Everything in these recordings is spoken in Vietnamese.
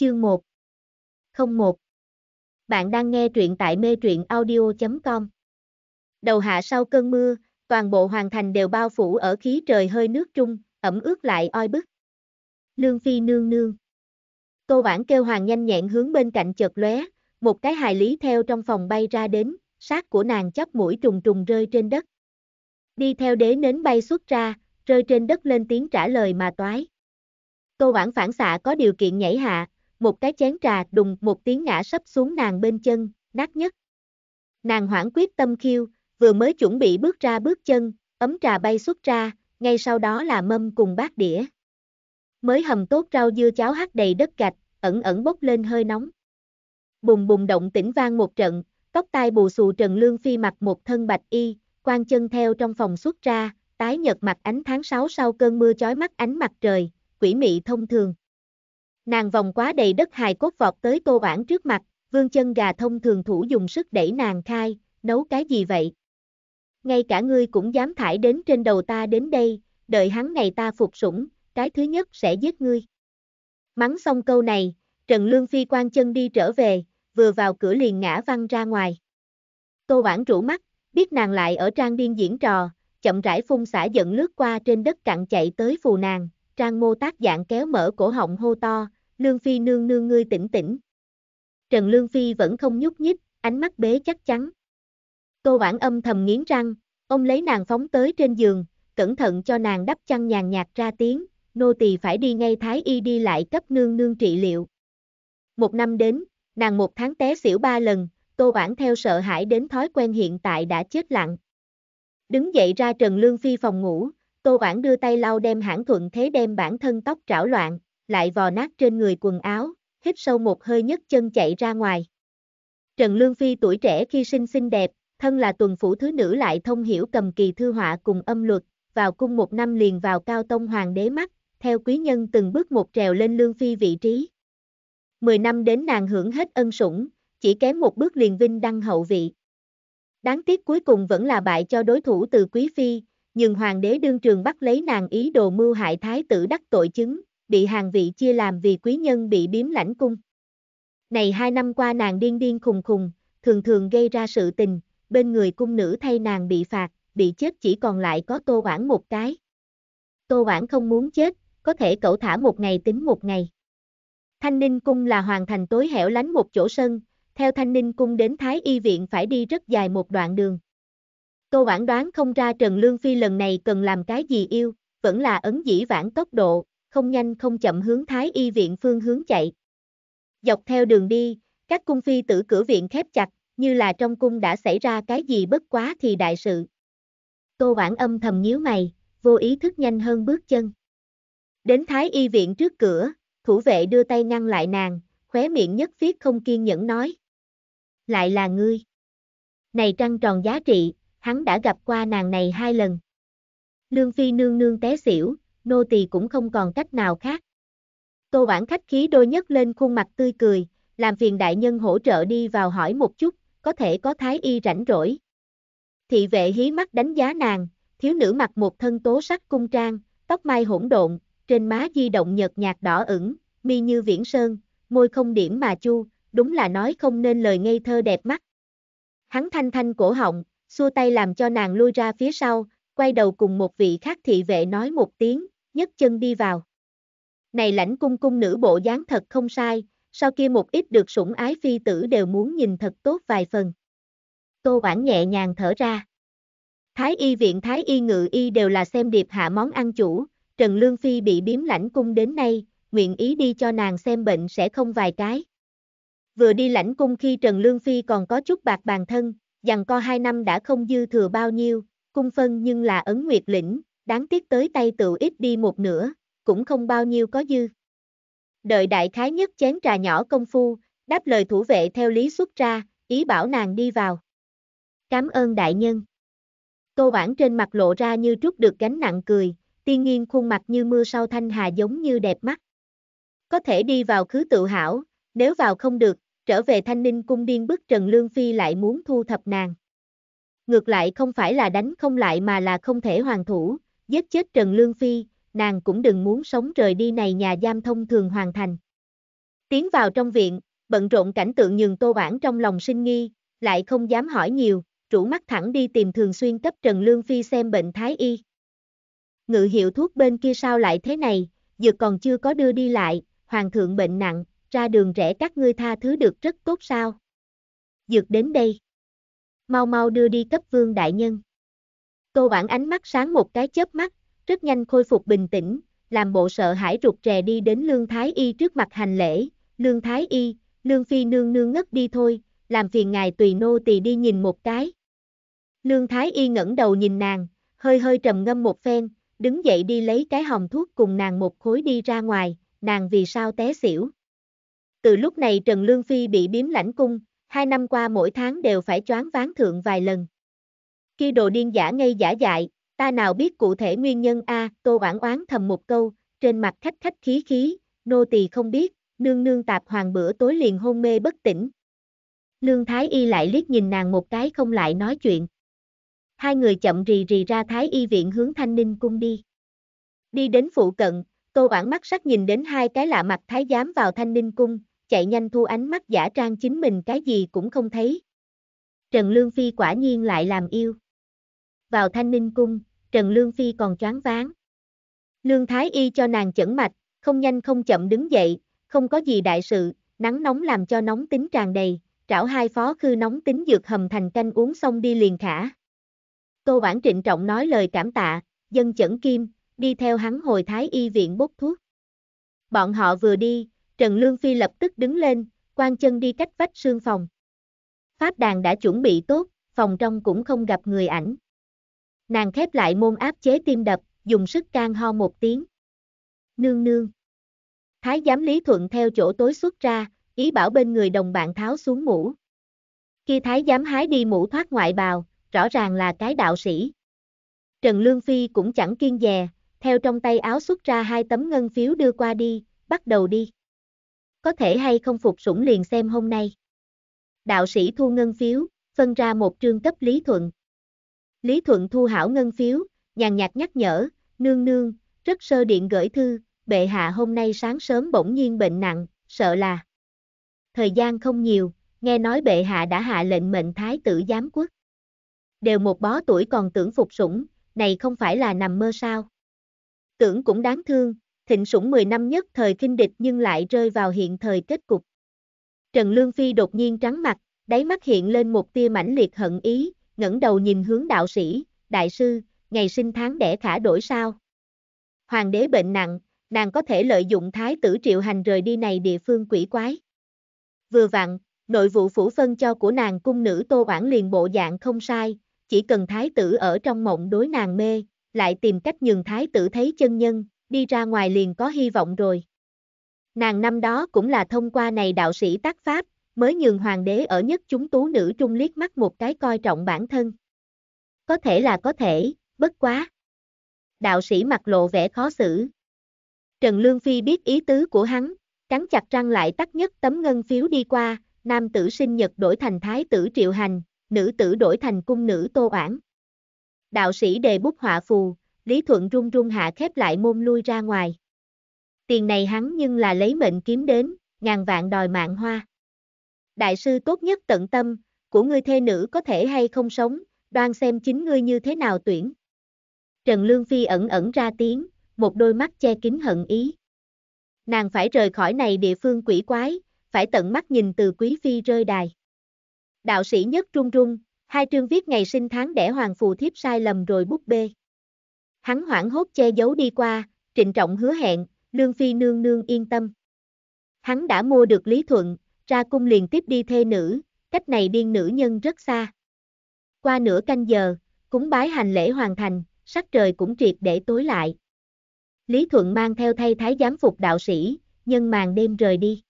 Chương 1 01 Bạn đang nghe truyện tại mê truyện audio.com Đầu hạ sau cơn mưa, toàn bộ hoàng thành đều bao phủ ở khí trời hơi nước trung, ẩm ướt lại oi bức. Lương Phi nương nương Cô bản kêu hoàng nhanh nhẹn hướng bên cạnh chợt lóe, một cái hài lý theo trong phòng bay ra đến, sát của nàng chắp mũi trùng trùng rơi trên đất. Đi theo đế nến bay xuất ra, rơi trên đất lên tiếng trả lời mà toái. Cô bản phản xạ có điều kiện nhảy hạ, một cái chén trà đùng một tiếng ngã sấp xuống nàng bên chân, nát nhất. Nàng hoảng quyết tâm khiêu, vừa mới chuẩn bị bước ra bước chân, ấm trà bay xuất ra, ngay sau đó là mâm cùng bát đĩa. Mới hầm tốt rau dưa cháo hắt đầy đất gạch, ẩn ẩn bốc lên hơi nóng. Bùng bùng động tĩnh vang một trận, tóc tai bù xù Trần Lương Phi mặc một thân bạch y, quan chân theo trong phòng xuất ra, tái nhật mặt ánh tháng 6 sau cơn mưa chói mắt ánh mặt trời, quỷ mị thông thường. Nàng vòng quá đầy đất hài cốt vọt tới tô bản trước mặt, vương chân gà thông thường thủ dùng sức đẩy nàng khai, nấu cái gì vậy? Ngay cả ngươi cũng dám thải đến trên đầu ta đến đây, đợi hắn ngày ta phục sủng, cái thứ nhất sẽ giết ngươi. Mắng xong câu này, Trần Lương Phi quan chân đi trở về, vừa vào cửa liền ngã văng ra ngoài. Tô Bản rủ mắt, biết nàng lại ở trang điên diễn trò, chậm rãi phun xả giận lướt qua trên đất cặn chạy tới phù nàng, trang mô tác dạng kéo mở cổ họng hô to, Lương Phi nương nương ngươi tỉnh tỉnh. Trần Lương Phi vẫn không nhúc nhích, ánh mắt bế chắc chắn. Cô Bản âm thầm nghiến răng, ông lấy nàng phóng tới trên giường, cẩn thận cho nàng đắp chăn nhàn nhạt ra tiếng, nô tỳ phải đi ngay Thái Y đi lại cấp nương nương trị liệu. Một năm đến, nàng một tháng té xỉu ba lần, cô Bản theo sợ hãi đến thói quen hiện tại đã chết lặng. Đứng dậy ra Trần Lương Phi phòng ngủ, cô Bản đưa tay lau đem hãng thuận thế đem bản thân tóc trảo loạn lại vò nát trên người quần áo, hít sâu một hơi nhất chân chạy ra ngoài. Trần Lương Phi tuổi trẻ khi sinh xinh đẹp, thân là tuần phủ thứ nữ lại thông hiểu cầm kỳ thư họa cùng âm luật, vào cung một năm liền vào cao tông hoàng đế mắt, theo quý nhân từng bước một trèo lên Lương Phi vị trí. Mười năm đến nàng hưởng hết ân sủng, chỉ kém một bước liền vinh đăng hậu vị. Đáng tiếc cuối cùng vẫn là bại cho đối thủ từ quý phi, nhưng hoàng đế đương trường bắt lấy nàng ý đồ mưu hại thái tử đắc tội chứng, bị hàng vị chia làm vì quý nhân bị biếm lãnh cung. Này hai năm qua nàng điên điên khùng khùng, thường thường gây ra sự tình, bên người cung nữ thay nàng bị phạt, bị chết chỉ còn lại có tô quảng một cái. Tô quảng không muốn chết, có thể cậu thả một ngày tính một ngày. Thanh Ninh Cung là hoàn thành tối hẻo lánh một chỗ sân, theo Thanh Ninh Cung đến Thái Y Viện phải đi rất dài một đoạn đường. Tô Bản đoán không ra Trần Lương Phi lần này cần làm cái gì yêu, vẫn là ấn dĩ vãn tốc độ, không nhanh không chậm hướng Thái Y viện phương hướng chạy. Dọc theo đường đi, các cung phi tử cửa viện khép chặt, như là trong cung đã xảy ra cái gì bất quá thì đại sự. Tô Vãn âm thầm nhíu mày, vô ý thức nhanh hơn bước chân. Đến Thái Y viện trước cửa, thủ vệ đưa tay ngăn lại nàng, khóe miệng nhất viết không kiên nhẫn nói. Lại là ngươi. Này trăng tròn giá trị, hắn đã gặp qua nàng này hai lần. Lương Phi nương nương té xỉu, nô tỳ cũng không còn cách nào khác. Tô Bản khách khí đôi nhất lên khuôn mặt tươi cười, làm phiền đại nhân hỗ trợ đi vào hỏi một chút, có thể có thái y rảnh rỗi. Thị vệ hí mắt đánh giá nàng, thiếu nữ mặc một thân tố sắc cung trang, tóc mai hỗn độn, trên má di động nhợt nhạt đỏ ửng, mi như viễn sơn, môi không điểm mà chu, đúng là nói không nên lời ngây thơ đẹp mắt. Hắn thanh thanh cổ họng, xua tay làm cho nàng lui ra phía sau, quay đầu cùng một vị khác thị vệ nói một tiếng, nhấc chân đi vào. Này lãnh cung cung nữ bộ dáng thật không sai, sau kia một ít được sủng ái phi tử đều muốn nhìn thật tốt vài phần. Tô Oản nhẹ nhàng thở ra. Thái y viện Thái y ngự y đều là xem điệp hạ món ăn chủ, Trần Lương Phi bị biếm lãnh cung đến nay, nguyện ý đi cho nàng xem bệnh sẽ không vài cái. Vừa đi lãnh cung khi Trần Lương Phi còn có chút bạc bàn thân, dằn co hai năm đã không dư thừa bao nhiêu, cung phân nhưng là ấn nguyệt lĩnh, đáng tiếc tới tay tựu ít đi một nửa, cũng không bao nhiêu có dư. Đợi đại khái nhất chén trà nhỏ công phu, đáp lời thủ vệ theo lý xuất ra, ý bảo nàng đi vào. Cảm ơn đại nhân. Tô bản trên mặt lộ ra như trút được gánh nặng cười, tiên nhiên khuôn mặt như mưa sau thanh hà giống như đẹp mắt. Có thể đi vào khứ tự hảo, nếu vào không được, trở về thanh ninh cung điên bức Trần Lương Phi lại muốn thu thập nàng. Ngược lại không phải là đánh không lại mà là không thể hoàn thủ, giết chết Trần Lương Phi, nàng cũng đừng muốn sống rời đi này nhà giam thông thường hoàn thành. Tiến vào trong viện, bận rộn cảnh tượng nhường Tô Bản trong lòng sinh nghi, lại không dám hỏi nhiều, rủ mắt thẳng đi tìm thường xuyên cấp Trần Lương Phi xem bệnh thái y. Ngự hiệu thuốc bên kia sao lại thế này, dược còn chưa có đưa đi lại, hoàng thượng bệnh nặng, ra đường rẽ các ngươi tha thứ được rất tốt sao. Dược đến đây. Mau mau đưa đi cấp vương đại nhân. Tô Oản ánh mắt sáng một cái chớp mắt, rất nhanh khôi phục bình tĩnh, làm bộ sợ hãi rụt rè đi đến Lương Thái Y trước mặt hành lễ, Lương Thái Y, Lương Phi nương nương ngất đi thôi, làm phiền ngài tùy nô tỳ đi nhìn một cái. Lương Thái Y ngẩng đầu nhìn nàng, hơi hơi trầm ngâm một phen, đứng dậy đi lấy cái hòm thuốc cùng nàng một khối đi ra ngoài, nàng vì sao té xỉu. Từ lúc này Trần Lương Phi bị biếm lãnh cung, hai năm qua mỗi tháng đều phải choáng ván thượng vài lần khi đồ điên giả ngây giả dại, ta nào biết cụ thể nguyên nhân a à, tô bản oán thầm một câu, trên mặt khách khách khí khí, nô tỳ không biết, nương nương tạp hoàng bữa tối liền hôn mê bất tỉnh. Lương Thái Y lại liếc nhìn nàng một cái không lại nói chuyện. Hai người chậm rì rì ra Thái Y viện hướng Thanh Ninh cung đi. Đi đến phụ cận, Tô bản mắt sắc nhìn đến hai cái lạ mặt thái giám vào Thanh Ninh cung, chạy nhanh thu ánh mắt giả trang chính mình cái gì cũng không thấy. Trần Lương Phi quả nhiên lại làm yêu vào thanh ninh cung, Trần Lương Phi còn choáng váng. Lương Thái Y cho nàng chẩn mạch, không nhanh không chậm đứng dậy, không có gì đại sự, nắng nóng làm cho nóng tính tràn đầy, trảo hai phó khư nóng tính dược hầm thành canh uống xong đi liền khả. cô Bản trịnh trọng nói lời cảm tạ, dân chẩn kim, đi theo hắn hồi Thái Y viện bốc thuốc. Bọn họ vừa đi, Trần Lương Phi lập tức đứng lên, quan chân đi cách vách xương phòng. Pháp đàn đã chuẩn bị tốt, phòng trong cũng không gặp người ảnh. Nàng khép lại môn áp chế tim đập, dùng sức can ho một tiếng. Nương nương. Thái giám Lý Thuận theo chỗ tối xuất ra, ý bảo bên người đồng bạn tháo xuống mũ. Khi thái giám hái đi mũ thoát ngoại bào, rõ ràng là cái đạo sĩ. Trần Lương Phi cũng chẳng kiên dè, theo trong tay áo xuất ra hai tấm ngân phiếu đưa qua đi, bắt đầu đi. Có thể hay không phục sủng liền xem hôm nay. Đạo sĩ thu ngân phiếu, phân ra một trương cấp Lý Thuận. Lý Thuận thu hảo ngân phiếu, nhàn nhạt nhắc nhở, nương nương, rất sơ điện gửi thư, bệ hạ hôm nay sáng sớm bỗng nhiên bệnh nặng, sợ là thời gian không nhiều, nghe nói bệ hạ đã hạ lệnh mệnh thái tử giám quốc. Đều một bó tuổi còn tưởng phục sủng, này không phải là nằm mơ sao. Tưởng cũng đáng thương, thịnh sủng 10 năm nhất thời kinh địch nhưng lại rơi vào hiện thời kết cục. Trần Lương Phi đột nhiên trắng mặt, đáy mắt hiện lên một tia mãnh liệt hận ý, ngẩng đầu nhìn hướng đạo sĩ, đại sư, ngày sinh tháng đẻ khả đổi sao. Hoàng đế bệnh nặng, nàng có thể lợi dụng thái tử triệu hành rời đi này địa phương quỷ quái. Vừa vặn, nội vụ phủ phân cho của nàng cung nữ tô oản liền bộ dạng không sai, chỉ cần thái tử ở trong mộng đối nàng mê, lại tìm cách nhường thái tử thấy chân nhân, đi ra ngoài liền có hy vọng rồi. Nàng năm đó cũng là thông qua này đạo sĩ tác pháp, mới nhường hoàng đế ở nhất chúng tú nữ trung liếc mắt một cái coi trọng bản thân. Có thể là có thể, bất quá. Đạo sĩ mặt lộ vẻ khó xử. Trần Lương Phi biết ý tứ của hắn, cắn chặt răng lại tắt nhất tấm ngân phiếu đi qua, nam tử sinh nhật đổi thành thái tử triệu hành, nữ tử đổi thành cung nữ tô oản. Đạo sĩ đề bút họa phù, Lý Thuận run run hạ khép lại môn lui ra ngoài. Tiền này hắn nhưng là lấy mệnh kiếm đến, ngàn vạn đòi mạng hoa đại sư tốt nhất tận tâm, của ngươi thê nữ có thể hay không sống, đoan xem chính ngươi như thế nào tuyển. Trần Lương Phi ẩn ẩn ra tiếng, một đôi mắt che kín hận ý. Nàng phải rời khỏi này địa phương quỷ quái, phải tận mắt nhìn từ quý phi rơi đài. Đạo sĩ nhất trung trung, hai trương viết ngày sinh tháng đẻ hoàng phù thiếp sai lầm rồi bút bê. Hắn hoảng hốt che giấu đi qua, trịnh trọng hứa hẹn, Lương Phi nương nương yên tâm. Hắn đã mua được Lý Thuận, ra cung liền tiếp đi thê nữ, cách này điên nữ nhân rất xa. Qua nửa canh giờ, cúng bái hành lễ hoàn thành, sắc trời cũng triệt để tối lại. Lý Thuận mang theo thay thái giám phục đạo sĩ, nhân màn đêm rời đi.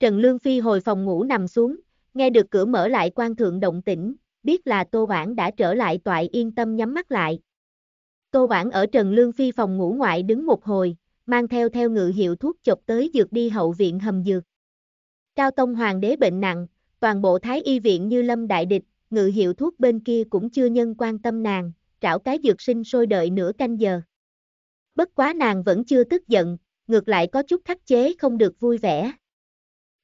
Trần Lương Phi hồi phòng ngủ nằm xuống, nghe được cửa mở lại quan thượng động tĩnh, biết là Tô Vãn đã trở lại toại yên tâm nhắm mắt lại. Tô Vãn ở Trần Lương Phi phòng ngủ ngoại đứng một hồi, mang theo theo ngự hiệu thuốc chọc tới dược đi hậu viện hầm dược. Cao Tông Hoàng đế bệnh nặng, toàn bộ Thái Y viện như lâm đại địch, ngự hiệu thuốc bên kia cũng chưa nhân quan tâm nàng, trảo cái dược sinh sôi đợi nửa canh giờ. Bất quá nàng vẫn chưa tức giận, ngược lại có chút khắc chế không được vui vẻ.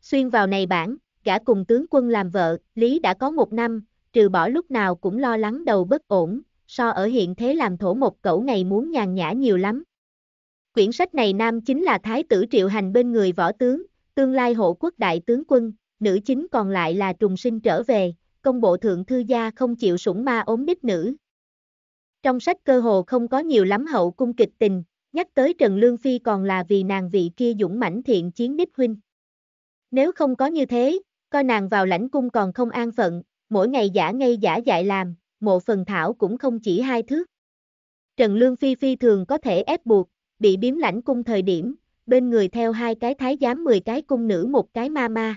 Xuyên vào này bản, gã cùng tướng quân làm vợ, Lý đã có một năm, trừ bỏ lúc nào cũng lo lắng đầu bất ổn, so ở hiện thế làm thổ một cẩu ngày muốn nhàn nhã nhiều lắm. Quyển sách này nam chính là Thái tử Triệu Hành bên người võ tướng, tương lai hộ quốc đại tướng quân, nữ chính còn lại là trùng sinh trở về, công bộ thượng thư gia không chịu sủng ma ốm đích nữ. Trong sách cơ hồ không có nhiều lắm hậu cung kịch tình, nhắc tới Trần Lương Phi còn là vì nàng vị kia dũng mãnh thiện chiến đích huynh. Nếu không có như thế, coi nàng vào lãnh cung còn không an phận, mỗi ngày giả ngây giả dại làm, mộ phần thảo cũng không chỉ hai thước. Trần Lương Phi phi thường có thể ép buộc, bị biếm lãnh cung thời điểm, bên người theo hai cái thái giám 10 cái cung nữ một cái ma ma.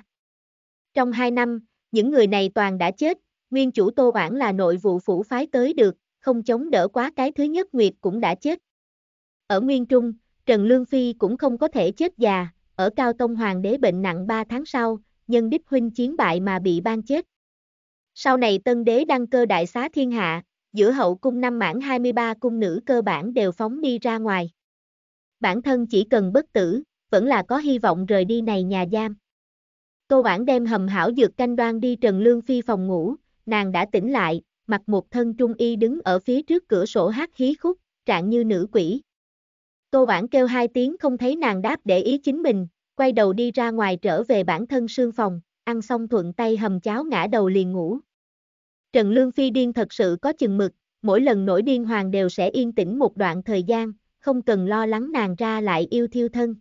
Trong hai năm, những người này toàn đã chết, nguyên chủ Tô Bản là nội vụ phủ phái tới được, không chống đỡ quá cái thứ nhất Nguyệt cũng đã chết. Ở Nguyên Trung, Trần Lương Phi cũng không có thể chết già, ở Cao Tông Hoàng đế bệnh nặng 3 tháng sau, nhân đích huynh chiến bại mà bị ban chết. Sau này tân đế đăng cơ đại xá thiên hạ, giữa hậu cung năm mãn 23 cung nữ cơ bản đều phóng đi ra ngoài bản thân chỉ cần bất tử, vẫn là có hy vọng rời đi này nhà giam. Tô Bản đem hầm hảo dược canh đoan đi Trần Lương Phi phòng ngủ, nàng đã tỉnh lại, mặc một thân trung y đứng ở phía trước cửa sổ hát hí khúc, trạng như nữ quỷ. Tô Bản kêu hai tiếng không thấy nàng đáp để ý chính mình, quay đầu đi ra ngoài trở về bản thân sương phòng, ăn xong thuận tay hầm cháo ngã đầu liền ngủ. Trần Lương Phi điên thật sự có chừng mực, mỗi lần nổi điên hoàng đều sẽ yên tĩnh một đoạn thời gian, không cần lo lắng nàng ra lại yêu thiêu thân.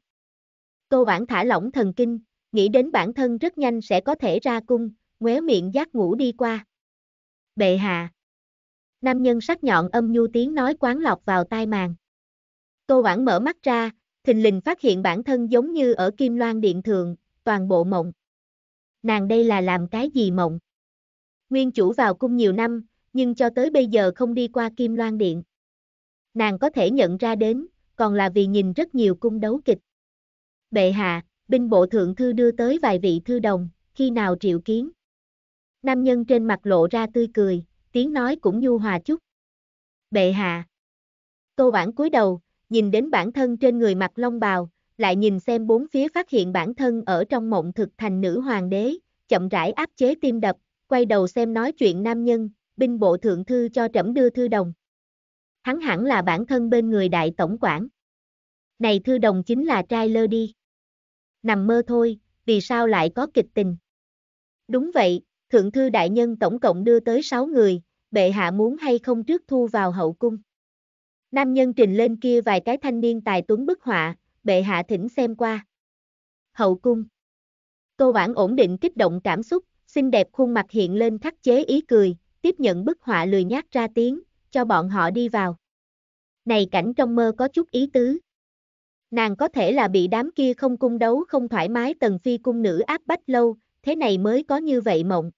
Câu bản thả lỏng thần kinh, nghĩ đến bản thân rất nhanh sẽ có thể ra cung, ngoéo miệng giác ngủ đi qua. Bệ hạ. Nam nhân sắc nhọn âm nhu tiếng nói quán lọc vào tai màng. Câu bản mở mắt ra, thình lình phát hiện bản thân giống như ở Kim Loan Điện Thường, toàn bộ mộng. Nàng đây là làm cái gì mộng? Nguyên chủ vào cung nhiều năm, nhưng cho tới bây giờ không đi qua Kim Loan Điện nàng có thể nhận ra đến, còn là vì nhìn rất nhiều cung đấu kịch. Bệ hạ, binh bộ thượng thư đưa tới vài vị thư đồng, khi nào triệu kiến. Nam nhân trên mặt lộ ra tươi cười, tiếng nói cũng nhu hòa chút. Bệ hạ. Tô bản cúi đầu, nhìn đến bản thân trên người mặt long bào, lại nhìn xem bốn phía phát hiện bản thân ở trong mộng thực thành nữ hoàng đế, chậm rãi áp chế tim đập, quay đầu xem nói chuyện nam nhân, binh bộ thượng thư cho trẫm đưa thư đồng hắn hẳn là bản thân bên người đại tổng quản. Này thư đồng chính là trai lơ đi. Nằm mơ thôi, vì sao lại có kịch tình? Đúng vậy, thượng thư đại nhân tổng cộng đưa tới 6 người, bệ hạ muốn hay không trước thu vào hậu cung. Nam nhân trình lên kia vài cái thanh niên tài tuấn bức họa, bệ hạ thỉnh xem qua. Hậu cung. Cô bản ổn định kích động cảm xúc, xinh đẹp khuôn mặt hiện lên khắc chế ý cười, tiếp nhận bức họa lười nhát ra tiếng, cho bọn họ đi vào. Này cảnh trong mơ có chút ý tứ. Nàng có thể là bị đám kia không cung đấu không thoải mái tần phi cung nữ áp bách lâu, thế này mới có như vậy mộng.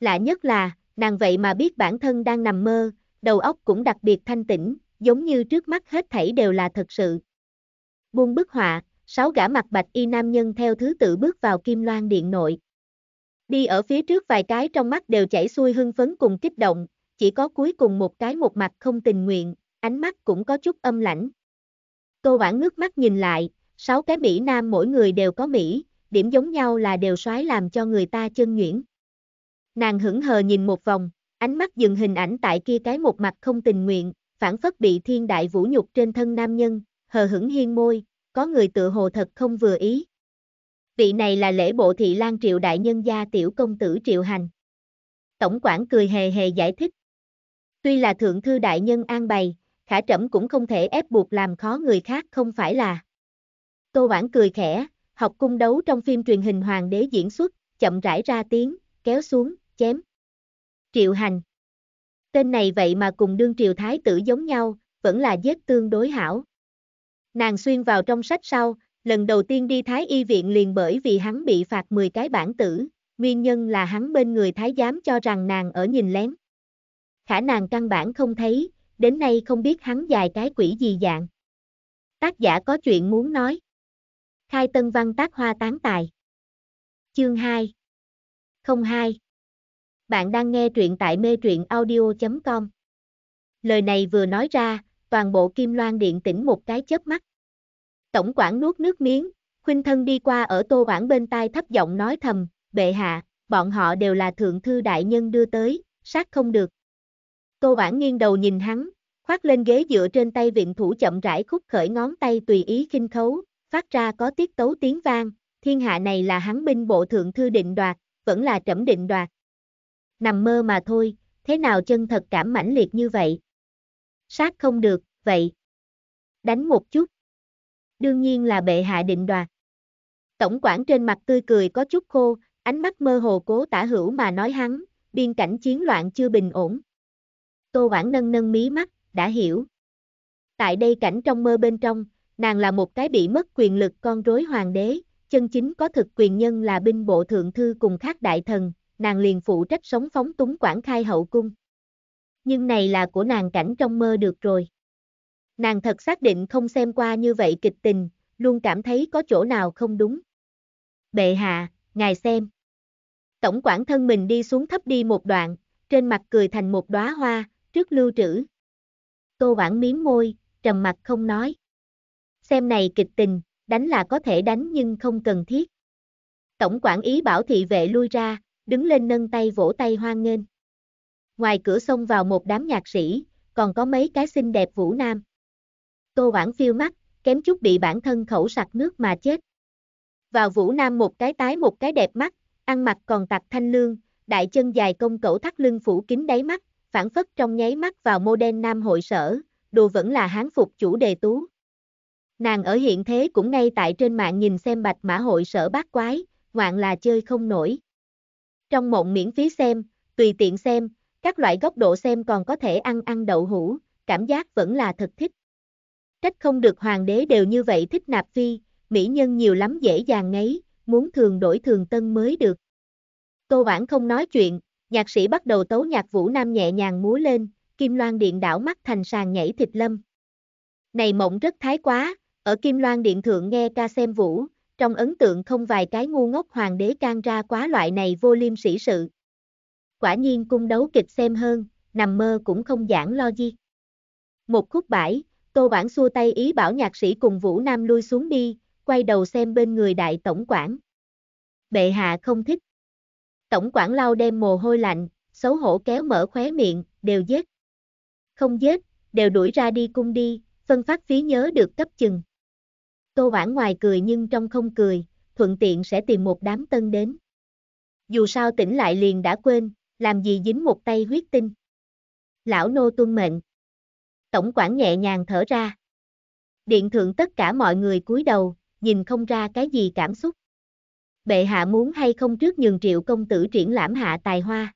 Lạ nhất là, nàng vậy mà biết bản thân đang nằm mơ, đầu óc cũng đặc biệt thanh tĩnh, giống như trước mắt hết thảy đều là thật sự. Buông bức họa, sáu gã mặt bạch y nam nhân theo thứ tự bước vào kim loan điện nội. Đi ở phía trước vài cái trong mắt đều chảy xuôi hưng phấn cùng kích động, chỉ có cuối cùng một cái một mặt không tình nguyện, ánh mắt cũng có chút âm lãnh. Tô Bản ngước mắt nhìn lại, sáu cái Mỹ Nam mỗi người đều có Mỹ, điểm giống nhau là đều soái làm cho người ta chân nhuyễn. Nàng hững hờ nhìn một vòng, ánh mắt dừng hình ảnh tại kia cái một mặt không tình nguyện, phản phất bị thiên đại vũ nhục trên thân nam nhân, hờ hững hiên môi, có người tự hồ thật không vừa ý. Vị này là lễ bộ thị lan triệu đại nhân gia tiểu công tử triệu hành. Tổng quản cười hề hề giải thích, Tuy là thượng thư đại nhân an bày, khả trẫm cũng không thể ép buộc làm khó người khác không phải là. Tô Bản cười khẽ, học cung đấu trong phim truyền hình Hoàng đế diễn xuất, chậm rãi ra tiếng, kéo xuống, chém. Triệu Hành Tên này vậy mà cùng đương triều thái tử giống nhau, vẫn là giết tương đối hảo. Nàng xuyên vào trong sách sau, lần đầu tiên đi thái y viện liền bởi vì hắn bị phạt 10 cái bản tử, nguyên nhân là hắn bên người thái giám cho rằng nàng ở nhìn lén khả nàng căn bản không thấy, đến nay không biết hắn dài cái quỷ gì dạng. Tác giả có chuyện muốn nói. Khai tân văn tác hoa tán tài. Chương 2 02 Bạn đang nghe truyện tại mê truyện audio.com Lời này vừa nói ra, toàn bộ Kim Loan Điện tỉnh một cái chớp mắt. Tổng quản nuốt nước miếng, khuynh thân đi qua ở tô quảng bên tai thấp giọng nói thầm, bệ hạ, bọn họ đều là thượng thư đại nhân đưa tới, sát không được, Tô Bản nghiêng đầu nhìn hắn, khoác lên ghế dựa trên tay viện thủ chậm rãi khúc khởi ngón tay tùy ý khinh khấu, phát ra có tiết tấu tiếng vang, thiên hạ này là hắn binh bộ thượng thư định đoạt, vẫn là trẫm định đoạt. Nằm mơ mà thôi, thế nào chân thật cảm mãnh liệt như vậy? Sát không được, vậy. Đánh một chút. Đương nhiên là bệ hạ định đoạt. Tổng quản trên mặt tươi cười có chút khô, ánh mắt mơ hồ cố tả hữu mà nói hắn, biên cảnh chiến loạn chưa bình ổn, Tô Hoảng nâng nâng mí mắt, đã hiểu. Tại đây cảnh trong mơ bên trong, nàng là một cái bị mất quyền lực con rối hoàng đế, chân chính có thực quyền nhân là binh bộ thượng thư cùng khác đại thần, nàng liền phụ trách sống phóng túng quảng khai hậu cung. Nhưng này là của nàng cảnh trong mơ được rồi. Nàng thật xác định không xem qua như vậy kịch tình, luôn cảm thấy có chỗ nào không đúng. Bệ hạ, ngài xem. Tổng quản thân mình đi xuống thấp đi một đoạn, trên mặt cười thành một đóa hoa, trước lưu trữ. Tô Bản miếm môi, trầm mặt không nói. Xem này kịch tình, đánh là có thể đánh nhưng không cần thiết. Tổng quản ý bảo thị vệ lui ra, đứng lên nâng tay vỗ tay hoan nghênh. Ngoài cửa xông vào một đám nhạc sĩ, còn có mấy cái xinh đẹp vũ nam. Tô Bản phiêu mắt, kém chút bị bản thân khẩu sặc nước mà chết. Vào vũ nam một cái tái một cái đẹp mắt, ăn mặc còn tặc thanh lương, đại chân dài công cẩu thắt lưng phủ kín đáy mắt, phản phất trong nháy mắt vào mô đen nam hội sở, đồ vẫn là hán phục chủ đề tú. Nàng ở hiện thế cũng ngay tại trên mạng nhìn xem bạch mã hội sở bát quái, ngoạn là chơi không nổi. Trong mộng miễn phí xem, tùy tiện xem, các loại góc độ xem còn có thể ăn ăn đậu hũ, cảm giác vẫn là thật thích. Trách không được hoàng đế đều như vậy thích nạp phi, mỹ nhân nhiều lắm dễ dàng ngấy, muốn thường đổi thường tân mới được. Tô Bản không nói chuyện, Nhạc sĩ bắt đầu tấu nhạc vũ nam nhẹ nhàng múa lên, kim loan điện đảo mắt thành sàn nhảy thịt lâm. Này mộng rất thái quá, ở kim loan điện thượng nghe ca xem vũ, trong ấn tượng không vài cái ngu ngốc hoàng đế can ra quá loại này vô liêm sĩ sự. Quả nhiên cung đấu kịch xem hơn, nằm mơ cũng không giảng lo gì. Một khúc bãi, Tô Bản xua tay ý bảo nhạc sĩ cùng Vũ Nam lui xuống đi, quay đầu xem bên người đại tổng quản. Bệ hạ không thích. Tổng quản lau đem mồ hôi lạnh, xấu hổ kéo mở khóe miệng, đều giết. Không giết, đều đuổi ra đi cung đi, phân phát phí nhớ được cấp chừng. Tô Bản ngoài cười nhưng trong không cười, thuận tiện sẽ tìm một đám tân đến. Dù sao tỉnh lại liền đã quên, làm gì dính một tay huyết tinh. Lão nô tuân mệnh. Tổng quản nhẹ nhàng thở ra. Điện thượng tất cả mọi người cúi đầu, nhìn không ra cái gì cảm xúc bệ hạ muốn hay không trước nhường triệu công tử triển lãm hạ tài hoa.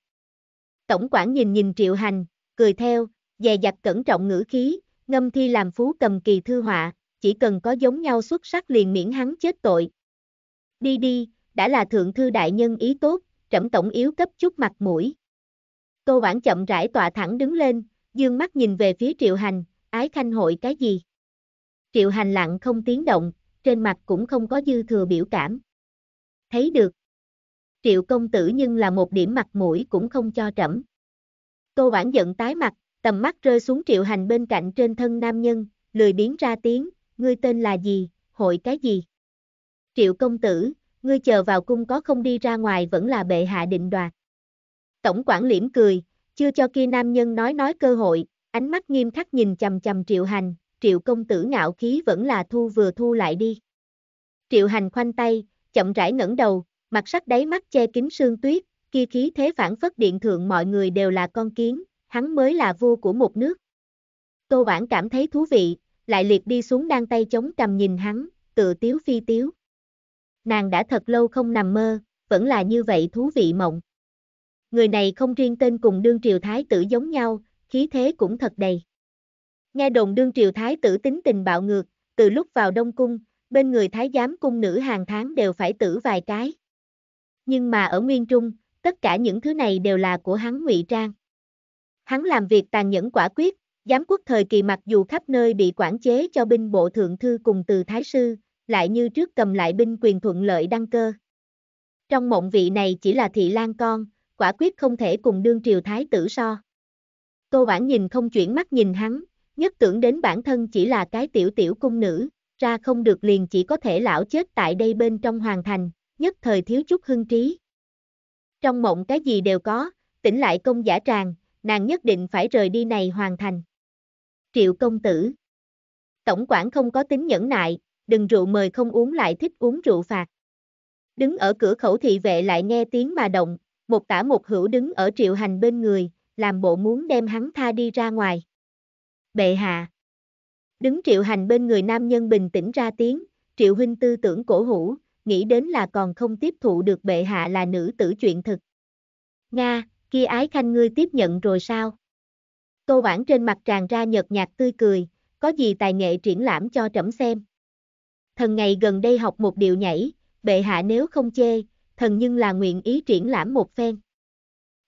Tổng quản nhìn nhìn triệu hành, cười theo, dè dặt cẩn trọng ngữ khí, ngâm thi làm phú cầm kỳ thư họa, chỉ cần có giống nhau xuất sắc liền miễn hắn chết tội. Đi đi, đã là thượng thư đại nhân ý tốt, trẫm tổng yếu cấp chút mặt mũi. Tô Bản chậm rãi tọa thẳng đứng lên, dương mắt nhìn về phía Triệu Hành, ái khanh hội cái gì? Triệu Hành lặng không tiếng động, trên mặt cũng không có dư thừa biểu cảm thấy được. Triệu công tử nhưng là một điểm mặt mũi cũng không cho trẫm. Tô Bản giận tái mặt, tầm mắt rơi xuống triệu hành bên cạnh trên thân nam nhân, lười biến ra tiếng, ngươi tên là gì, hội cái gì? Triệu công tử, ngươi chờ vào cung có không đi ra ngoài vẫn là bệ hạ định đoạt. Tổng quản liễm cười, chưa cho kia nam nhân nói nói cơ hội, ánh mắt nghiêm khắc nhìn chầm chầm triệu hành, triệu công tử ngạo khí vẫn là thu vừa thu lại đi. Triệu hành khoanh tay, chậm rãi ngẩng đầu, mặt sắc đáy mắt che kín sương tuyết, kia khí thế phản phất điện thượng mọi người đều là con kiến, hắn mới là vua của một nước. Tô Bản cảm thấy thú vị, lại liệt đi xuống đang tay chống cầm nhìn hắn, tự tiếu phi tiếu. Nàng đã thật lâu không nằm mơ, vẫn là như vậy thú vị mộng. Người này không riêng tên cùng đương triều thái tử giống nhau, khí thế cũng thật đầy. Nghe đồn đương triều thái tử tính tình bạo ngược, từ lúc vào Đông Cung, bên người thái giám cung nữ hàng tháng đều phải tử vài cái. Nhưng mà ở Nguyên Trung, tất cả những thứ này đều là của hắn ngụy trang. Hắn làm việc tàn nhẫn quả quyết, giám quốc thời kỳ mặc dù khắp nơi bị quản chế cho binh bộ thượng thư cùng từ thái sư, lại như trước cầm lại binh quyền thuận lợi đăng cơ. Trong mộng vị này chỉ là thị lan con, quả quyết không thể cùng đương triều thái tử so. Tô Bản nhìn không chuyển mắt nhìn hắn, nhất tưởng đến bản thân chỉ là cái tiểu tiểu cung nữ, ra không được liền chỉ có thể lão chết tại đây bên trong hoàng thành, nhất thời thiếu chút hưng trí. Trong mộng cái gì đều có, tỉnh lại công giả tràng, nàng nhất định phải rời đi này hoàng thành. Triệu công tử Tổng quản không có tính nhẫn nại, đừng rượu mời không uống lại thích uống rượu phạt. Đứng ở cửa khẩu thị vệ lại nghe tiếng mà động, một tả một hữu đứng ở triệu hành bên người, làm bộ muốn đem hắn tha đi ra ngoài. Bệ hạ Đứng triệu hành bên người nam nhân bình tĩnh ra tiếng, triệu huynh tư tưởng cổ hủ, nghĩ đến là còn không tiếp thụ được bệ hạ là nữ tử chuyện thực. Nga, kia ái khanh ngươi tiếp nhận rồi sao? Tô bản trên mặt tràn ra nhợt nhạt tươi cười, có gì tài nghệ triển lãm cho trẫm xem. Thần ngày gần đây học một điều nhảy, bệ hạ nếu không chê, thần nhưng là nguyện ý triển lãm một phen.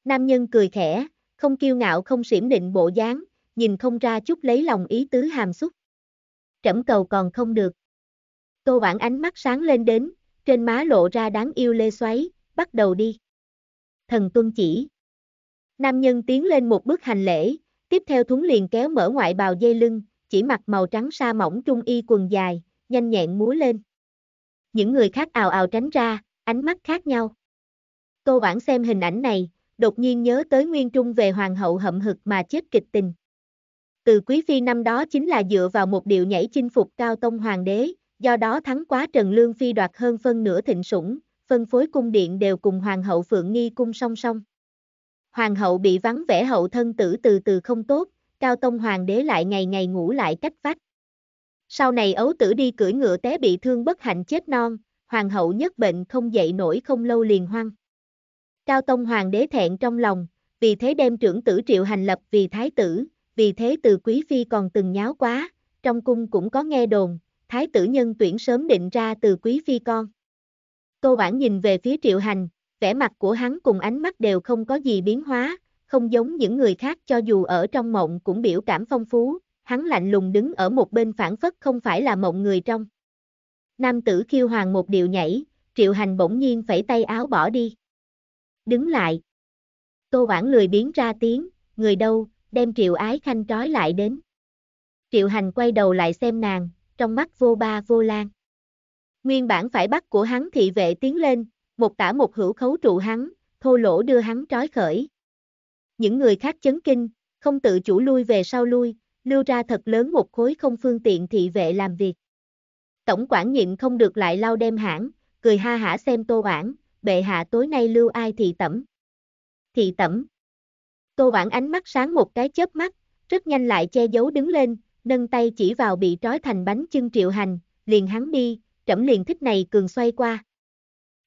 Nam nhân cười khẽ, không kiêu ngạo không xỉm định bộ dáng, nhìn không ra chút lấy lòng ý tứ hàm xúc trẫm cầu còn không được. Tô Bản ánh mắt sáng lên đến, trên má lộ ra đáng yêu lê xoáy, bắt đầu đi. Thần tuân chỉ. Nam nhân tiến lên một bước hành lễ, tiếp theo thúng liền kéo mở ngoại bào dây lưng, chỉ mặc màu trắng sa mỏng trung y quần dài, nhanh nhẹn múa lên. Những người khác ào ào tránh ra, ánh mắt khác nhau. Tô Bản xem hình ảnh này, đột nhiên nhớ tới Nguyên Trung về hoàng hậu hậm hực mà chết kịch tình, từ quý phi năm đó chính là dựa vào một điệu nhảy chinh phục cao tông hoàng đế, do đó thắng quá Trần Lương Phi đoạt hơn phân nửa thịnh sủng, phân phối cung điện đều cùng Hoàng hậu Phượng Nghi cung song song. Hoàng hậu bị vắng vẻ hậu thân tử từ từ không tốt, Cao Tông Hoàng đế lại ngày ngày ngủ lại cách vách. Sau này ấu tử đi cưỡi ngựa té bị thương bất hạnh chết non, Hoàng hậu nhất bệnh không dậy nổi không lâu liền hoang. Cao Tông Hoàng đế thẹn trong lòng, vì thế đem trưởng tử triệu hành lập vì thái tử, vì thế từ quý phi còn từng nháo quá, trong cung cũng có nghe đồn, thái tử nhân tuyển sớm định ra từ quý phi con. Câu bản nhìn về phía triệu hành, vẻ mặt của hắn cùng ánh mắt đều không có gì biến hóa, không giống những người khác cho dù ở trong mộng cũng biểu cảm phong phú, hắn lạnh lùng đứng ở một bên phản phất không phải là mộng người trong. Nam tử khiêu hoàng một điệu nhảy, triệu hành bỗng nhiên phẩy tay áo bỏ đi. Đứng lại. Tô Bản lười biến ra tiếng, người đâu, đem Triệu Ái Khanh trói lại đến. Triệu Hành quay đầu lại xem nàng, trong mắt vô ba vô lan. Nguyên bản phải bắt của hắn thị vệ tiến lên, một tả một hữu khấu trụ hắn, thô lỗ đưa hắn trói khởi. Những người khác chấn kinh, không tự chủ lui về sau lui, lưu ra thật lớn một khối không phương tiện thị vệ làm việc. Tổng quản nhịn không được lại lau đem hãng, cười ha hả xem tô oản, bệ hạ tối nay lưu ai thị tẩm. Thị tẩm. Tô Bản ánh mắt sáng một cái chớp mắt, rất nhanh lại che giấu đứng lên, nâng tay chỉ vào bị trói thành bánh chưng triệu hành, liền hắn đi, trẫm liền thích này cường xoay qua.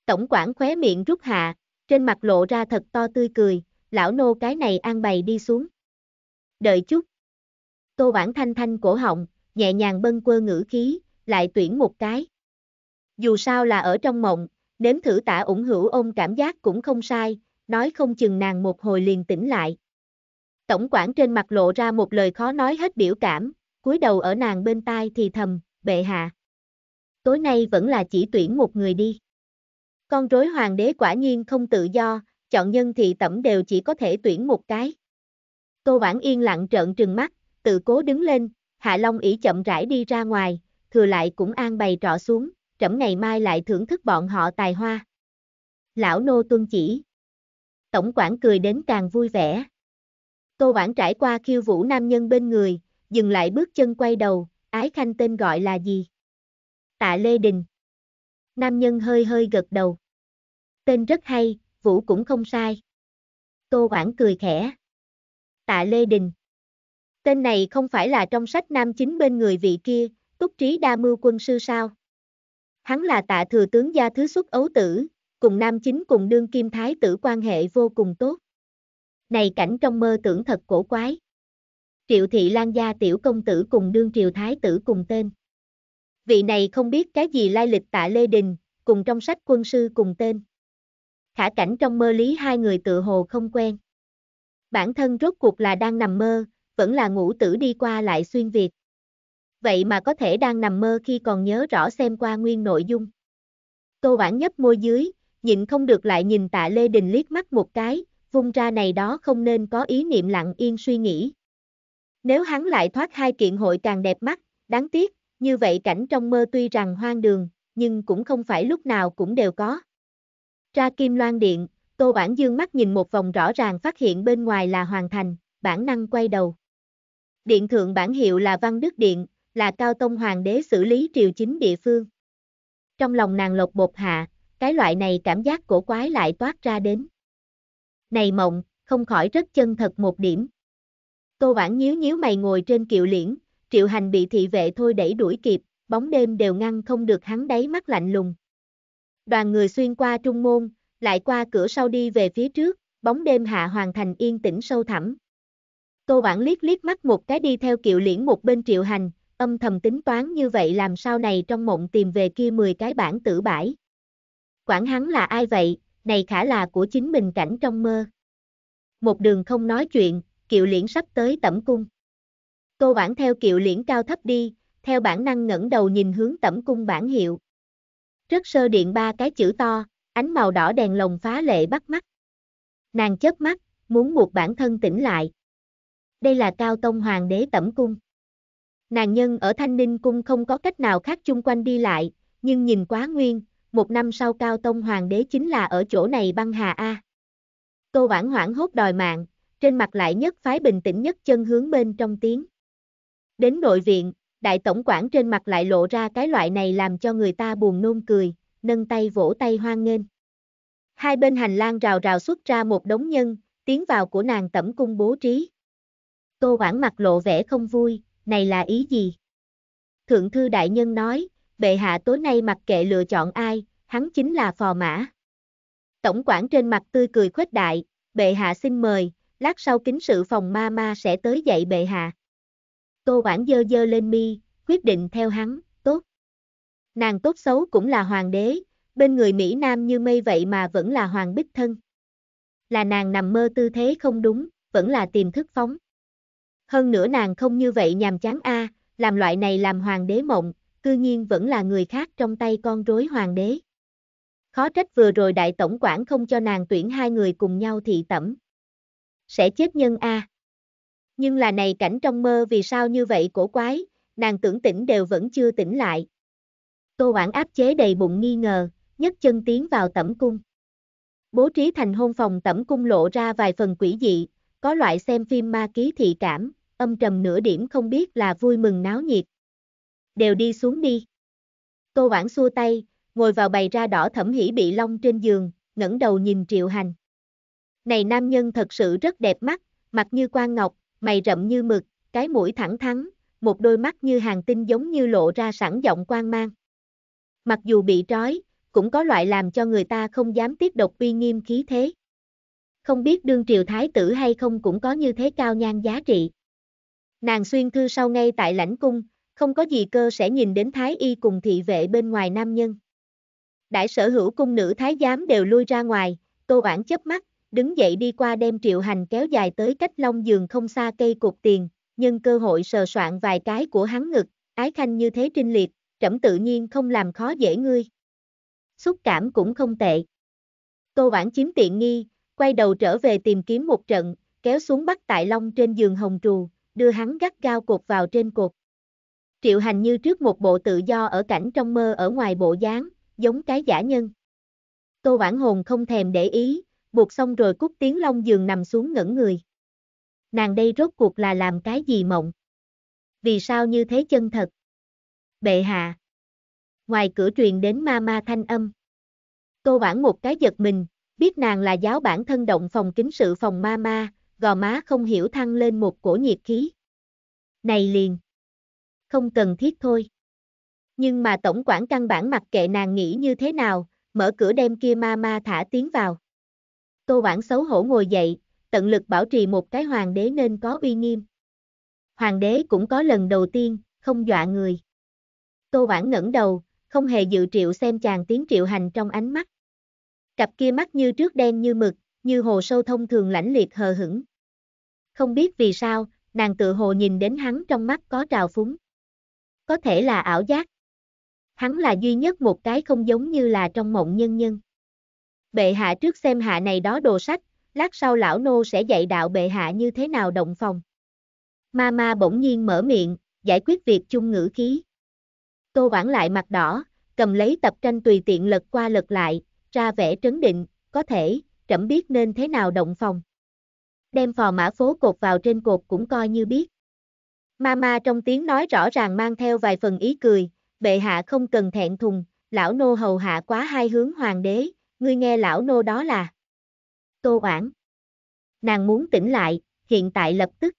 Tổng quản khóe miệng rút hạ, trên mặt lộ ra thật to tươi cười, lão nô cái này an bày đi xuống. Đợi chút. Tô Bản thanh thanh cổ họng, nhẹ nhàng bâng quơ ngữ khí, lại tuyển một cái. Dù sao là ở trong mộng, nếm thử tả ủng hữu ôm cảm giác cũng không sai, nói không chừng nàng một hồi liền tỉnh lại. Tổng quản trên mặt lộ ra một lời khó nói hết biểu cảm, cúi đầu ở nàng bên tai thì thầm, bệ hạ. Tối nay vẫn là chỉ tuyển một người đi. Con rối hoàng đế quả nhiên không tự do, chọn nhân thì tẩm đều chỉ có thể tuyển một cái. Tô Bản yên lặng trợn trừng mắt, tự cố đứng lên, Hạ Long ỉ chậm rãi đi ra ngoài, thừa lại cũng an bày trọ xuống, trẫm ngày mai lại thưởng thức bọn họ tài hoa. Lão nô tuân chỉ tổng quản cười đến càng vui vẻ. Tô Bản trải qua khiêu vũ nam nhân bên người, dừng lại bước chân quay đầu, ái khanh tên gọi là gì? Tạ Lê Đình. Nam nhân hơi hơi gật đầu. Tên rất hay, vũ cũng không sai. Tô Bản cười khẽ. Tạ Lê Đình. Tên này không phải là trong sách nam chính bên người vị kia, túc trí đa mưu quân sư sao? Hắn là tạ thừa tướng gia thứ xuất ấu tử, cùng nam chính cùng đương kim thái tử quan hệ vô cùng tốt. Này cảnh trong mơ tưởng thật cổ quái. Triệu thị lan gia tiểu công tử cùng đương triều thái tử cùng tên. Vị này không biết cái gì lai lịch tạ Lê Đình, cùng trong sách quân sư cùng tên. Khả cảnh trong mơ lý hai người tự hồ không quen. Bản thân rốt cuộc là đang nằm mơ, vẫn là ngũ tử đi qua lại xuyên Việt. Vậy mà có thể đang nằm mơ khi còn nhớ rõ xem qua nguyên nội dung. Tô Bản nhấp môi dưới, nhịn không được lại nhìn tạ Lê Đình liếc mắt một cái, vung ra này đó không nên có ý niệm lặng yên suy nghĩ. Nếu hắn lại thoát hai kiện hội càng đẹp mắt, đáng tiếc, như vậy cảnh trong mơ tuy rằng hoang đường, nhưng cũng không phải lúc nào cũng đều có. Ra kim loan điện, Tô Bản Dương mắt nhìn một vòng rõ ràng phát hiện bên ngoài là hoàn thành, bản năng quay đầu. Điện thượng bản hiệu là Văn Đức Điện, là Cao Tông Hoàng đế xử lý triều chính địa phương. Trong lòng nàng lộc bột hạ, cái loại này cảm giác cổ quái lại toát ra đến. Này mộng, không khỏi rất chân thật một điểm. Tô Bản nhíu nhíu mày ngồi trên kiệu liễn, triệu hành bị thị vệ thôi đẩy đuổi kịp, bóng đêm đều ngăn không được hắn đáy mắt lạnh lùng. Đoàn người xuyên qua trung môn, lại qua cửa sau đi về phía trước, bóng đêm hạ hoàn thành yên tĩnh sâu thẳm. Tô Bản liếc liếc mắt một cái đi theo kiệu liễn một bên triệu hành, âm thầm tính toán như vậy làm sao này trong mộng tìm về kia 10 cái bản tử bãi quản hắn là ai vậy, này khả là của chính mình cảnh trong mơ. Một đường không nói chuyện, kiệu liễn sắp tới tẩm cung. Tô Bản theo kiệu liễn cao thấp đi, theo bản năng ngẩng đầu nhìn hướng tẩm cung bản hiệu. Rất sơ điện ba cái chữ to, ánh màu đỏ đèn lồng phá lệ bắt mắt. Nàng chớp mắt, muốn buộc bản thân tỉnh lại. Đây là cao tông hoàng đế tẩm cung. Nàng nhân ở Thanh Ninh cung không có cách nào khác chung quanh đi lại, nhưng nhìn quá nguyên, một năm sau Cao Tông Hoàng đế chính là ở chỗ này băng hà A. Tô Vãn hoảng hốt đòi mạng, trên mặt lại nhất phái bình tĩnh nhất chân hướng bên trong tiếng. Đến nội viện, đại tổng quản trên mặt lại lộ ra cái loại này làm cho người ta buồn nôn cười, nâng tay vỗ tay hoan nghênh. Hai bên hành lang rào rào xuất ra một đống nhân, tiến vào của nàng tẩm cung bố trí. Tô Vãn mặt lộ vẻ không vui, này là ý gì? Thượng thư đại nhân nói, bệ hạ tối nay mặc kệ lựa chọn ai, hắn chính là phò mã. Tổng quản trên mặt tươi cười khuếch đại, bệ hạ xin mời, lát sau kính sự phòng ma ma sẽ tới dạy bệ hạ. Tô quản dơ dơ lên mi, quyết định theo hắn, tốt. Nàng tốt xấu cũng là hoàng đế, bên người Mỹ Nam như mây vậy mà vẫn là hoàng bích thân. Là nàng nằm mơ tư thế không đúng, vẫn là tiềm thức phóng. Hơn nữa nàng không như vậy nhàm chán a, làm loại này làm hoàng đế mộng, cư nhiên vẫn là người khác trong tay con rối hoàng đế. Khó trách vừa rồi đại tổng quản không cho nàng tuyển hai người cùng nhau thị tẩm. Sẽ chết nhân A. Nhưng là này cảnh trong mơ vì sao như vậy cổ quái, nàng tưởng tỉnh đều vẫn chưa tỉnh lại. Tô quản áp chế đầy bụng nghi ngờ, nhấc chân tiến vào tẩm cung. Bố trí thành hôn phòng tẩm cung lộ ra vài phần quỷ dị, có loại xem phim ma ký thị cảm, âm trầm nửa điểm không biết là vui mừng náo nhiệt, đều đi xuống đi. Tô Hoảng xua tay, ngồi vào bày ra đỏ thẩm hỉ bị long trên giường, ngẩng đầu nhìn Triệu Hành. Này nam nhân thật sự rất đẹp mắt, mặt như quan ngọc, mày rậm như mực, cái mũi thẳng thắn, một đôi mắt như hàng tinh giống như lộ ra sẵn giọng quan mang. Mặc dù bị trói, cũng có loại làm cho người ta không dám tiếp độc uy nghiêm khí thế. Không biết đương triều thái tử hay không cũng có như thế cao nhan giá trị. Nàng xuyên thư sau ngay tại lãnh cung, không có gì cơ sẽ nhìn đến thái y cùng thị vệ bên ngoài nam nhân. Đại sở hữu cung nữ thái giám đều lui ra ngoài, tô bản chớp mắt, đứng dậy đi qua đem triệu hành kéo dài tới cách long giường không xa cây cục tiền, nhân cơ hội sờ soạn vài cái của hắn ngực, ái khanh như thế trinh liệt, trẫm tự nhiên không làm khó dễ ngươi. Xúc cảm cũng không tệ. Tô bản chiếm tiện nghi, quay đầu trở về tìm kiếm một trận, kéo xuống bắt tại long trên giường hồng trù, đưa hắn gắt gao cột vào trên cột. Triệu Hành như trước một bộ tự do ở cảnh trong mơ ở ngoài bộ dáng, giống cái giả nhân. Tô Vãn Hồn không thèm để ý, buộc xong rồi cút tiếng long giường nằm xuống ngẩn người. Nàng đây rốt cuộc là làm cái gì mộng? Vì sao như thế chân thật? Bệ hạ. Ngoài cửa truyền đến ma ma thanh âm. Tô Vãn một cái giật mình, biết nàng là giáo bản thân động phòng kính sự phòng ma ma, gò má không hiểu thăng lên một cổ nhiệt khí. Này liền không cần thiết thôi. Nhưng mà tổng quản căn bản mặc kệ nàng nghĩ như thế nào, mở cửa đem kia ma ma thả tiếng vào. Tô Bản xấu hổ ngồi dậy, tận lực bảo trì một cái hoàng đế nên có uy nghiêm. Hoàng đế cũng có lần đầu tiên, không dọa người. Tô Bản ngẩng đầu, không hề dự triệu xem chàng tiếng triệu hành trong ánh mắt. Cặp kia mắt như trước đen như mực, như hồ sâu thông thường lãnh liệt hờ hững. Không biết vì sao, nàng tự hồ nhìn đến hắn trong mắt có trào phúng có thể là ảo giác. Hắn là duy nhất một cái không giống như là trong mộng nhân nhân. Bệ hạ trước xem hạ này đó đồ sách, lát sau lão nô sẽ dạy đạo bệ hạ như thế nào động phòng. Ma ma bỗng nhiên mở miệng, giải quyết việc chung ngữ khí. Tô Bản lại mặt đỏ, cầm lấy tập tranh tùy tiện lật qua lật lại, ra vẻ trấn định, có thể, trẫm biết nên thế nào động phòng. Đem phò mã phố cột vào trên cột cũng coi như biết. Mama trong tiếng nói rõ ràng mang theo vài phần ý cười, bệ hạ không cần thẹn thùng, lão nô hầu hạ quá hai hướng hoàng đế, ngươi nghe lão nô đó là Tô Oản. Nàng muốn tỉnh lại, hiện tại lập tức.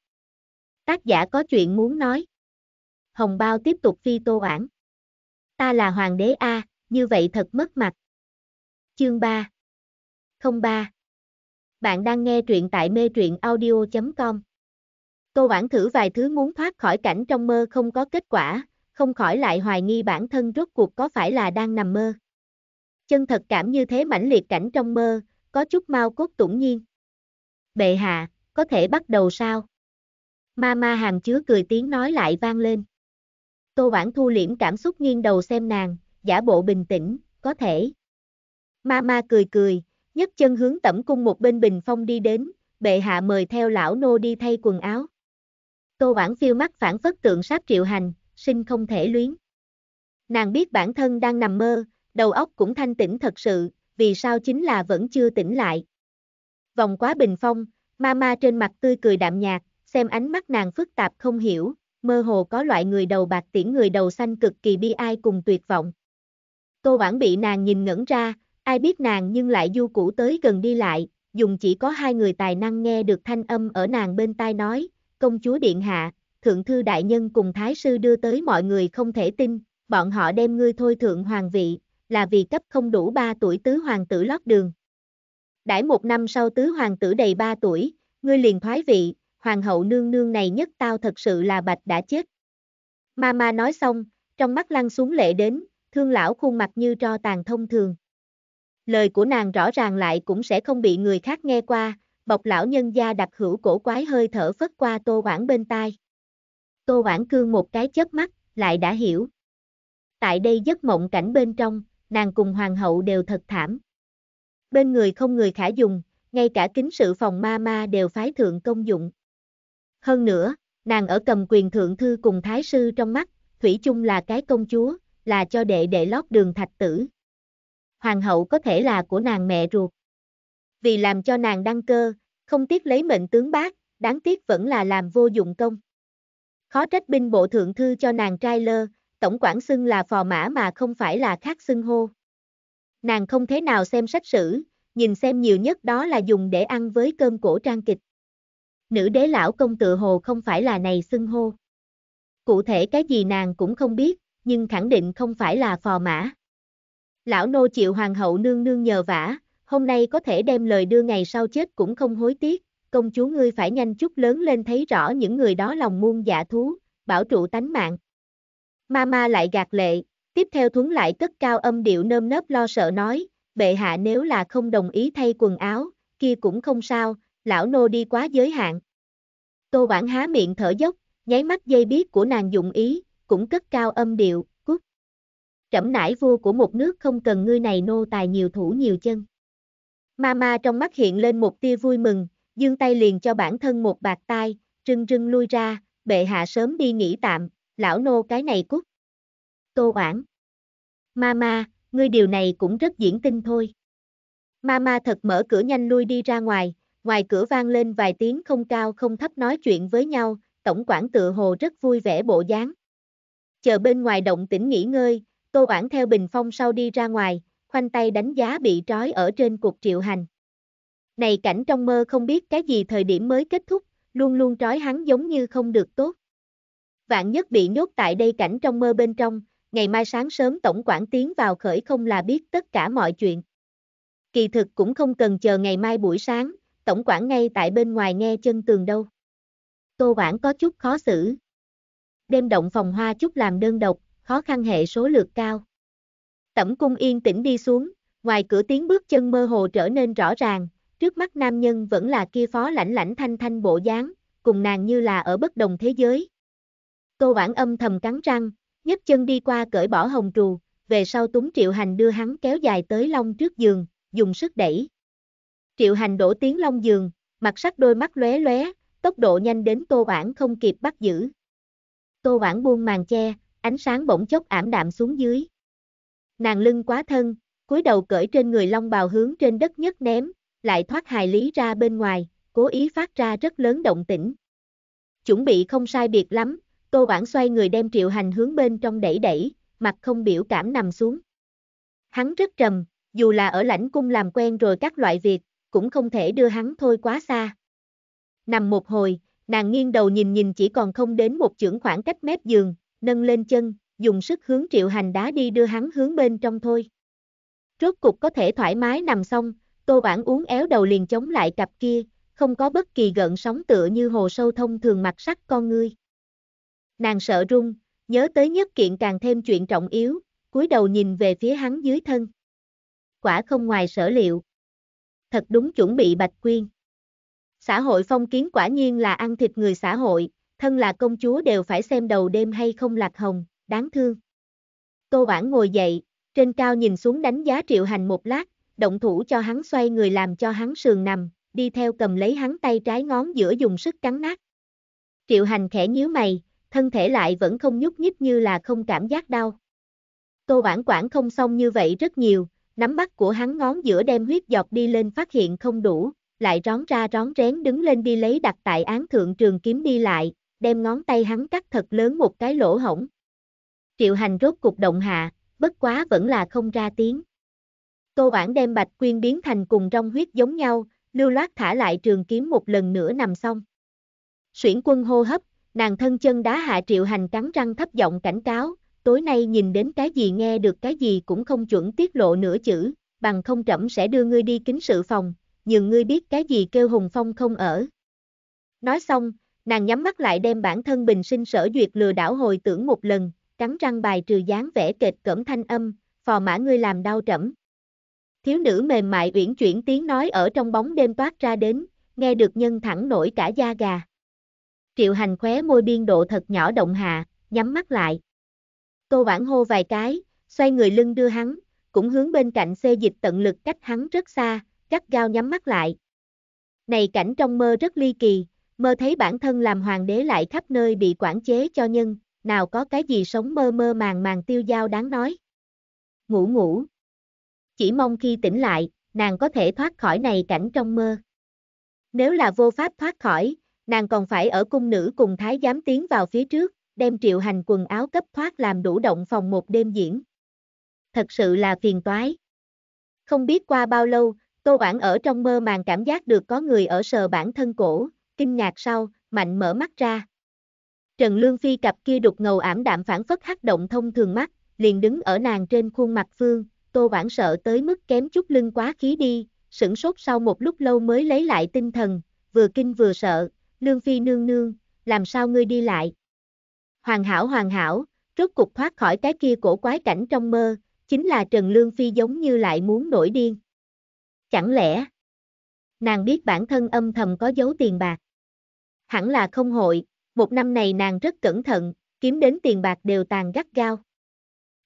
Tác giả có chuyện muốn nói. Hồng Bao tiếp tục phi Tô Oản. Ta là hoàng đế A, như vậy thật mất mặt. Chương 3 03 Bạn đang nghe truyện tại mê truyện audio.com Tô Bản thử vài thứ muốn thoát khỏi cảnh trong mơ không có kết quả, không khỏi lại hoài nghi bản thân rốt cuộc có phải là đang nằm mơ. Chân thật cảm như thế mãnh liệt cảnh trong mơ, có chút mau cốt tủng nhiên. Bệ hạ, có thể bắt đầu sao? Ma ma hàm chứa cười tiếng nói lại vang lên. Tô Bản thu liễm cảm xúc nghiêng đầu xem nàng, giả bộ bình tĩnh, có thể. Ma ma cười cười, nhấc chân hướng tẩm cung một bên bình phong đi đến, bệ hạ mời theo lão nô đi thay quần áo. Tô bản phiêu mắt phản phất tượng sáp triệu hành, sinh không thể luyến. Nàng biết bản thân đang nằm mơ, đầu óc cũng thanh tỉnh thật sự, vì sao chính là vẫn chưa tỉnh lại. Vòng quá bình phong, Mama trên mặt tươi cười đạm nhạt, xem ánh mắt nàng phức tạp không hiểu, mơ hồ có loại người đầu bạc tiễn người đầu xanh cực kỳ bi ai cùng tuyệt vọng. Tô Bản bị nàng nhìn ngẩn ra, ai biết nàng nhưng lại du cũ tới gần đi lại, dùng chỉ có hai người tài năng nghe được thanh âm ở nàng bên tai nói, công chúa điện hạ, thượng thư đại nhân cùng thái sư đưa tới mọi người không thể tin, bọn họ đem ngươi thôi thượng hoàng vị, là vì cấp không đủ 3 tuổi tứ hoàng tử lót đường. Đãi một năm sau tứ hoàng tử đầy 3 tuổi, ngươi liền thoái vị, hoàng hậu nương nương này nhất tao thật sự là bạch đã chết. Mama nói xong, trong mắt lăn xuống lệ đến, thương lão khuôn mặt như tro tàn thông thường. Lời của nàng rõ ràng lại cũng sẽ không bị người khác nghe qua, bọc lão nhân gia đặc hữu cổ quái hơi thở phất qua tô quảng bên tai. Tô quảng cương một cái chớp mắt, lại đã hiểu. Tại đây giấc mộng cảnh bên trong, nàng cùng hoàng hậu đều thật thảm. Bên người không người khả dùng, ngay cả kính sự phòng ma ma đều phái thượng công dụng. Hơn nữa, nàng ở cầm quyền thượng thư cùng thái sư trong mắt, Thủy chung là cái công chúa, là cho đệ đệ lót đường thạch tử. Hoàng hậu có thể là của nàng mẹ ruột vì làm cho nàng đăng cơ, không tiếc lấy mệnh tướng bác, đáng tiếc vẫn là làm vô dụng công. Khó trách binh bộ thượng thư cho nàng trai lơ, tổng quản xưng là phò mã mà không phải là khác xưng hô. Nàng không thế nào xem sách sử, nhìn xem nhiều nhất đó là dùng để ăn với cơm cổ trang kịch. Nữ đế lão công tự hồ không phải là này xưng hô. Cụ thể cái gì nàng cũng không biết, nhưng khẳng định không phải là phò mã. Lão nô chịu hoàng hậu nương nương nhờ vả, hôm nay có thể đem lời đưa ngày sau chết cũng không hối tiếc, công chúa ngươi phải nhanh chút lớn lên thấy rõ những người đó lòng muôn dạ thú, bảo trụ tánh mạng. Mama lại gạt lệ, tiếp theo thuấn lại cất cao âm điệu nơm nớp lo sợ nói, bệ hạ nếu là không đồng ý thay quần áo, kia cũng không sao, lão nô đi quá giới hạn. Tô bản há miệng thở dốc, nháy mắt dây biết của nàng dụng ý, cũng cất cao âm điệu, cút. Trẫm nải vua của một nước không cần ngươi này nô tài nhiều thủ nhiều chân. Mama trong mắt hiện lên một tia vui mừng, dương tay liền cho bản thân một bạc tai, rưng rưng lui ra, bệ hạ sớm đi nghỉ tạm, lão nô cái này cút. Tô Oản. Mama, ngươi điều này cũng rất diễn tinh thôi. Mama thật mở cửa nhanh lui đi ra ngoài, ngoài cửa vang lên vài tiếng không cao không thấp nói chuyện với nhau, tổng quản tựa hồ rất vui vẻ bộ dáng. Chờ bên ngoài động tĩnh nghỉ ngơi, Tô Oản theo bình phong sau đi ra ngoài, khoanh tay đánh giá bị trói ở trên cuộc triệu hành. Này cảnh trong mơ không biết cái gì thời điểm mới kết thúc, luôn luôn trói hắn giống như không được tốt. Vạn nhất bị nhốt tại đây cảnh trong mơ bên trong, ngày mai sáng sớm tổng quản tiến vào khởi không là biết tất cả mọi chuyện. Kỳ thực cũng không cần chờ ngày mai buổi sáng, tổng quản ngay tại bên ngoài nghe chân tường đâu. Tô quản có chút khó xử. Đêm động phòng hoa chút làm đơn độc, khó khăn hệ số lượt cao. Tẩm cung yên tĩnh đi xuống, ngoài cửa tiếng bước chân mơ hồ trở nên rõ ràng, trước mắt nam nhân vẫn là kia phó lãnh lãnh thanh thanh bộ dáng, cùng nàng như là ở bất đồng thế giới. Cô Bản âm thầm cắn răng, nhấc chân đi qua cởi bỏ hồng trù, về sau túng Triệu Hành đưa hắn kéo dài tới long trước giường, dùng sức đẩy. Triệu Hành đổ tiếng long giường, mặt sắc đôi mắt lóe lóe, tốc độ nhanh đến Tô Bản không kịp bắt giữ. Tô Bản buông màn che, ánh sáng bỗng chốc ảm đạm xuống dưới. Nàng lưng quá thân, cúi đầu cởi trên người long bào hướng trên đất nhất ném, lại thoát hài lý ra bên ngoài, cố ý phát ra rất lớn động tĩnh. Chuẩn bị không sai biệt lắm, cô bản xoay người đem Triệu Hành hướng bên trong đẩy đẩy, mặt không biểu cảm nằm xuống. Hắn rất trầm, dù là ở lãnh cung làm quen rồi các loại việc, cũng không thể đưa hắn thôi quá xa. Nằm một hồi, nàng nghiêng đầu nhìn nhìn chỉ còn không đến một chưởng khoảng cách mép giường, nâng lên chân, dùng sức hướng triệu hành đá đi đưa hắn hướng bên trong thôi. Rốt cục có thể thoải mái nằm xong, tô bản uống éo đầu liền chống lại cặp kia, không có bất kỳ gợn sóng tựa như hồ sâu thông thường mặt sắc con ngươi. Nàng sợ run, nhớ tới nhất kiện càng thêm chuyện trọng yếu, cúi đầu nhìn về phía hắn dưới thân. Quả không ngoài sở liệu. Thật đúng chuẩn bị bạch quyên. Xã hội phong kiến quả nhiên là ăn thịt người xã hội, thân là công chúa đều phải xem đầu đêm hay không lạc hồng đáng thương. Tô Bản ngồi dậy, trên cao nhìn xuống đánh giá triệu hành một lát, động thủ cho hắn xoay người làm cho hắn sườn nằm, đi theo cầm lấy hắn tay trái ngón giữa dùng sức cắn nát. Triệu hành khẽ nhíu mày, thân thể lại vẫn không nhúc nhích như là không cảm giác đau. Tô Bản quản không xong như vậy rất nhiều, nắm bắt của hắn ngón giữa đem huyết dọc đi lên phát hiện không đủ, lại rón ra rón rén đứng lên đi lấy đặt tại án thượng trường kiếm đi lại, đem ngón tay hắn cắt thật lớn một cái lỗ hổng. Triệu hành rốt cục động hạ, bất quá vẫn là không ra tiếng. Tô bản đem Bạch Quyên biến thành cùng rong huyết giống nhau, lưu loát thả lại trường kiếm một lần nữa nằm xong. Xuyển quân hô hấp, nàng thân chân đá hạ triệu hành cắn răng thấp giọng cảnh cáo, tối nay nhìn đến cái gì nghe được cái gì cũng không chuẩn tiết lộ nửa chữ, bằng không trẫm sẽ đưa ngươi đi kính sự phòng, nhưng ngươi biết cái gì kêu hùng phong không ở. Nói xong, nàng nhắm mắt lại đem bản thân bình sinh sở duyệt lừa đảo hồi tưởng một lần, cắn răng bài trừ dáng vẻ kịch cẩm thanh âm, phò mã ngươi làm đau trẫm. Thiếu nữ mềm mại uyển chuyển tiếng nói ở trong bóng đêm toát ra đến, nghe được nhân thẳng nổi cả da gà. Triệu hành khóe môi biên độ thật nhỏ động hạ, nhắm mắt lại. Tô Vãn hô vài cái, xoay người lưng đưa hắn, cũng hướng bên cạnh xê dịch tận lực cách hắn rất xa, cắt gao nhắm mắt lại. Này cảnh trong mơ rất ly kỳ, mơ thấy bản thân làm hoàng đế lại khắp nơi bị quản chế cho nhân, nào có cái gì sống mơ mơ màng màng tiêu dao đáng nói. Ngủ ngủ. Chỉ mong khi tỉnh lại, nàng có thể thoát khỏi này cảnh trong mơ. Nếu là vô pháp thoát khỏi, nàng còn phải ở cung nữ cùng thái giám tiến vào phía trước, đem triệu hành quần áo cấp thoát làm đủ động phòng một đêm diễn. Thật sự là phiền toái. Không biết qua bao lâu, Tô Bản ở trong mơ màng cảm giác được có người ở sờ bản thân cổ, kinh ngạc sau, mạnh mở mắt ra. Trần Lương Phi cặp kia đục ngầu ảm đạm phản phất hắc động thông thường mắt, liền đứng ở nàng trên khuôn mặt phương, Tô Vãn sợ tới mức kém chút lưng quá khí đi, sửng sốt sau một lúc lâu mới lấy lại tinh thần, vừa kinh vừa sợ, Lương Phi nương nương, làm sao ngươi đi lại? Hoàn hảo hoàn hảo, rốt cục thoát khỏi cái kia cổ quái cảnh trong mơ, chính là Trần Lương Phi giống như lại muốn nổi điên. Chẳng lẽ, nàng biết bản thân âm thầm có dấu tiền bạc? Hẳn là không hội, một năm này nàng rất cẩn thận, kiếm đến tiền bạc đều tàn gắt gao.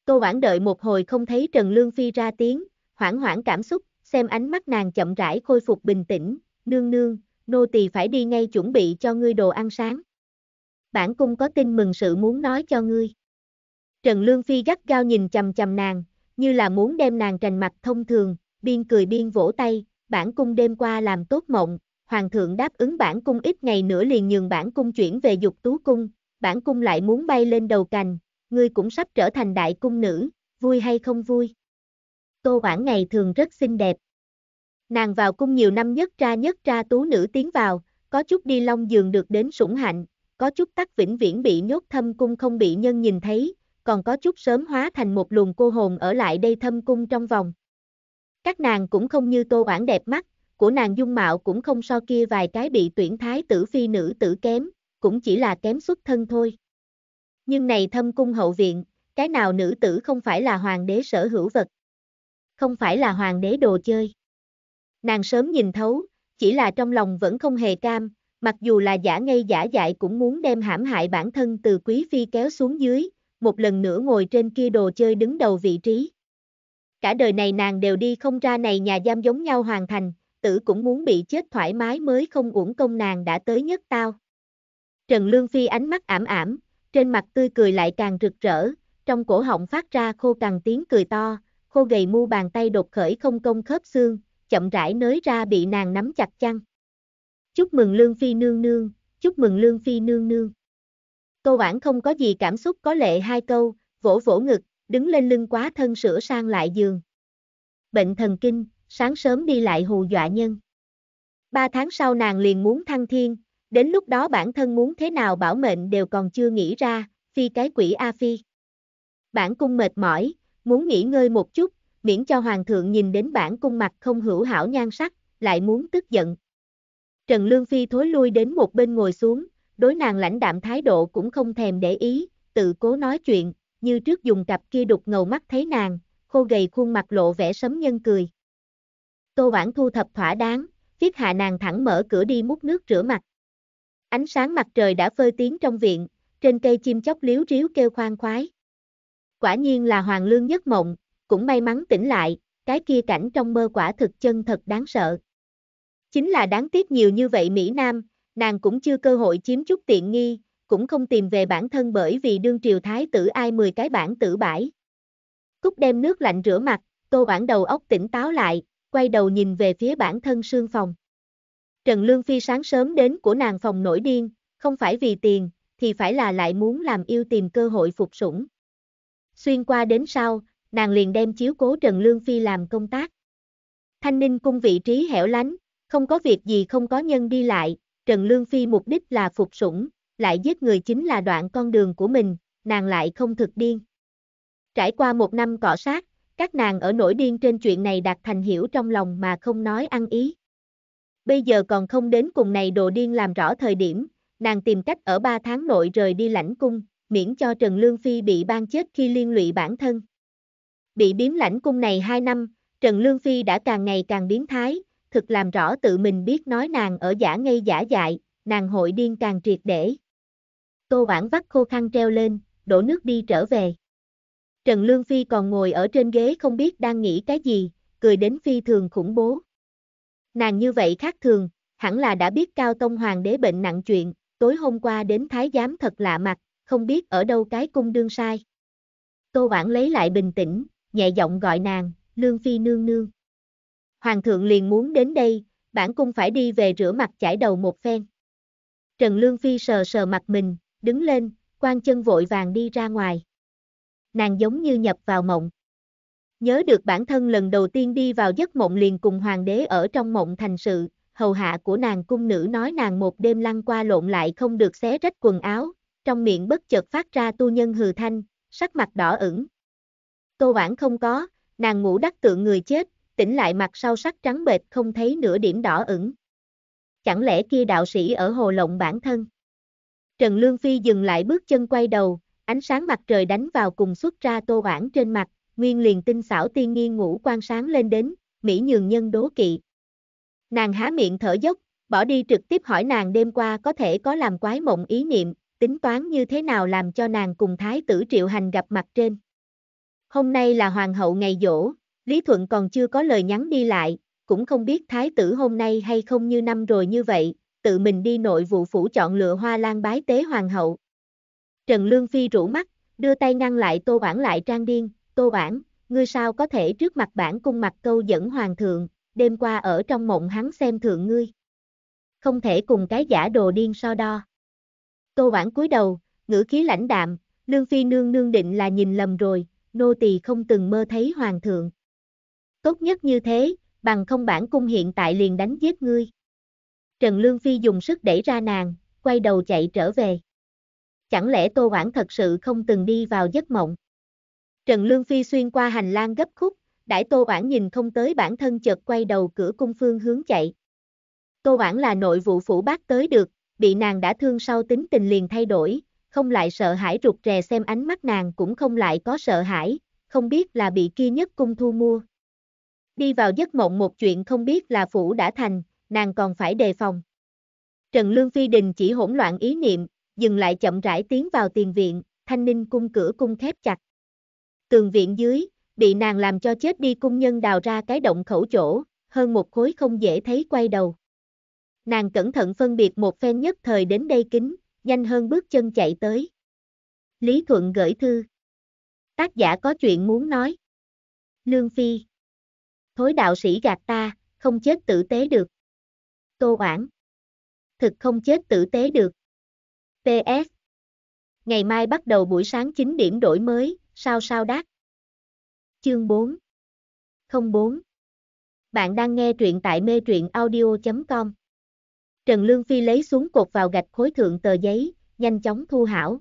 Tô Bản đợi một hồi không thấy Trần Lương Phi ra tiếng, hoảng hoảng cảm xúc, xem ánh mắt nàng chậm rãi khôi phục bình tĩnh, nương nương, nô tỳ phải đi ngay chuẩn bị cho ngươi đồ ăn sáng. Bản cung có tin mừng sự muốn nói cho ngươi. Trần Lương Phi gắt gao nhìn chầm chầm nàng, như là muốn đem nàng trành mặt thông thường, biên cười biên vỗ tay, bản cung đêm qua làm tốt mộng, hoàng thượng đáp ứng bản cung ít ngày nữa liền nhường bản cung chuyển về dục tú cung, bản cung lại muốn bay lên đầu cành, ngươi cũng sắp trở thành đại cung nữ, vui hay không vui? Tô Hoảng ngày thường rất xinh đẹp. Nàng vào cung nhiều năm nhất ra nhất ra tú nữ tiến vào, có chút đi long giường được đến sủng hạnh, có chút tắc vĩnh viễn bị nhốt thâm cung không bị nhân nhìn thấy, còn có chút sớm hóa thành một luồng cô hồn ở lại đây thâm cung trong vòng. Các nàng cũng không như tô oản đẹp mắt, của nàng dung mạo cũng không so kia vài cái bị tuyển thái tử phi nữ tử kém, cũng chỉ là kém xuất thân thôi. Nhưng này thâm cung hậu viện, cái nào nữ tử không phải là hoàng đế sở hữu vật, không phải là hoàng đế đồ chơi. Nàng sớm nhìn thấu, chỉ là trong lòng vẫn không hề cam, mặc dù là giả ngây giả dại cũng muốn đem hãm hại bản thân từ quý phi kéo xuống dưới, một lần nữa ngồi trên kia đồ chơi đứng đầu vị trí. Cả đời này nàng đều đi không ra này nhà giam giống nhau hoàn thành, tử cũng muốn bị chết thoải mái mới không uổng công nàng đã tới nhất tao. Trần Lương Phi ánh mắt ảm ảm, trên mặt tươi cười lại càng rực rỡ, trong cổ họng phát ra khô càng tiếng cười to, khô gầy mu bàn tay đột khởi không công khớp xương, chậm rãi nới ra bị nàng nắm chặt chăng. Chúc mừng Lương Phi nương nương, chúc mừng Lương Phi nương nương. Tô Bản không có gì cảm xúc có lệ hai câu, vỗ vỗ ngực, đứng lên lưng quá thân sửa sang lại giường. Bệnh thần kinh, sáng sớm đi lại hù dọa nhân. Ba tháng sau nàng liền muốn thăng thiên, đến lúc đó bản thân muốn thế nào bảo mệnh đều còn chưa nghĩ ra, phi cái quỷ A Phi. Bản cung mệt mỏi, muốn nghỉ ngơi một chút, miễn cho hoàng thượng nhìn đến bản cung mặt không hữu hảo nhan sắc, lại muốn tức giận. Trần Lương Phi thối lui đến một bên ngồi xuống, đối nàng lãnh đạm thái độ cũng không thèm để ý, tự cố nói chuyện, như trước dùng cặp kia đục ngầu mắt thấy nàng, khô gầy khuôn mặt lộ vẻ sấm nhân cười. Tô Vãn thu thập thỏa đáng, viết hạ nàng thẳng mở cửa đi múc nước rửa mặt. Ánh sáng mặt trời đã phơi tiến trong viện, trên cây chim chóc liếu riếu kêu khoan khoái. Quả nhiên là hoàng lương nhất mộng, cũng may mắn tỉnh lại, cái kia cảnh trong mơ quả thực chân thật đáng sợ. Chính là đáng tiếc nhiều như vậy Mỹ Nam, nàng cũng chưa cơ hội chiếm chút tiện nghi, cũng không tìm về bản thân bởi vì đương triều thái tử ai 10 cái bản tử bãi. Cúc đem nước lạnh rửa mặt, tô bản đầu óc tỉnh táo lại, quay đầu nhìn về phía bản thân sương phòng. Trần Lương Phi sáng sớm đến của nàng phòng nổi điên, không phải vì tiền, thì phải là lại muốn làm yêu tìm cơ hội phục sủng. Xuyên qua đến sau, nàng liền đem chiếu cố Trần Lương Phi làm công tác. Thanh ninh cung vị trí hẻo lánh, không có việc gì không có nhân đi lại, Trần Lương Phi mục đích là phục sủng, lại giết người chính là đoạn con đường của mình, nàng lại không thực điên. Trải qua một năm cọ sát, các nàng ở nổi điên trên chuyện này đạt thành hiểu trong lòng mà không nói ăn ý. Bây giờ còn không đến cùng này đồ điên làm rõ thời điểm, nàng tìm cách ở ba tháng nội rời đi lãnh cung, miễn cho Trần Lương Phi bị ban chết khi liên lụy bản thân. Bị biếm lãnh cung này 2 năm, Trần Lương Phi đã càng ngày càng biến thái, thực làm rõ tự mình biết nói nàng ở giả ngây giả dại, nàng hội điên càng triệt để. Tô Bản vắt khô khăn treo lên, đổ nước đi trở về. Trần Lương Phi còn ngồi ở trên ghế không biết đang nghĩ cái gì, cười đến phi thường khủng bố. Nàng như vậy khác thường, hẳn là đã biết Cao Tông Hoàng đế bệnh nặng chuyện, tối hôm qua đến Thái Giám thật lạ mặt, không biết ở đâu cái cung đương sai. Tô Bản lấy lại bình tĩnh, nhẹ giọng gọi nàng, Lương Phi nương nương. Hoàng thượng liền muốn đến đây, bản cung phải đi về rửa mặt chải đầu một phen. Trần Lương Phi sờ sờ mặt mình, đứng lên, quan chân vội vàng đi ra ngoài nàng giống như nhập vào mộng. Nhớ được bản thân lần đầu tiên đi vào giấc mộng liền cùng hoàng đế ở trong mộng thành sự, hầu hạ của nàng cung nữ nói nàng một đêm lăn qua lộn lại không được xé rách quần áo, trong miệng bất chợt phát ra tu nhân hừ thanh, sắc mặt đỏ ửng. Tô bản không có, nàng ngủ đắc tượng người chết, tỉnh lại mặt sau sắc trắng bệt không thấy nửa điểm đỏ ửng. Chẳng lẽ kia đạo sĩ ở hồ lộng bản thân? Trần Lương Phi dừng lại bước chân quay đầu, Ánh sáng mặt trời đánh vào cùng xuất ra tô oản trên mặt, nguyên liền tinh xảo tiên nghiêng ngủ quan sáng lên đến, mỹ nhường nhân đố kỵ. Nàng há miệng thở dốc, bỏ đi trực tiếp hỏi nàng đêm qua có thể có làm quái mộng ý niệm, tính toán như thế nào làm cho nàng cùng thái tử triệu hành gặp mặt trên. Hôm nay là hoàng hậu ngày dỗ, Lý Thuận còn chưa có lời nhắn đi lại, cũng không biết thái tử hôm nay hay không như năm rồi như vậy, tự mình đi nội vụ phủ chọn lựa hoa lan bái tế hoàng hậu. Trần Lương Phi rủ mắt, đưa tay ngăn lại Tô Bản lại trang điên, Tô Bản, ngươi sao có thể trước mặt bản cung mặt câu dẫn hoàng thượng, đêm qua ở trong mộng hắn xem thượng ngươi. Không thể cùng cái giả đồ điên so đo. Tô Bản cúi đầu, ngữ khí lãnh đạm, Lương Phi nương nương định là nhìn lầm rồi, nô tỳ không từng mơ thấy hoàng thượng. Tốt nhất như thế, bằng không bản cung hiện tại liền đánh giết ngươi. Trần Lương Phi dùng sức đẩy ra nàng, quay đầu chạy trở về chẳng lẽ Tô Hoảng thật sự không từng đi vào giấc mộng. Trần Lương Phi xuyên qua hành lang gấp khúc, đại Tô Hoảng nhìn không tới bản thân chợt quay đầu cửa cung phương hướng chạy. Tô Hoảng là nội vụ phủ bác tới được, bị nàng đã thương sau tính tình liền thay đổi, không lại sợ hãi rụt rè xem ánh mắt nàng cũng không lại có sợ hãi, không biết là bị kia nhất cung thu mua. Đi vào giấc mộng một chuyện không biết là phủ đã thành, nàng còn phải đề phòng. Trần Lương Phi Đình chỉ hỗn loạn ý niệm, dừng lại chậm rãi tiến vào tiền viện, thanh ninh cung cửa cung khép chặt. Tường viện dưới, bị nàng làm cho chết đi cung nhân đào ra cái động khẩu chỗ, hơn một khối không dễ thấy quay đầu. Nàng cẩn thận phân biệt một phen nhất thời đến đây kính, nhanh hơn bước chân chạy tới. Lý Thuận gửi thư. Tác giả có chuyện muốn nói. Lương Phi. Thối đạo sĩ gạt ta, không chết tử tế được. Tô Oản. Thực không chết tử tế được. PS. Ngày mai bắt đầu buổi sáng 9 điểm đổi mới, sao sao đắt. Chương 4 04 Bạn đang nghe truyện tại mê truyện audio.com Trần Lương Phi lấy xuống cột vào gạch khối thượng tờ giấy, nhanh chóng thu hảo.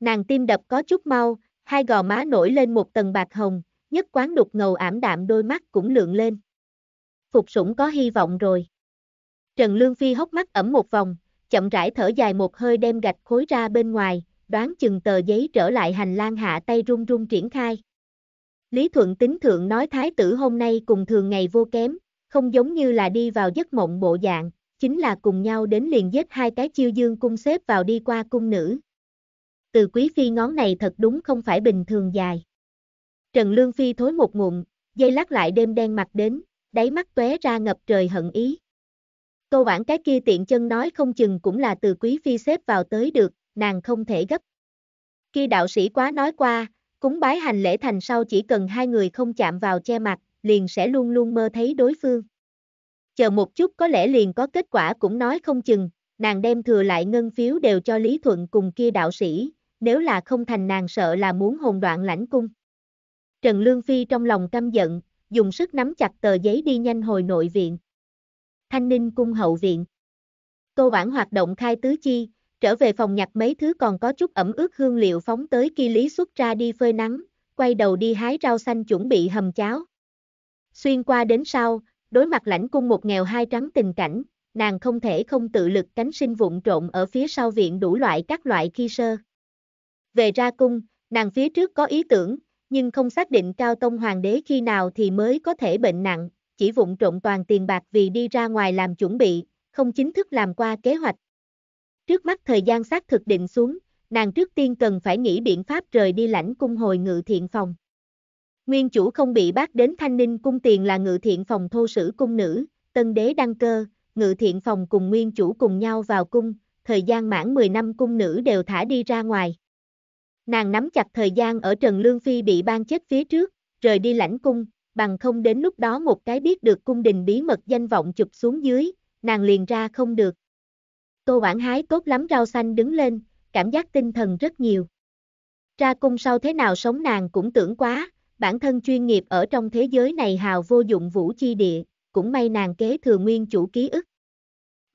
Nàng tim đập có chút mau, hai gò má nổi lên một tầng bạc hồng, nhất quán đục ngầu ảm đạm đôi mắt cũng lượng lên. Phục sủng có hy vọng rồi. Trần Lương Phi hốc mắt ẩm một vòng, chậm rãi thở dài một hơi đem gạch khối ra bên ngoài, đoán chừng tờ giấy trở lại hành lang hạ tay run run triển khai. Lý Thuận tính thượng nói thái tử hôm nay cùng thường ngày vô kém, không giống như là đi vào giấc mộng bộ dạng, chính là cùng nhau đến liền giết hai cái chiêu dương cung xếp vào đi qua cung nữ. Từ quý phi ngón này thật đúng không phải bình thường dài. Trần Lương Phi thối một ngụm, dây lắc lại đêm đen mặt đến, đáy mắt tóe ra ngập trời hận ý. Câu bản cái kia tiện chân nói không chừng cũng là từ quý phi xếp vào tới được, nàng không thể gấp. Khi đạo sĩ quá nói qua, cúng bái hành lễ thành sau chỉ cần hai người không chạm vào che mặt, liền sẽ luôn luôn mơ thấy đối phương. Chờ một chút có lẽ liền có kết quả cũng nói không chừng, nàng đem thừa lại ngân phiếu đều cho Lý Thuận cùng kia đạo sĩ, nếu là không thành nàng sợ là muốn hồn đoạn lãnh cung. Trần Lương Phi trong lòng căm giận, dùng sức nắm chặt tờ giấy đi nhanh hồi nội viện. Thanh Ninh Cung Hậu Viện. Tô Bản hoạt động khai tứ chi, trở về phòng nhặt mấy thứ còn có chút ẩm ướt hương liệu phóng tới kia lý xuất ra đi phơi nắng, quay đầu đi hái rau xanh chuẩn bị hầm cháo. Xuyên qua đến sau, đối mặt lãnh cung một nghèo hai trắng tình cảnh, nàng không thể không tự lực cánh sinh vụn trộn ở phía sau viện đủ loại các loại khi sơ. Về ra cung, nàng phía trước có ý tưởng, nhưng không xác định cao tông hoàng đế khi nào thì mới có thể bệnh nặng, chỉ vụng trộn toàn tiền bạc vì đi ra ngoài làm chuẩn bị, không chính thức làm qua kế hoạch. Trước mắt thời gian xác thực định xuống, nàng trước tiên cần phải nghĩ biện pháp rời đi lãnh cung hồi ngự thiện phòng. Nguyên chủ không bị bắt đến thanh ninh cung tiền là ngự thiện phòng thô sử cung nữ, tân đế đăng cơ, ngự thiện phòng cùng nguyên chủ cùng nhau vào cung, thời gian mãn 10 năm cung nữ đều thả đi ra ngoài. Nàng nắm chặt thời gian ở Trần Lương Phi bị ban chết phía trước, rời đi lãnh cung, bằng không đến lúc đó một cái biết được cung đình bí mật danh vọng chụp xuống dưới, nàng liền ra không được. Tô Bản hái tốt lắm rau xanh đứng lên, cảm giác tinh thần rất nhiều. Ra cung sau thế nào sống nàng cũng tưởng quá, bản thân chuyên nghiệp ở trong thế giới này hào vô dụng vũ chi địa, cũng may nàng kế thừa nguyên chủ ký ức.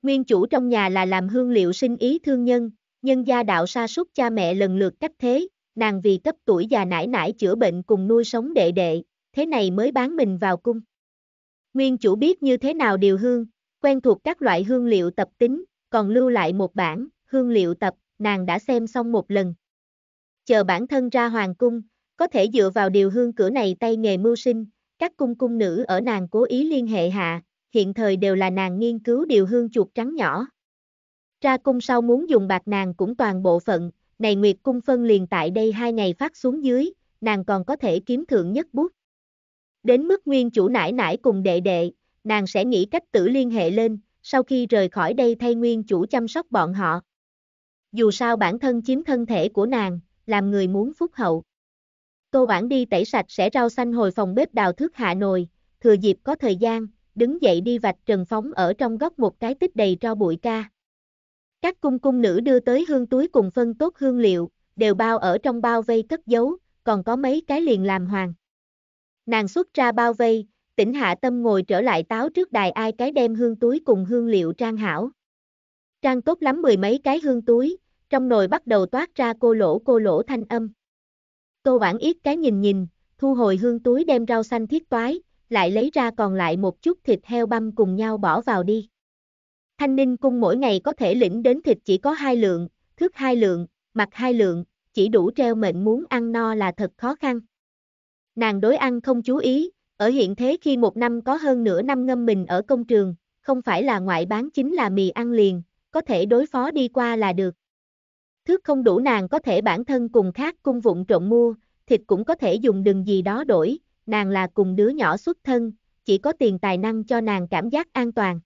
Nguyên chủ trong nhà là làm hương liệu sinh ý thương nhân, nhân gia đạo sa súc cha mẹ lần lượt cách thế, nàng vì cấp tuổi già nải nải chữa bệnh cùng nuôi sống đệ đệ, thế này mới bán mình vào cung. Nguyên chủ biết như thế nào điều hương, quen thuộc các loại hương liệu tập tính, còn lưu lại một bản, hương liệu tập, nàng đã xem xong một lần. Chờ bản thân ra hoàng cung, có thể dựa vào điều hương cửa này tay nghề mưu sinh, các cung cung nữ ở nàng cố ý liên hệ hạ, hiện thời đều là nàng nghiên cứu điều hương chuột trắng nhỏ. Ra cung sau muốn dùng bạc nàng cũng toàn bộ phận, này Nguyệt cung phân liền tại đây hai ngày phát xuống dưới, nàng còn có thể kiếm thượng nhất bút. Đến mức nguyên chủ nải nải cùng đệ đệ, nàng sẽ nghĩ cách tự liên hệ lên, sau khi rời khỏi đây thay nguyên chủ chăm sóc bọn họ. Dù sao bản thân chiếm thân thể của nàng, làm người muốn phúc hậu. Tô Bản đi tẩy sạch sẽ rau xanh hồi phòng bếp đào thước hạ nồi, thừa dịp có thời gian, đứng dậy đi vạch trần phóng ở trong góc một cái tích đầy tro bụi ca. Các cung cung nữ đưa tới hương túi cùng phân tốt hương liệu, đều bao ở trong bao vây cất giấu, còn có mấy cái liền làm hoàng. Nàng xuất ra bao vây, tỉnh hạ tâm ngồi trở lại táo trước đài ai cái đem hương túi cùng hương liệu trang hảo. Trang tốt lắm mười mấy cái hương túi, trong nồi bắt đầu toát ra cô lỗ cô lỗ thanh âm. Tô Bản ít cái nhìn nhìn, thu hồi hương túi đem rau xanh thiết toái, lại lấy ra còn lại một chút thịt heo băm cùng nhau bỏ vào đi. Thanh ninh cung mỗi ngày có thể lĩnh đến thịt chỉ có hai lượng, thức hai lượng, mặt hai lượng, chỉ đủ treo mệnh muốn ăn no là thật khó khăn. Nàng đối ăn không chú ý, ở hiện thế khi một năm có hơn nửa năm ngâm mình ở công trường, không phải là ngoại bán chính là mì ăn liền, có thể đối phó đi qua là được. Thước không đủ nàng có thể bản thân cùng khác cung vụng trộn mua, thịt cũng có thể dùng đừng gì đó đổi, nàng là cùng đứa nhỏ xuất thân, chỉ có tiền tài năng cho nàng cảm giác an toàn.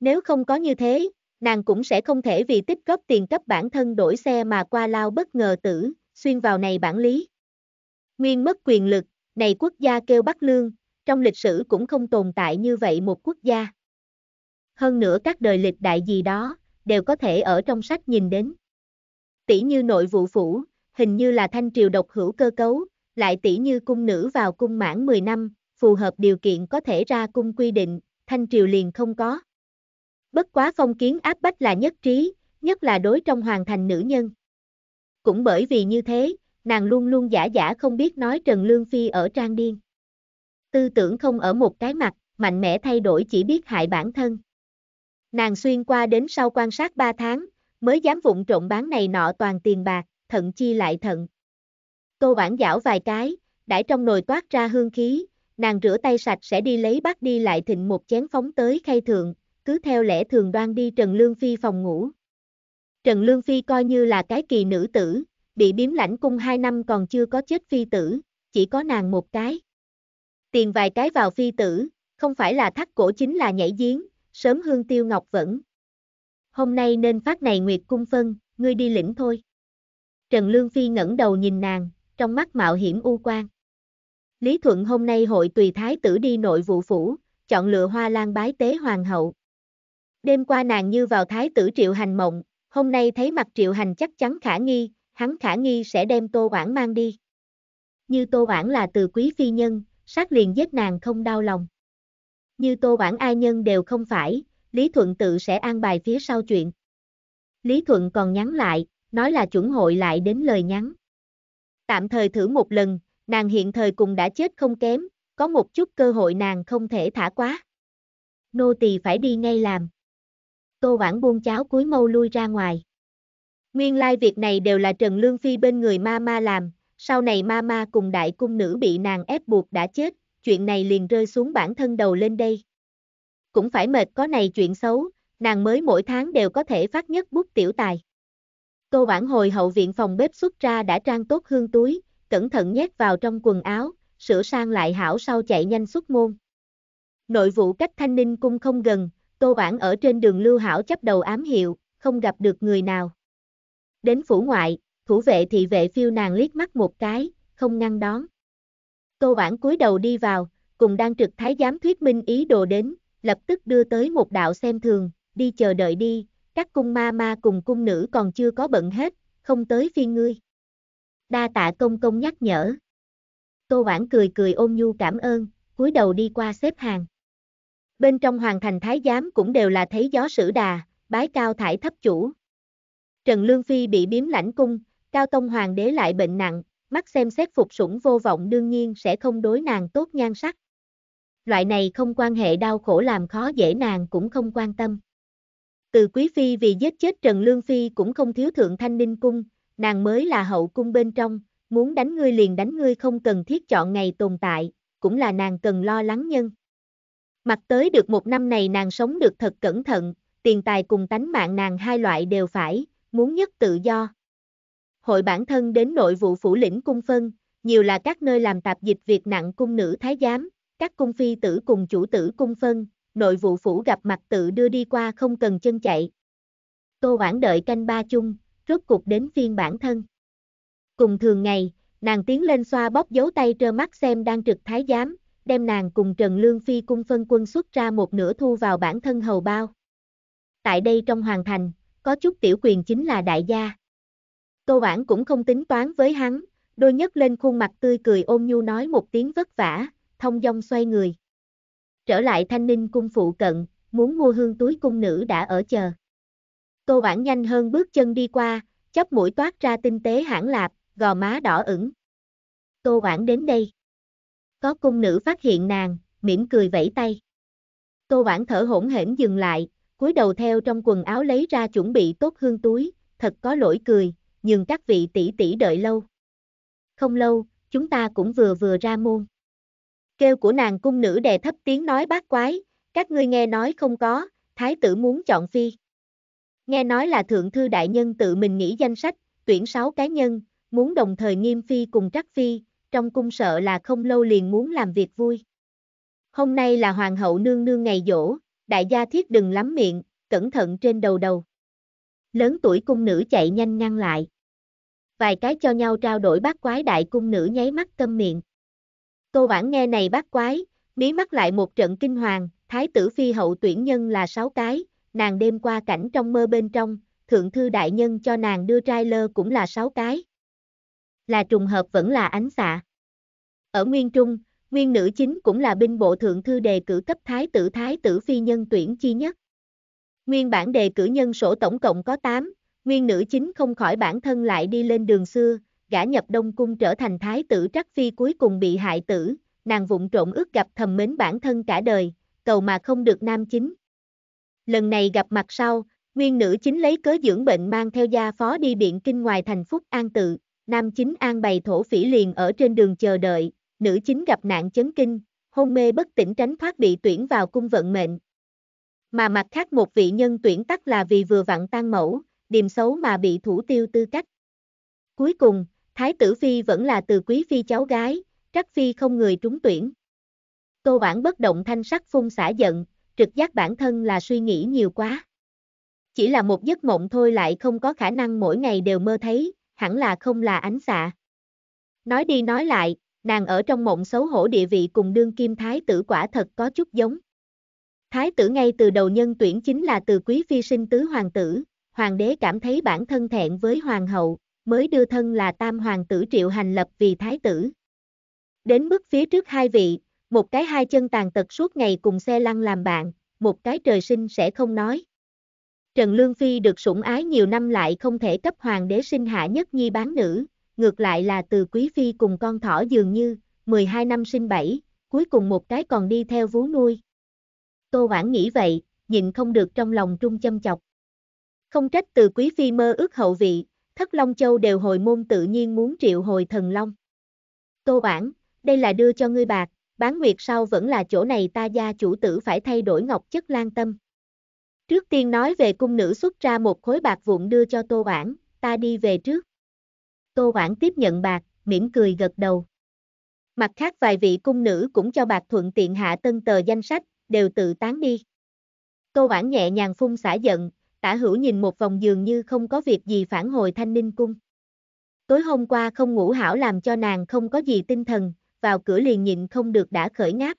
Nếu không có như thế, nàng cũng sẽ không thể vì tích góp tiền cấp bản thân đổi xe mà qua lao bất ngờ tử, xuyên vào này bản lý. Nguyên mất quyền lực, này quốc gia kêu Bắc Lương, trong lịch sử cũng không tồn tại như vậy một quốc gia. Hơn nữa các đời lịch đại gì đó, đều có thể ở trong sách nhìn đến. Tỷ như nội vụ phủ, hình như là thanh triều độc hữu cơ cấu, lại tỷ như cung nữ vào cung mãn 10 năm, phù hợp điều kiện có thể ra cung quy định, thanh triều liền không có. Bất quá phong kiến áp bách là nhất trí, nhất là đối trong hoàng thành nữ nhân. Cũng bởi vì như thế, nàng luôn luôn giả giả không biết nói Trần Lương Phi ở trang điên. Tư tưởng không ở một cái mặt, mạnh mẽ thay đổi chỉ biết hại bản thân. Nàng xuyên qua đến sau quan sát 3 tháng, mới dám vụng trộn bán này nọ toàn tiền bạc, thận chi lại thận. Tô bản giảo vài cái, đãi trong nồi toát ra hương khí, nàng rửa tay sạch sẽ đi lấy bát đi lại thịnh một chén phóng tới khay thượng, cứ theo lẽ thường đoan đi Trần Lương Phi phòng ngủ. Trần Lương Phi coi như là cái kỳ nữ tử, bị biếm lãnh cung 2 năm còn chưa có chết phi tử, chỉ có nàng một cái. Tiền vài cái vào phi tử, không phải là thắt cổ chính là nhảy giếng, sớm hương tiêu ngọc vẫn. Hôm nay nên phát này nguyệt cung phân, ngươi đi lĩnh thôi. Trần Lương Phi ngẩng đầu nhìn nàng, trong mắt mạo hiểm u quan. Lý Thuận hôm nay hội tùy thái tử đi nội vụ phủ, chọn lựa hoa lan bái tế hoàng hậu. Đêm qua nàng như vào thái tử triệu hành mộng, hôm nay thấy mặt triệu hành chắc chắn khả nghi, hắn khả nghi sẽ đem Tô Oản mang đi. Như Tô Oản là từ quý phi nhân, sát liền giết nàng không đau lòng. Như Tô Oản ai nhân đều không phải, Lý Thuận tự sẽ an bài phía sau chuyện. Lý Thuận còn nhắn lại, nói là chuẩn hội lại đến lời nhắn. Tạm thời thử một lần, nàng hiện thời cùng đã chết không kém, có một chút cơ hội nàng không thể thả quá. Nô tỳ phải đi ngay làm. Tô Vãn buông cháo cuối mâu lui ra ngoài. Nguyên lai việc này đều là Trần Lương Phi bên người ma ma làm, sau này ma ma cùng đại cung nữ bị nàng ép buộc đã chết, chuyện này liền rơi xuống bản thân đầu lên đây. Cũng phải mệt có này chuyện xấu, nàng mới mỗi tháng đều có thể phát nhất bút tiểu tài. Cô Bản hồi hậu viện phòng bếp xuất ra đã trang tốt hương túi, cẩn thận nhét vào trong quần áo, sửa sang lại hảo sau chạy nhanh xuất môn. Nội vụ cách Thanh Ninh cung không gần, cô Bản ở trên đường lưu hảo chấp đầu ám hiệu, không gặp được người nào. Đến phủ ngoại, thủ vệ thị vệ phiêu nàng liếc mắt một cái, không ngăn đón. Tô Bản cúi đầu đi vào, cùng đang trực thái giám thuyết minh ý đồ đến, lập tức đưa tới một đạo xem thường, đi chờ đợi đi, các cung ma ma cùng cung nữ còn chưa có bận hết, không tới phiên ngươi. Đa tạ công công nhắc nhở. Tô Bản cười cười ôm nhu cảm ơn, cúi đầu đi qua xếp hàng. Bên trong hoàng thành thái giám cũng đều là thấy gió sử đà, bái cao thải thấp chủ, Trần Lương Phi bị biếm lãnh cung, Cao Tông Hoàng đế lại bệnh nặng, mắt xem xét phục sủng vô vọng đương nhiên sẽ không đối nàng tốt nhan sắc. Loại này không quan hệ đau khổ làm khó dễ nàng cũng không quan tâm. Từ Quý Phi vì giết chết Trần Lương Phi cũng không thiếu thượng thanh ninh cung, nàng mới là hậu cung bên trong, muốn đánh ngươi liền đánh ngươi không cần thiết chọn ngày tồn tại, cũng là nàng cần lo lắng nhân. Mặt tới được một năm này nàng sống được thật cẩn thận, tiền tài cùng tánh mạng nàng hai loại đều phải, muốn nhất tự do. Hội bản thân đến nội vụ phủ lĩnh cung phân, nhiều là các nơi làm tạp dịch việc nặng cung nữ thái giám, các cung phi tử cùng chủ tử cung phân, nội vụ phủ gặp mặt tự đưa đi qua không cần chân chạy. Tô Hoảng đợi canh ba chung, rốt cục đến phiên bản thân. Cùng thường ngày, nàng tiến lên xoa bóp dấu tay trơ mắt xem đang trực thái giám, đem nàng cùng Trần Lương Phi cung phân quân xuất ra một nửa thu vào bản thân hầu bao. Tại đây trong hoàng thành, có chút tiểu quyền chính là đại gia. Tô Bản cũng không tính toán với hắn, đôi nhất lên khuôn mặt tươi cười ôm nhu nói một tiếng vất vả, thông dong xoay người. Trở lại thanh ninh cung phụ cận, muốn mua hương túi cung nữ đã ở chờ. Tô Bản nhanh hơn bước chân đi qua, chóp mũi toát ra tinh tế hãng lạp, gò má đỏ ửng. Tô Bản đến đây. Có cung nữ phát hiện nàng, mỉm cười vẫy tay. Tô Bản thở hổn hển dừng lại, cúi đầu theo trong quần áo lấy ra chuẩn bị tốt hương túi, thật có lỗi cười, nhưng các vị tỷ tỷ đợi lâu. Không lâu, chúng ta cũng vừa vừa ra môn. Kêu của nàng cung nữ đè thấp tiếng nói bát quái, các ngươi nghe nói không có, thái tử muốn chọn phi. Nghe nói là thượng thư đại nhân tự mình nghĩ danh sách, tuyển 6 cá nhân, muốn đồng thời nghiêm phi cùng trắc phi, trong cung sợ là không lâu liền muốn làm việc vui. Hôm nay là hoàng hậu nương nương ngày dỗ, đại gia thiết đừng lắm miệng, cẩn thận trên đầu đầu. Lớn tuổi cung nữ chạy nhanh ngăn lại. Vài cái cho nhau trao đổi bát quái đại cung nữ nháy mắt câm miệng. Cô bản nghe này bát quái, mí mắt lại một trận kinh hoàng, thái tử phi hậu tuyển nhân là sáu cái, nàng đêm qua cảnh trong mơ bên trong, thượng thư đại nhân cho nàng đưa trai lơ cũng là sáu cái. Là trùng hợp vẫn là ánh xạ. Ở Nguyên Trung, nguyên nữ chính cũng là binh bộ thượng thư đề cử cấp thái tử thái tử phi nhân tuyển chi nhất. Nguyên bản đề cử nhân sổ tổng cộng có 8, nguyên nữ chính không khỏi bản thân lại đi lên đường xưa, gã nhập đông cung trở thành thái tử trắc phi cuối cùng bị hại tử, nàng vụng trộn ước gặp thầm mến bản thân cả đời, cầu mà không được nam chính. Lần này gặp mặt sau, nguyên nữ chính lấy cớ dưỡng bệnh mang theo gia phó đi biện kinh ngoài thành phúc an tự, nam chính an bày thổ phỉ liền ở trên đường chờ đợi, nữ chính gặp nạn chấn kinh, hôn mê bất tỉnh tránh thoát bị tuyển vào cung vận mệnh. Mà mặt khác một vị nhân tuyển tắc là vì vừa vặn tan mẫu, điềm xấu mà bị thủ tiêu tư cách. Cuối cùng, Thái tử Phi vẫn là từ quý phi cháu gái, trắc phi không người trúng tuyển. Tô bản bất động thanh sắc phun xả giận, trực giác bản thân là suy nghĩ nhiều quá. Chỉ là một giấc mộng thôi lại không có khả năng mỗi ngày đều mơ thấy, hẳn là không là ánh xạ. Nói đi nói lại, nàng ở trong mộng xấu hổ địa vị cùng đương kim thái tử quả thật có chút giống. Thái tử ngay từ đầu nhân tuyển chính là từ quý phi sinh tứ hoàng tử, hoàng đế cảm thấy bản thân thẹn với hoàng hậu, mới đưa thân là tam hoàng tử triệu hành lập vì thái tử. Đến mức phía trước hai vị, một cái hai chân tàn tật suốt ngày cùng xe lăn làm bạn, một cái trời sinh sẽ không nói. Trần Lương Phi được sủng ái nhiều năm lại không thể cấp hoàng đế sinh hạ nhất nhi bán nữ, ngược lại là từ quý phi cùng con thỏ dường như, 12 năm sinh bảy, cuối cùng một cái còn đi theo vú nuôi. Tô Hoảng nghĩ vậy, nhìn không được trong lòng trung châm chọc. Không trách từ quý phi mơ ước hậu vị, thất Long Châu đều hồi môn tự nhiên muốn triệu hồi thần Long. Tô Hoảng, đây là đưa cho ngươi bạc, bán nguyệt sau vẫn là chỗ này ta gia chủ tử phải thay đổi ngọc chất lan tâm. Trước tiên nói về cung nữ xuất ra một khối bạc vụn đưa cho Tô Hoảng, ta đi về trước. Tô Hoảng tiếp nhận bạc, mỉm cười gật đầu. Mặt khác vài vị cung nữ cũng cho bạc thuận tiện hạ tân tờ danh sách, đều tự tán đi. Tô Hoảng nhẹ nhàng phun xả giận, tả hữu nhìn một vòng giường như không có việc gì phản hồi thanh ninh cung. Tối hôm qua không ngủ hảo làm cho nàng không có gì tinh thần, vào cửa liền nhịn không được đã khởi ngáp.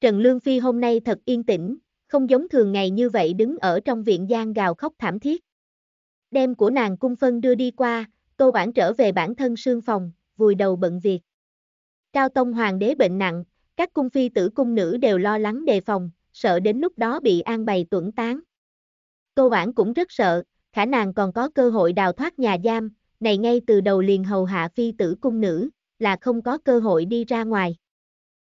Trần Lương Phi hôm nay thật yên tĩnh, không giống thường ngày như vậy đứng ở trong viện gian gào khóc thảm thiết. Đem của nàng cung phân đưa đi qua, Tô Bản trở về bản thân sương phòng, vùi đầu bận việc. Cao Tông Hoàng đế bệnh nặng, các cung phi tử cung nữ đều lo lắng đề phòng, sợ đến lúc đó bị an bày tuẩn tán. Tô Bản cũng rất sợ, khả năng còn có cơ hội đào thoát nhà giam, này ngay từ đầu liền hầu hạ phi tử cung nữ, là không có cơ hội đi ra ngoài.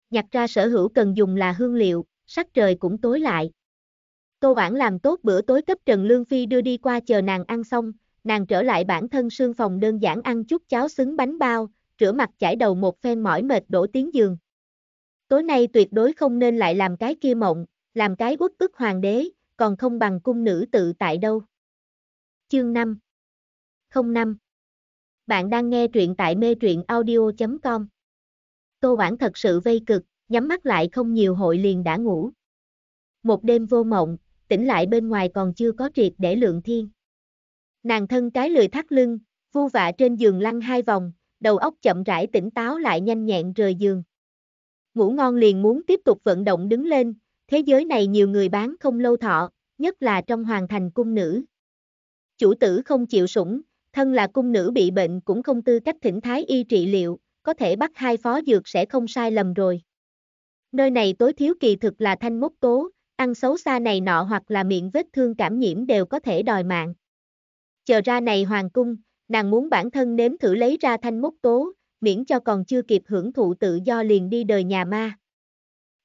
Nhặt ra sở hữu cần dùng là hương liệu, sắc trời cũng tối lại. Tô Bản làm tốt bữa tối cấp Trần Lương Phi đưa đi qua chờ nàng ăn xong, nàng trở lại bản thân sương phòng đơn giản ăn chút cháo xứng bánh bao, rửa mặt chải đầu một phen mỏi mệt đổ tiếng giường. Tối nay tuyệt đối không nên lại làm cái kia mộng, làm cái uất ức hoàng đế, còn không bằng cung nữ tự tại đâu. Chương 5 05 Bạn đang nghe truyện tại mê truyện audio.com Tô Bản thật sự vây cực, nhắm mắt lại không nhiều hội liền đã ngủ. Một đêm vô mộng, tỉnh lại bên ngoài còn chưa có triệt để lượng thiên. Nàng thân cái lười thắt lưng, vu vạ trên giường lăn hai vòng, đầu óc chậm rãi tỉnh táo lại nhanh nhẹn rời giường. Ngủ ngon liền muốn tiếp tục vận động đứng lên, thế giới này nhiều người bán không lâu thọ, nhất là trong hoàng thành cung nữ. Chủ tử không chịu sủng, thân là cung nữ bị bệnh cũng không tư cách thỉnh thái y trị liệu, có thể bắt hai phó dược sẽ không sai lầm rồi. Nơi này tối thiếu kỳ thực là thanh mốc tố, ăn xấu xa này nọ hoặc là miệng vết thương cảm nhiễm đều có thể đòi mạng chờ ra này hoàng cung, nàng muốn bản thân nếm thử lấy ra thanh mốc tố, miễn cho còn chưa kịp hưởng thụ tự do liền đi đời nhà ma.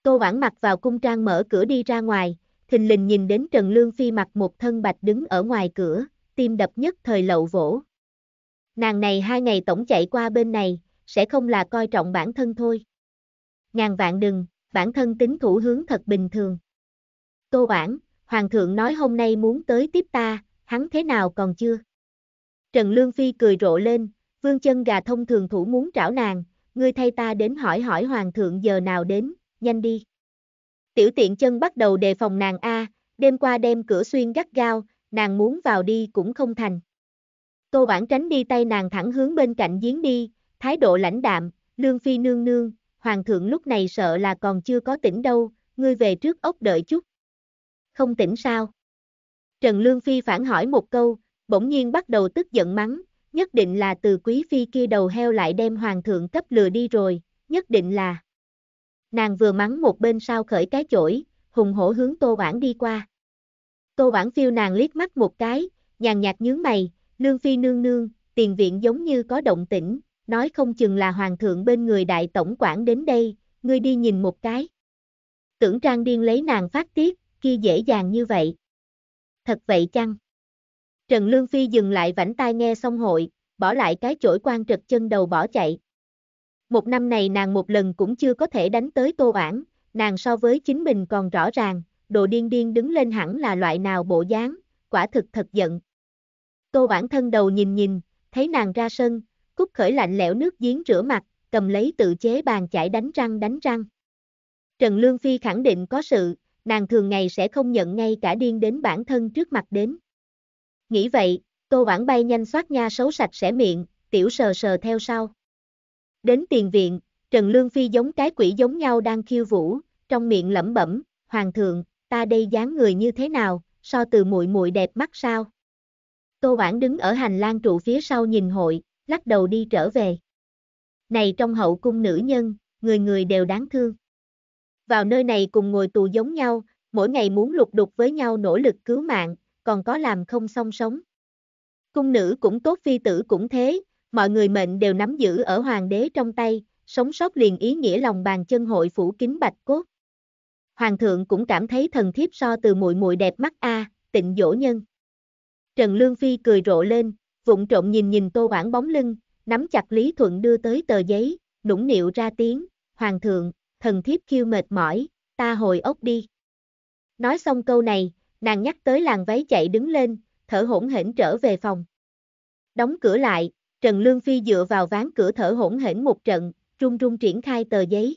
Tô Vãn mặc vào cung trang mở cửa đi ra ngoài, thình lình nhìn đến Trần Lương Phi mặc một thân bạch đứng ở ngoài cửa, tim đập nhất thời lậu vỗ. Nàng này hai ngày tổng chạy qua bên này, sẽ không là coi trọng bản thân thôi. Ngàn vạn đừng, bản thân tính thủ hướng thật bình thường. Tô Vãn, Hoàng thượng nói hôm nay muốn tới tiếp ta, hắn thế nào còn chưa? Trần Lương Phi cười rộ lên, vương chân gà thông thường thủ muốn trảo nàng, ngươi thay ta đến hỏi hỏi hoàng thượng giờ nào đến, nhanh đi. Tiểu tiện chân bắt đầu đề phòng nàng A, đêm qua đem cửa xuyên gắt gao, nàng muốn vào đi cũng không thành. Tô Bản tránh đi tay nàng thẳng hướng bên cạnh giếng đi, thái độ lãnh đạm, Lương Phi nương nương, hoàng thượng lúc này sợ là còn chưa có tỉnh đâu, ngươi về trước ốc đợi chút. Không tỉnh sao? Trần Lương Phi phản hỏi một câu, bỗng nhiên bắt đầu tức giận mắng, nhất định là từ quý phi kia đầu heo lại đem hoàng thượng cấp lừa đi rồi, nhất định là. Nàng vừa mắng một bên sau khởi cái chổi, hùng hổ hướng Tô Bản đi qua. Tô Bản phiêu nàng liếc mắt một cái, nhàn nhạt nhướng mày, Lương Phi nương nương, tiền viện giống như có động tĩnh, nói không chừng là hoàng thượng bên người đại tổng quản đến đây, ngươi đi nhìn một cái. Tưởng trang điên lấy nàng phát tiết, kia dễ dàng như vậy thật vậy chăng? Trần Lương Phi dừng lại vảnh tai nghe xong hội, bỏ lại cái chổi quan trật chân đầu bỏ chạy. Một năm này nàng một lần cũng chưa có thể đánh tới tô oản, nàng so với chính mình còn rõ ràng, đồ điên điên đứng lên hẳn là loại nào bộ dáng, quả thực thật giận. Tô oản thân đầu nhìn nhìn, thấy nàng ra sân, cúc khởi lạnh lẽo nước giếng rửa mặt, cầm lấy tự chế bàn chải đánh răng đánh răng. Trần Lương Phi khẳng định có sự, nàng thường ngày sẽ không nhận ngay cả điên đến bản thân trước mặt đến. Nghĩ vậy, tô bản bay nhanh soát nha xấu sạch sẽ miệng, tiểu sờ sờ theo sau. Đến tiền viện, Trần Lương Phi giống cái quỷ giống nhau đang khiêu vũ, trong miệng lẩm bẩm, hoàng thượng, ta đây dáng người như thế nào, so từ muội muội đẹp mắt sao? Tô bản đứng ở hành lang trụ phía sau nhìn hội, lắc đầu đi trở về. Này trong hậu cung nữ nhân, người người đều đáng thương vào nơi này cùng ngồi tù giống nhau, mỗi ngày muốn lục đục với nhau nỗ lực cứu mạng, còn có làm không song sống. Cung nữ cũng tốt phi tử cũng thế, mọi người mệnh đều nắm giữ ở hoàng đế trong tay, sống sót liền ý nghĩa lòng bàn chân hội phủ kính bạch cốt. Hoàng thượng cũng cảm thấy thần thiếp so từ muội muội đẹp mắt a, à, tịnh dỗ nhân. Trần Lương Phi cười rộ lên, vụng trộm nhìn nhìn tô bản bóng lưng, nắm chặt Lý Thuận đưa tới tờ giấy, nũng nịu ra tiếng, Hoàng thượng, thần thiếp kiêu mệt mỏi, ta hồi ốc đi. Nói xong câu này, nàng nhắc tới làng váy chạy đứng lên, thở hổn hển trở về phòng. Đóng cửa lại, Trần Lương Phi dựa vào ván cửa thở hổn hển một trận, run run triển khai tờ giấy.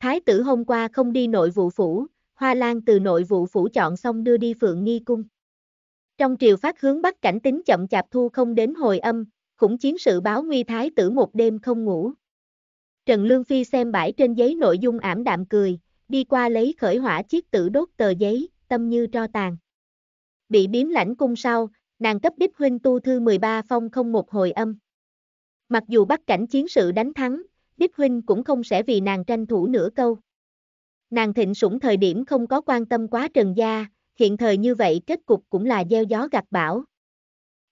Thái tử hôm qua không đi nội vụ phủ, Hoa Lan từ nội vụ phủ chọn xong đưa đi Phượng Nghi Cung. Trong triều phát hướng Bắc cảnh tính chậm chạp thu không đến hồi âm, khủng chiến sự báo nguy thái tử một đêm không ngủ. Trần Lương Phi xem bãi trên giấy nội dung ảm đạm cười, đi qua lấy khởi hỏa chiếc tử đốt tờ giấy, tâm như tro tàn. Bị biếm lãnh cung sau, nàng cấp đích huynh tu thư 13 phong không một hồi âm. Mặc dù bắt cảnh chiến sự đánh thắng, đích huynh cũng không sẽ vì nàng tranh thủ nửa câu. Nàng thịnh sủng thời điểm không có quan tâm quá trần gia, hiện thời như vậy kết cục cũng là gieo gió gặt bão.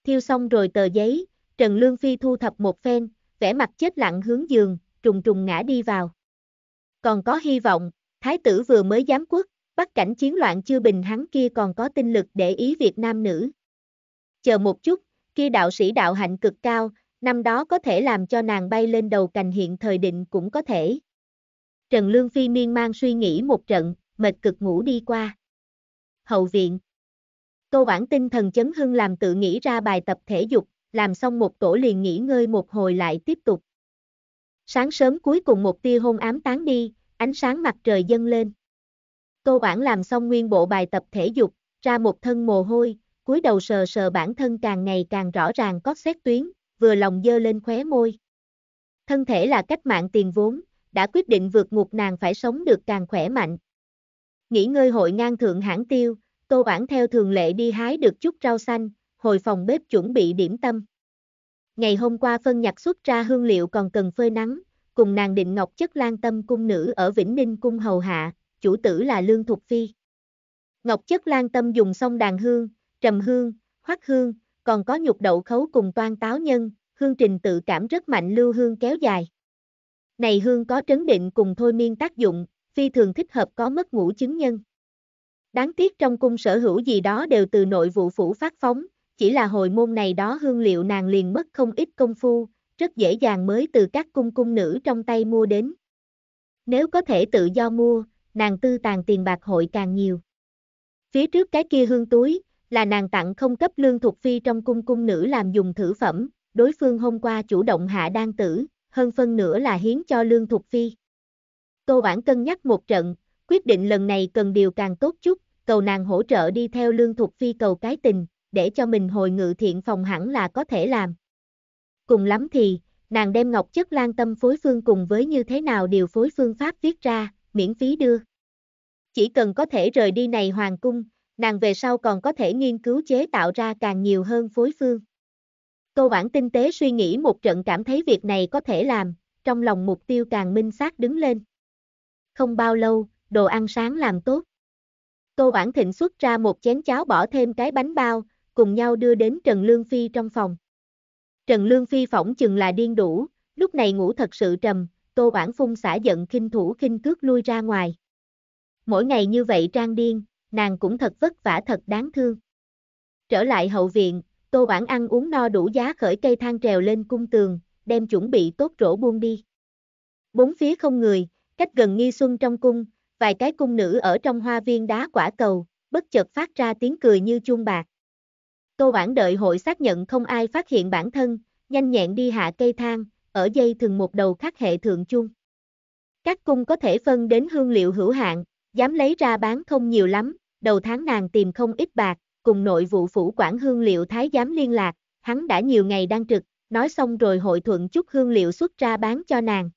Thiêu xong rồi tờ giấy, Trần Lương Phi thu thập một phen, vẻ mặt chết lặng hướng giường, trùng trùng ngã đi vào. Còn có hy vọng, thái tử vừa mới giám quốc, bắt cảnh chiến loạn chưa bình hắn kia còn có tinh lực để ý Việt Nam nữ. Chờ một chút, kia đạo sĩ đạo hạnh cực cao, năm đó có thể làm cho nàng bay lên đầu cành hiện thời định cũng có thể. Trần Lương Phi miên man suy nghĩ một trận, mệt cực ngủ đi qua. Hậu viện Tô bản tinh thần chấn hưng làm tự nghĩ ra bài tập thể dục, làm xong một tổ liền nghỉ ngơi một hồi lại tiếp tục. Sáng sớm cuối cùng một tia hôn ám tán đi, ánh sáng mặt trời dâng lên. Tô Bản làm xong nguyên bộ bài tập thể dục, ra một thân mồ hôi, cúi đầu sờ sờ bản thân càng ngày càng rõ ràng có xét tuyến, vừa lòng dơ lên khóe môi. Thân thể là cách mạng tiền vốn, đã quyết định vượt ngục nàng phải sống được càng khỏe mạnh. Nghỉ ngơi hội ngang thượng hãng tiêu, Tô Bản theo thường lệ đi hái được chút rau xanh, hồi phòng bếp chuẩn bị điểm tâm. Ngày hôm qua phân nhặt xuất ra hương liệu còn cần phơi nắng, cùng nàng định ngọc chất lan tâm cung nữ ở Vĩnh Ninh cung hầu hạ, chủ tử là Lương Thục Phi. Ngọc chất lan tâm dùng xong đàn hương, trầm hương, hoắc hương, còn có nhục đậu khấu cùng toan táo nhân, hương trình tự cảm rất mạnh lưu hương kéo dài. Này hương có trấn định cùng thôi miên tác dụng, phi thường thích hợp có mất ngủ chứng nhân. Đáng tiếc trong cung sở hữu gì đó đều từ nội vụ phủ phát phóng, chỉ là hồi môn này đó hương liệu nàng liền mất không ít công phu, rất dễ dàng mới từ các cung cung nữ trong tay mua đến. Nếu có thể tự do mua, nàng tư tàn tiền bạc hội càng nhiều. Phía trước cái kia hương túi, là nàng tặng không cấp lương thuộc phi trong cung cung nữ làm dùng thử phẩm, đối phương hôm qua chủ động hạ đan tử, hơn phân nữa là hiến cho lương thuộc phi. Tô Bản cân nhắc một trận, quyết định lần này cần điều càng tốt chút, cầu nàng hỗ trợ đi theo lương thuộc phi cầu cái tình, để cho mình hồi ngự thiện phòng hẳn là có thể làm. Cùng lắm thì, nàng đem ngọc chất lan tâm phối phương cùng với như thế nào điều phối phương pháp viết ra, miễn phí đưa. Chỉ cần có thể rời đi này hoàng cung, nàng về sau còn có thể nghiên cứu chế tạo ra càng nhiều hơn phối phương. Câu bản tinh tế suy nghĩ một trận cảm thấy việc này có thể làm, trong lòng mục tiêu càng minh xác đứng lên. Không bao lâu, đồ ăn sáng làm tốt. Câu bản thịnh xuất ra một chén cháo bỏ thêm cái bánh bao, cùng nhau đưa đến Trần Lương Phi trong phòng. Trần Lương Phi phỏng chừng là điên đủ, lúc này ngủ thật sự trầm, Tô Bản Phung xả giận khinh thủ khinh cước lui ra ngoài. Mỗi ngày như vậy trang điên, nàng cũng thật vất vả thật đáng thương. Trở lại hậu viện, Tô Bản ăn uống no đủ giá khởi cây thang trèo lên cung tường, đem chuẩn bị tốt rổ buông đi. Bốn phía không người, cách gần nghi xuân trong cung, vài cái cung nữ ở trong hoa viên đá quả cầu, bất chợt phát ra tiếng cười như chuông bạc. Tô Bản đợi hội xác nhận không ai phát hiện bản thân, nhanh nhẹn đi hạ cây thang, ở dây thường một đầu khắc hệ thượng chung. Các cung có thể phân đến hương liệu hữu hạn, dám lấy ra bán không nhiều lắm, đầu tháng nàng tìm không ít bạc, cùng nội vụ phủ quản hương liệu thái giám liên lạc, hắn đã nhiều ngày đang trực, nói xong rồi hội thuận chút hương liệu xuất ra bán cho nàng.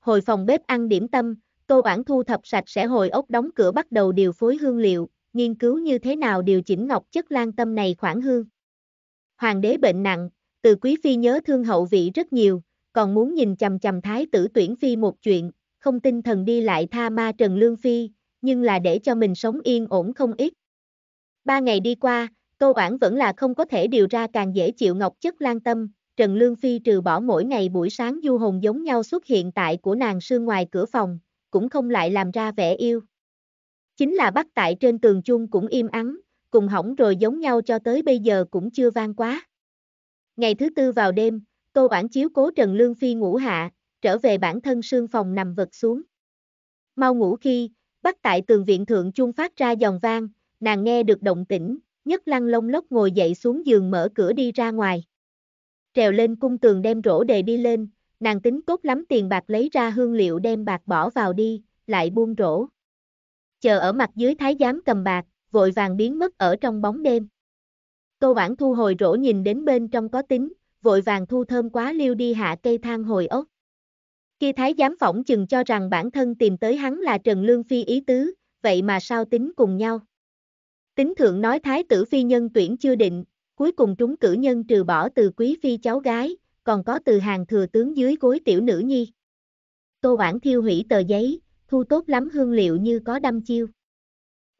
Hồi phòng bếp ăn điểm tâm, Tô Bản thu thập sạch sẽ hồi ốc đóng cửa bắt đầu điều phối hương liệu, nghiên cứu như thế nào điều chỉnh ngọc chất lan tâm này khoảng hương. Hoàng đế bệnh nặng, từ quý phi nhớ thương hậu vị rất nhiều, còn muốn nhìn chầm chầm thái tử tuyển phi một chuyện, không tin thần đi lại tha ma trần lương phi, nhưng là để cho mình sống yên ổn không ít. Ba ngày đi qua, Tô Oản vẫn là không có thể điều ra càng dễ chịu ngọc chất lan tâm, Trần Lương Phi trừ bỏ mỗi ngày buổi sáng du hồn giống nhau xuất hiện tại của nàng sương ngoài cửa phòng, cũng không lại làm ra vẻ yêu. Chính là bắt tại trên tường chuông cũng im ắng, cùng hỏng rồi giống nhau cho tới bây giờ cũng chưa vang quá. Ngày thứ tư vào đêm, Tô Bản chiếu cố Trần Lương Phi ngủ hạ, trở về bản thân sương phòng nằm vật xuống. Mau ngủ khi, bắt tại tường viện thượng chuông phát ra dòng vang, nàng nghe được động tĩnh, nhất lăng lông lốc ngồi dậy xuống giường mở cửa đi ra ngoài. Trèo lên cung tường đem rổ đề đi lên, nàng tính cốt lắm tiền bạc lấy ra hương liệu đem bạc bỏ vào đi, lại buông rổ chờ ở mặt dưới thái giám cầm bạc, vội vàng biến mất ở trong bóng đêm. Tô Bản thu hồi rỗ nhìn đến bên trong có tính, vội vàng thu thơm quá liêu đi hạ cây thang hồi ốc. Khi thái giám phỏng chừng cho rằng bản thân tìm tới hắn là Trần Lương Phi ý tứ, vậy mà sao tính cùng nhau. Tính thượng nói thái tử phi nhân tuyển chưa định, cuối cùng trúng cử nhân trừ bỏ từ quý phi cháu gái, còn có từ hàng thừa tướng dưới gối tiểu nữ nhi. Tô Bản thiêu hủy tờ giấy, thu tốt lắm hương liệu như có đâm chiêu.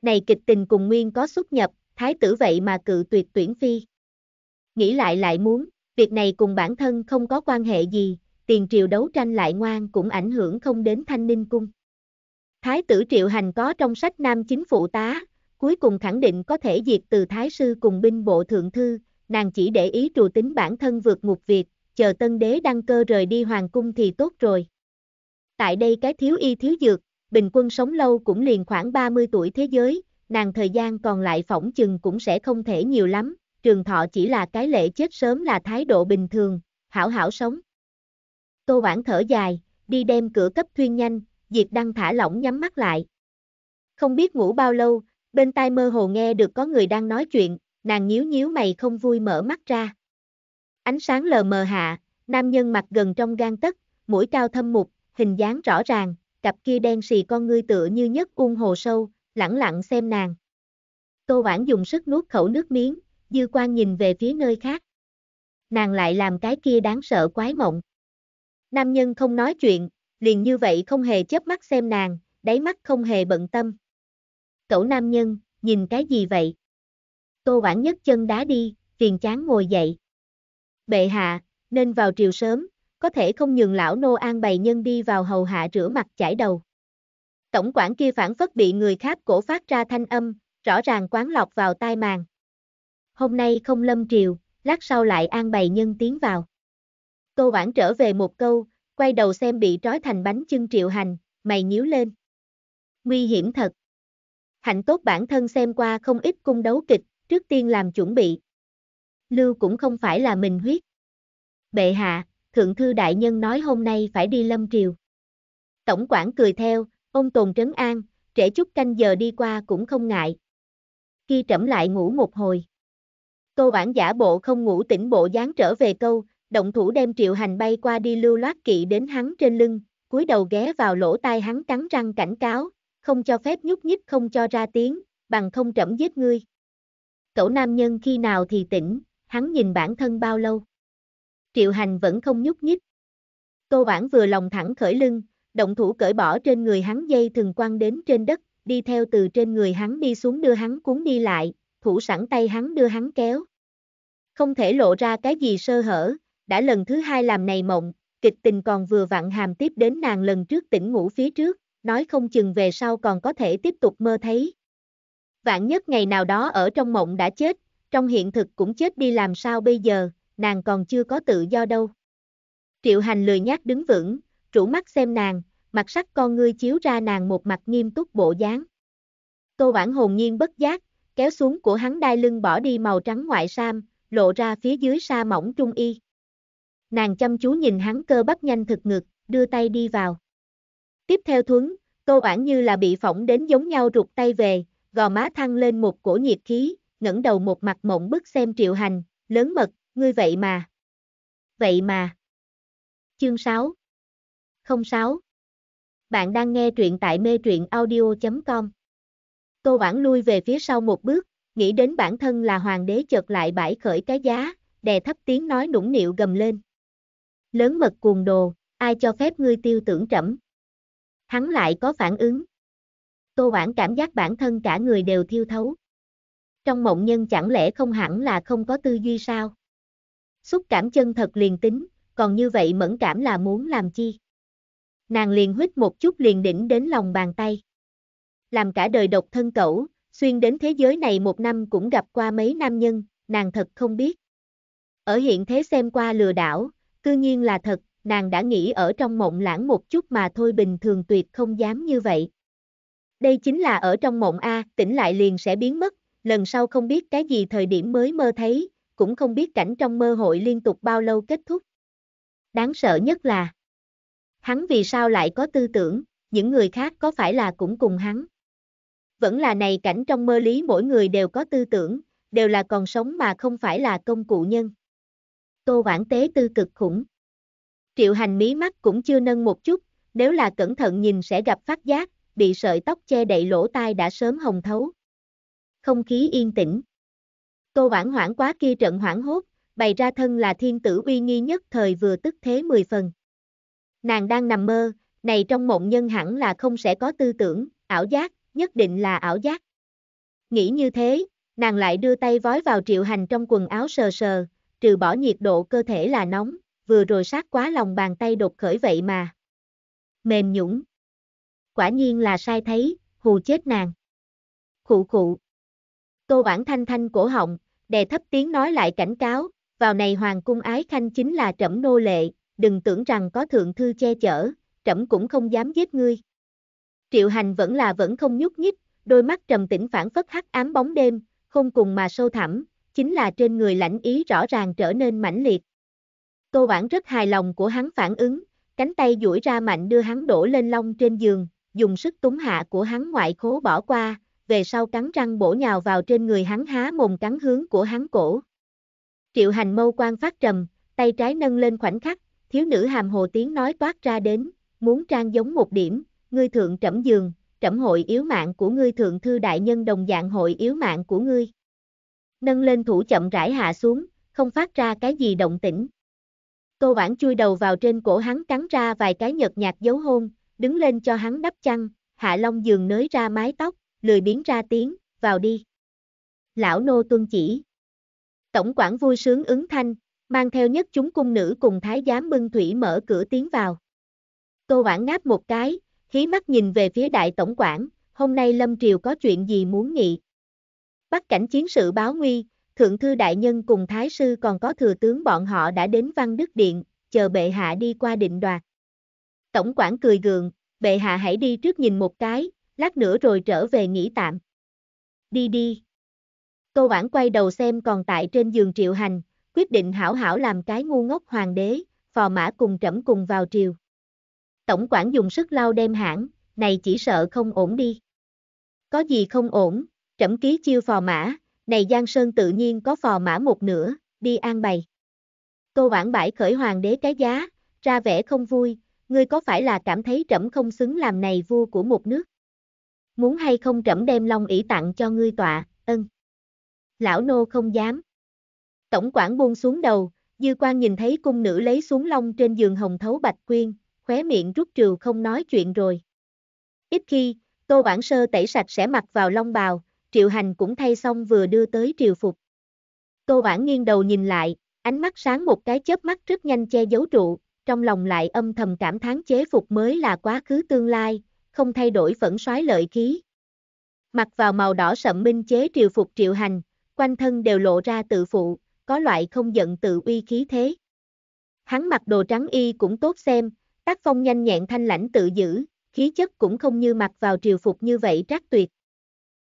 Này kịch tình cùng nguyên có xuất nhập, thái tử vậy mà cự tuyệt tuyển phi. Nghĩ lại lại muốn, việc này cùng bản thân không có quan hệ gì, tiền triều đấu tranh lại ngoan cũng ảnh hưởng không đến thanh ninh cung. Thái tử triệu hành có trong sách nam chính phụ tá, cuối cùng khẳng định có thể diệt từ thái sư cùng binh bộ thượng thư, nàng chỉ để ý trù tính bản thân vượt ngục việc, chờ tân đế đăng cơ rời đi hoàng cung thì tốt rồi. Tại đây cái thiếu y thiếu dược, bình quân sống lâu cũng liền khoảng 30 tuổi thế giới, nàng thời gian còn lại phỏng chừng cũng sẽ không thể nhiều lắm, trường thọ chỉ là cái lễ chết sớm là thái độ bình thường, hảo hảo sống. Tô bản thở dài, đi đem cửa cấp thuyên nhanh, Diệp Đăng thả lỏng nhắm mắt lại. Không biết ngủ bao lâu, bên tai mơ hồ nghe được có người đang nói chuyện, nàng nhíu nhíu mày không vui mở mắt ra. Ánh sáng lờ mờ hạ, nam nhân mặt gần trong gan tấc, mũi cao thâm mục, hình dáng rõ ràng, cặp kia đen xì con ngươi tựa như nhất ung hồ sâu, lẳng lặng xem nàng. Tô bản dùng sức nuốt khẩu nước miếng, dư quan nhìn về phía nơi khác. Nàng lại làm cái kia đáng sợ quái mộng. Nam nhân không nói chuyện, liền như vậy không hề chớp mắt xem nàng, đáy mắt không hề bận tâm. Cậu nam nhân, nhìn cái gì vậy? Tô bản nhấc chân đá đi, phiền chán ngồi dậy. Bệ hạ, nên vào triều sớm, có thể không nhường lão nô an bày nhân đi vào hầu hạ rửa mặt chải đầu. Tổng quản kia phản phất bị người khác cổ phát ra thanh âm, rõ ràng quán lọc vào tai màng. Hôm nay không lâm triều, lát sau lại an bày nhân tiến vào. Tô Vãn trở về một câu, quay đầu xem bị trói thành bánh chưng triệu hành, mày nhíu lên. Nguy hiểm thật. Hạnh tốt bản thân xem qua không ít cung đấu kịch, trước tiên làm chuẩn bị. Lưu cũng không phải là mình huyết. Bệ hạ, Thượng Thư Đại Nhân nói hôm nay phải đi lâm triều. Tổng quản cười theo, ông Tồn Trấn An, trễ chút canh giờ đi qua cũng không ngại. Khi trẫm lại ngủ một hồi. Tô bản giả bộ không ngủ tỉnh bộ dáng trở về câu, động thủ đem triệu hành bay qua đi lưu loát kỵ đến hắn trên lưng, cúi đầu ghé vào lỗ tai hắn cắn răng cảnh cáo, không cho phép nhúc nhích không cho ra tiếng, bằng không trẫm giết ngươi. Cậu nam nhân khi nào thì tỉnh, hắn nhìn bản thân bao lâu. Triệu Hành vẫn không nhúc nhích. Tô Bản vừa lòng thẳng khởi lưng, động thủ cởi bỏ trên người hắn dây thừng quăng đến trên đất, đi theo từ trên người hắn đi xuống đưa hắn cuốn đi lại, thủ sẵn tay hắn đưa hắn kéo. Không thể lộ ra cái gì sơ hở, đã lần thứ hai làm này mộng, kịch tình còn vừa vặn hàm tiếp đến nàng lần trước tỉnh ngủ phía trước, nói không chừng về sau còn có thể tiếp tục mơ thấy. Vạn nhất ngày nào đó ở trong mộng đã chết, trong hiện thực cũng chết đi làm sao bây giờ, nàng còn chưa có tự do đâu. Triệu hành lười nhác đứng vững, rủ mắt xem nàng, mặt sắc con ngươi chiếu ra nàng một mặt nghiêm túc bộ dáng. Tô bản hồn nhiên bất giác, kéo xuống của hắn đai lưng bỏ đi màu trắng ngoại sam, lộ ra phía dưới sa mỏng trung y. Nàng chăm chú nhìn hắn cơ bắp nhanh thực ngực, đưa tay đi vào. Tiếp theo thuấn, Tô bản như là bị phỏng đến giống nhau rụt tay về, gò má thăng lên một cổ nhiệt khí, ngẩng đầu một mặt mộng bức xem triệu hành, lớn mật, Ngươi vậy mà. Vậy mà. Chương 6. 06. Bạn đang nghe truyện tại mê truyện audio.com. Cô Bản lui về phía sau một bước, nghĩ đến bản thân là hoàng đế chợt lại bãi khởi cái giá, đè thấp tiếng nói nũng nịu gầm lên. Lớn mật cuồng đồ, ai cho phép ngươi tiêu tưởng trẫm? Hắn lại có phản ứng. Tô Bản cảm giác bản thân cả người đều thiêu thấu. Trong mộng nhân chẳng lẽ không hẳn là không có tư duy sao? xúc cảm chân thật liền tính, còn như vậy mẫn cảm là muốn làm chi. Nàng liền huyết một chút liền đỉnh đến lòng bàn tay. Làm cả đời độc thân cẩu, xuyên đến thế giới này một năm cũng gặp qua mấy nam nhân, nàng thật không biết. Ở hiện thế xem qua lừa đảo, cư nhiên là thật, nàng đã nghĩ ở trong mộng lãng một chút mà thôi bình thường tuyệt không dám như vậy. Đây chính là ở trong mộng A, tỉnh lại liền sẽ biến mất, lần sau không biết cái gì thời điểm mới mơ thấy, cũng không biết cảnh trong mơ hội liên tục bao lâu kết thúc. Đáng sợ nhất là, hắn vì sao lại có tư tưởng, những người khác có phải là cũng cùng hắn. Vẫn là này cảnh trong mơ lý mỗi người đều có tư tưởng, đều là còn sống mà không phải là công cụ nhân. Tô Vãn Tế tư cực khủng. Triệu hành mí mắt cũng chưa nâng một chút, nếu là cẩn thận nhìn sẽ gặp phát giác, bị sợi tóc che đậy lỗ tai đã sớm hồng thấu. Không khí yên tĩnh. Tô Hoảng hoảng quá kia trận hoảng hốt, bày ra thân là thiên tử uy nghi nhất thời vừa tức thế mười phần. Nàng đang nằm mơ, này trong mộng nhân hẳn là không sẽ có tư tưởng, ảo giác, nhất định là ảo giác. Nghĩ như thế, nàng lại đưa tay vói vào triệu hành trong quần áo sờ sờ, trừ bỏ nhiệt độ cơ thể là nóng, vừa rồi sát quá lòng bàn tay đột khởi vậy mà. Mềm nhũng. Quả nhiên là sai thấy, hù chết nàng. Khụ khụ. Tô bản thanh thanh cổ họng, đè thấp tiếng nói lại cảnh cáo, vào này hoàng cung ái khanh chính là trẫm nô lệ, đừng tưởng rằng có thượng thư che chở, trẫm cũng không dám giết ngươi. Triệu hành vẫn là vẫn không nhúc nhích, đôi mắt trầm tĩnh phản phất hắc ám bóng đêm, không cùng mà sâu thẳm, chính là trên người lãnh ý rõ ràng trở nên mãnh liệt. Tô Bản rất hài lòng của hắn phản ứng, cánh tay duỗi ra mạnh đưa hắn đổ lên lông trên giường, dùng sức túng hạ của hắn ngoại khố bỏ qua, về sau cắn răng bổ nhào vào trên người hắn há mồm cắn hướng của hắn cổ. Triệu hành mâu quan phát trầm, tay trái nâng lên khoảnh khắc, thiếu nữ hàm hồ tiếng nói toát ra đến, muốn trang giống một điểm, ngươi thượng trẫm giường, trẫm hội yếu mạng của ngươi thượng thư đại nhân đồng dạng hội yếu mạng của ngươi. Nâng lên thủ chậm rãi hạ xuống, không phát ra cái gì động tĩnh. cô Bản chui đầu vào trên cổ hắn cắn ra vài cái nhợt nhạt dấu hôn, đứng lên cho hắn đắp chăn, Hạ Long giường nới ra mái tóc, lười biến ra tiếng, vào đi. Lão nô tuân chỉ. Tổng quản vui sướng ứng thanh, mang theo nhất chúng cung nữ cùng thái giám bưng thủy mở cửa tiến vào. Tô Hoảng ngáp một cái, khí mắt nhìn về phía đại tổng quản, hôm nay Lâm Triều có chuyện gì muốn nghị. Bắt cảnh chiến sự báo nguy, thượng thư đại nhân cùng thái sư còn có thừa tướng bọn họ đã đến văn đức điện, chờ bệ hạ đi qua định đoạt. Tổng quản cười gượng, bệ hạ hãy đi trước nhìn một cái, lát nữa rồi trở về nghỉ tạm. Đi đi. Tô Bản quay đầu xem còn tại trên giường triệu hành, quyết định hảo hảo làm cái ngu ngốc hoàng đế, phò mã cùng trẫm cùng vào triều. Tổng quản dùng sức lau đem hãng, này chỉ sợ không ổn đi. Có gì không ổn, trẫm ký chiêu phò mã, này Giang Sơn tự nhiên có phò mã một nửa, đi an bày. Tô bản Bãi khởi hoàng đế cái giá, ra vẻ không vui, ngươi có phải là cảm thấy trẫm không xứng làm này vua của một nước? muốn hay không trẫm đem long ỷ tặng cho ngươi tọa, ân. Lão nô không dám. Tổng quản buông xuống đầu, dư quan nhìn thấy cung nữ lấy xuống long trên giường hồng thấu bạch quyên, khóe miệng rút trừ không nói chuyện rồi. Ít khi, tô bản sơ tẩy sạch sẽ mặc vào long bào, triệu hành cũng thay xong vừa đưa tới triều phục. Tô bản nghiêng đầu nhìn lại, ánh mắt sáng một cái chớp mắt rất nhanh che giấu trụ, trong lòng lại âm thầm cảm thán chế phục mới là quá khứ tương lai, không thay đổi vẫn soái lợi khí. Mặc vào màu đỏ sậm minh chế triều phục triệu hành, quanh thân đều lộ ra tự phụ, có loại không giận tự uy khí thế. Hắn mặc đồ trắng y cũng tốt xem, tác phong nhanh nhẹn thanh lãnh tự giữ, khí chất cũng không như mặc vào triều phục như vậy trác tuyệt.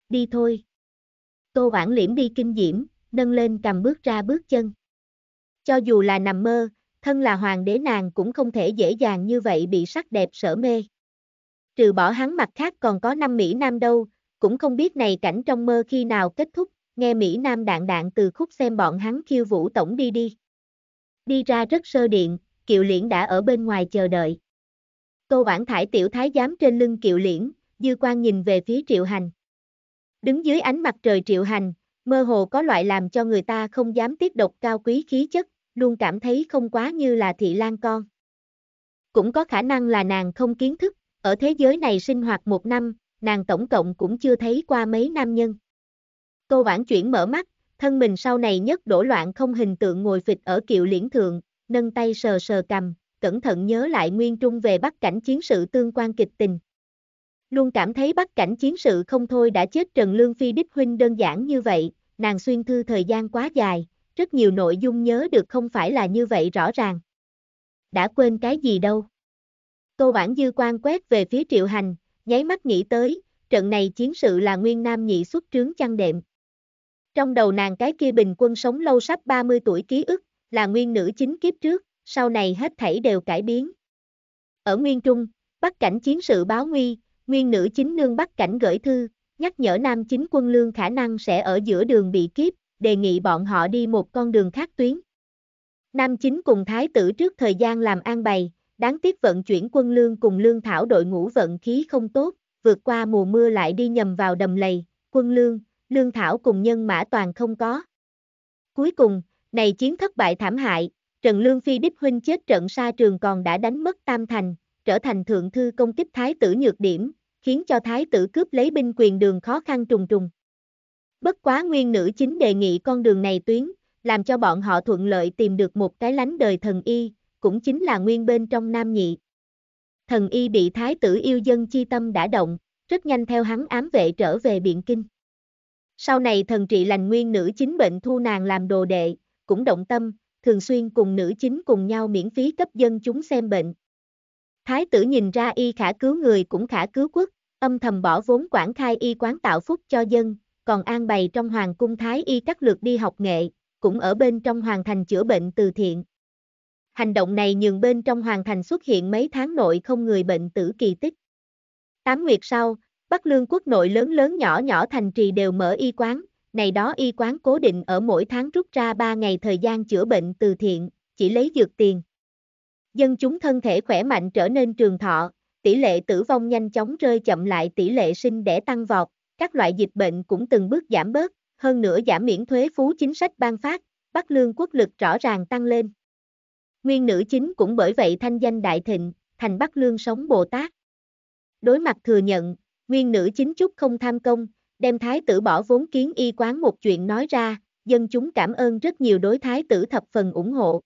Đi thôi. Tô Vãn liễm đi kinh diễm, nâng lên cầm bước ra bước chân. Cho dù là nằm mơ, thân là hoàng đế nàng cũng không thể dễ dàng như vậy bị sắc đẹp sở mê trừ bỏ hắn mặt khác còn có năm Mỹ Nam đâu, cũng không biết này cảnh trong mơ khi nào kết thúc, nghe Mỹ Nam đạn đạn từ khúc xem bọn hắn khiêu vũ tổng đi đi. Đi ra rất sơ điện, kiệu liễn đã ở bên ngoài chờ đợi. Tô Bản Thải tiểu thái giám trên lưng kiệu liễn, dư quan nhìn về phía triệu hành. Đứng dưới ánh mặt trời triệu hành, mơ hồ có loại làm cho người ta không dám tiếp độc cao quý khí chất, luôn cảm thấy không quá như là thị lan con. Cũng có khả năng là nàng không kiến thức, ở thế giới này sinh hoạt một năm, nàng tổng cộng cũng chưa thấy qua mấy nam nhân. Cô bản chuyển mở mắt, thân mình sau này nhất đổ loạn không hình tượng ngồi phịch ở kiệu liễn thượng, nâng tay sờ sờ cầm, cẩn thận nhớ lại nguyên trung về bắc cảnh chiến sự tương quan kịch tình. Luôn cảm thấy bắc cảnh chiến sự không thôi đã chết Trần Lương Phi Đích Huynh đơn giản như vậy, nàng xuyên thư thời gian quá dài, rất nhiều nội dung nhớ được không phải là như vậy rõ ràng. Đã quên cái gì đâu. Tô Bản dư quan quét về phía Triệu Hành, nháy mắt nghĩ tới, trận này chiến sự là nguyên nam nhị xuất trướng chăn đệm. Trong đầu nàng cái kia bình quân sống lâu sắp 30 tuổi ký ức, là nguyên nữ chính kiếp trước, sau này hết thảy đều cải biến. Ở Nguyên Trung, bắt cảnh chiến sự báo nguy, nguyên nữ chính nương bắt cảnh gửi thư, nhắc nhở nam chính quân lương khả năng sẽ ở giữa đường bị kiếp, đề nghị bọn họ đi một con đường khác tuyến. Nam chính cùng thái tử trước thời gian làm an bày, đáng tiếc vận chuyển quân lương cùng lương thảo đội ngũ vận khí không tốt, vượt qua mùa mưa lại đi nhầm vào đầm lầy, quân lương, lương thảo cùng nhân mã toàn không có. Cuối cùng, này chiến thất bại thảm hại, Trần Lương Phi đích huynh chết trận xa trường còn đã đánh mất tam thành, trở thành thượng thư công kích thái tử nhược điểm, khiến cho thái tử cướp lấy binh quyền đường khó khăn trùng trùng. Bất quá nguyên nữ chính đề nghị con đường này tuyến, làm cho bọn họ thuận lợi tìm được một cái lánh đời thần y, cũng chính là nguyên bên trong nam nhị. Thần y bị thái tử yêu dân chi tâm đã động, rất nhanh theo hắn ám vệ trở về biện kinh. Sau này thần trị lành nguyên nữ chính bệnh thu nàng làm đồ đệ, cũng động tâm, thường xuyên cùng nữ chính cùng nhau miễn phí cấp dân chúng xem bệnh. Thái tử nhìn ra y khả cứu người cũng khả cứu quốc, âm thầm bỏ vốn quảng khai y quán tạo phúc cho dân, còn an bày trong hoàng cung thái y các lược đi học nghệ, cũng ở bên trong hoàng thành chữa bệnh từ thiện. Hành động này nhường bên trong hoàn thành xuất hiện mấy tháng nội không người bệnh tử kỳ tích. Tám nguyệt sau, Bắc Lương quốc nội lớn lớn nhỏ nhỏ thành trì đều mở y quán, này đó y quán cố định ở mỗi tháng rút ra 3 ngày thời gian chữa bệnh từ thiện, chỉ lấy dược tiền. Dân chúng thân thể khỏe mạnh trở nên trường thọ, tỷ lệ tử vong nhanh chóng rơi chậm lại tỷ lệ sinh đẻ tăng vọt, các loại dịch bệnh cũng từng bước giảm bớt, hơn nữa giảm miễn thuế phú chính sách ban phát, Bắc Lương quốc lực rõ ràng tăng lên. Nguyên nữ chính cũng bởi vậy thanh danh đại thịnh, thành Bắc Lương sống Bồ Tát. Đối mặt thừa nhận, nguyên nữ chính chút không tham công, đem thái tử bỏ vốn kiến y quán một chuyện nói ra, dân chúng cảm ơn rất nhiều đối thái tử thập phần ủng hộ.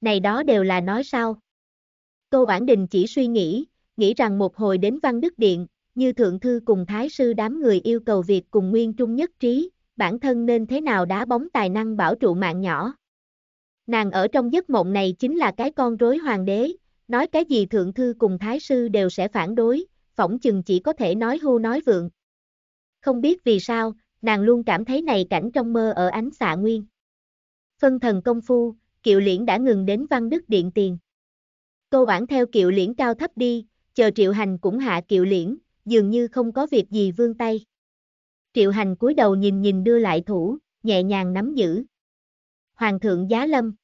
Này đó đều là nói sao? Tô Bản Đình chỉ suy nghĩ, nghĩ rằng một hồi đến Văn Đức Điện, như Thượng Thư cùng Thái Sư đám người yêu cầu việc cùng Nguyên Trung nhất trí, bản thân nên thế nào đá bóng tài năng bảo trụ mạng nhỏ. Nàng ở trong giấc mộng này chính là cái con rối hoàng đế, nói cái gì thượng thư cùng thái sư đều sẽ phản đối, phỏng chừng chỉ có thể nói hưu nói vượng. Không biết vì sao, nàng luôn cảm thấy này cảnh trong mơ ở ánh xạ nguyên. Phân thần công phu, kiệu liễn đã ngừng đến văn đức điện tiền. Cô bản theo kiệu liễn cao thấp đi, chờ triệu hành cũng hạ kiệu liễn, dường như không có việc gì vương tay. Triệu hành cúi đầu nhìn nhìn đưa lại thủ, nhẹ nhàng nắm giữ. Hoàng thượng Giá Lâm.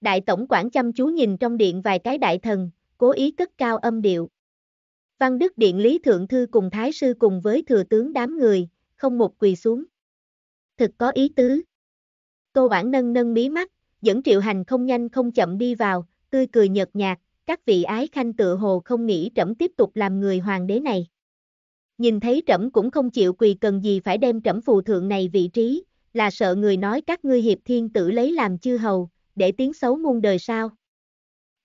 Đại tổng quản chăm chú nhìn trong điện vài cái đại thần, cố ý cất cao âm điệu. Văn Đức Điện Lý Thượng Thư cùng Thái Sư cùng với thừa tướng đám người, không một quỳ xuống. Thực có ý tứ. Tô Bản nâng nâng mí mắt, dẫn triệu hành không nhanh không chậm đi vào, tươi cười nhợt nhạt, các vị ái khanh tựa hồ không nghĩ trẫm tiếp tục làm người hoàng đế này. Nhìn thấy trẫm cũng không chịu quỳ cần gì phải đem trẫm phù thượng này vị trí, là sợ người nói các ngươi hiệp thiên tử lấy làm chư hầu, để tiếng xấu muôn đời sao.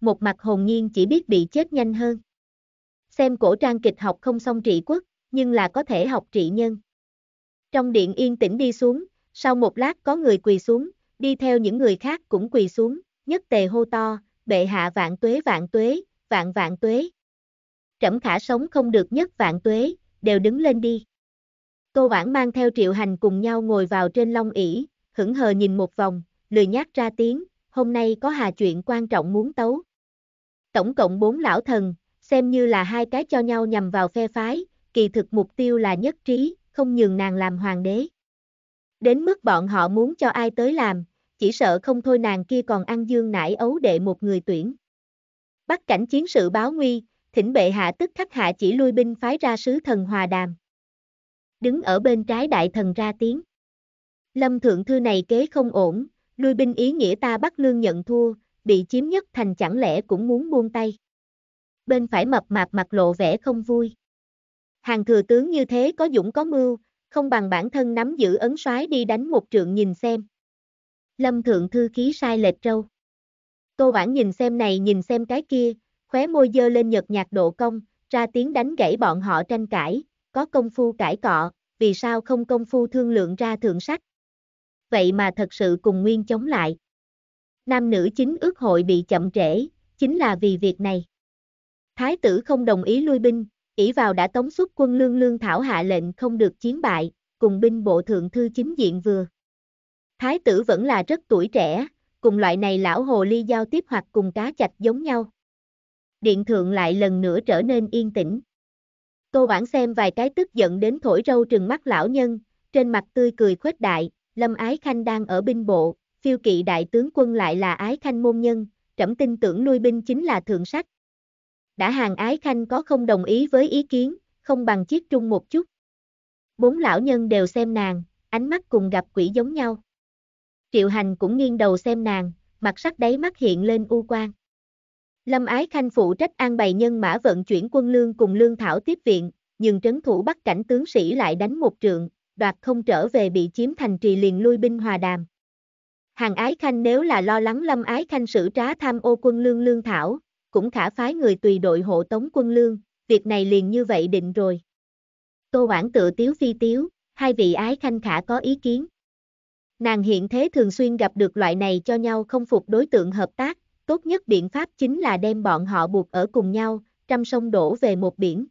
Một mặt hồn nhiên chỉ biết bị chết nhanh hơn. Xem cổ trang kịch học không xong trị quốc, nhưng là có thể học trị nhân. Trong điện yên tĩnh đi xuống, sau một lát có người quỳ xuống, đi theo những người khác cũng quỳ xuống, nhất tề hô to, bệ hạ vạn tuế vạn tuế, vạn vạn tuế. Trẫm khả sống không được nhất vạn tuế, đều đứng lên đi. Tô bản mang theo Triệu Hành cùng nhau ngồi vào trên long ỷ, hững hờ nhìn một vòng, lười nhát ra tiếng, hôm nay có hà chuyện quan trọng muốn tấu. Tổng cộng bốn lão thần, xem như là hai cái cho nhau nhằm vào phe phái, kỳ thực mục tiêu là nhất trí, không nhường nàng làm hoàng đế. Đến mức bọn họ muốn cho ai tới làm, chỉ sợ không thôi nàng kia còn ăn dương nải ấu đệ một người tuyển. Bắc cảnh chiến sự báo nguy, thỉnh bệ hạ tức khắc hạ chỉ lui binh phái ra sứ thần hòa đàm đứng ở bên trái đại thần ra tiếng. Lâm thượng thư này kế không ổn, lui binh ý nghĩa ta bắt lương nhận thua, bị chiếm nhất thành chẳng lẽ cũng muốn buông tay. Bên phải mập mạp mặt lộ vẻ không vui. Hàng thừa tướng như thế có dũng có mưu, không bằng bản thân nắm giữ ấn soái đi đánh một trượng nhìn xem. Lâm thượng thư khí sai lệch trâu. Tô bản nhìn xem này nhìn xem cái kia, khóe môi dơ lên nhật nhạt độ công, ra tiếng đánh gãy bọn họ tranh cãi, có công phu cãi cọ, vì sao không công phu thương lượng ra thượng sách. Vậy mà thật sự cùng Nguyên chống lại. Nam nữ chính ước hội bị chậm trễ, chính là vì việc này. Thái tử không đồng ý lui binh, ỷ vào đã tống xuất quân lương lương thảo hạ lệnh không được chiến bại, cùng binh bộ thượng thư chính diện vừa. Thái tử vẫn là rất tuổi trẻ, cùng loại này lão hồ ly giao tiếp hoặc cùng cá chạch giống nhau. Điện thượng lại lần nữa trở nên yên tĩnh. Tô Oản xem vài cái tức giận đến thổi râu trừng mắt lão nhân, trên mặt tươi cười khuếch đại, Lâm Ái Khanh đang ở binh bộ, phiêu kỵ đại tướng quân lại là Ái Khanh môn nhân, trẫm tin tưởng nuôi binh chính là thượng sách. Đã hàng Ái Khanh có không đồng ý với ý kiến, không bằng chiếc trung một chút. Bốn lão nhân đều xem nàng, ánh mắt cùng gặp quỷ giống nhau. Triệu Hành cũng nghiêng đầu xem nàng, mặt sắc đáy mắt hiện lên u quang. Lâm Ái Khanh phụ trách an bày nhân mã vận chuyển quân lương cùng lương thảo tiếp viện, nhưng trấn thủ bắt cảnh tướng sĩ lại đánh một trượng, đoạt không trở về bị chiếm thành trì liền lui binh hòa đàm. Hàng Ái Khanh nếu là lo lắng Lâm Ái Khanh xử trá tham ô quân lương lương thảo, cũng khả phái người tùy đội hộ tống quân lương, việc này liền như vậy định rồi. Tô Hoảng tự tiếu phi tiếu, hai vị Ái Khanh khả có ý kiến. Nàng hiện thế thường xuyên gặp được loại này cho nhau không phục đối tượng hợp tác, tốt nhất biện pháp chính là đem bọn họ buộc ở cùng nhau, trăm sông đổ về một biển.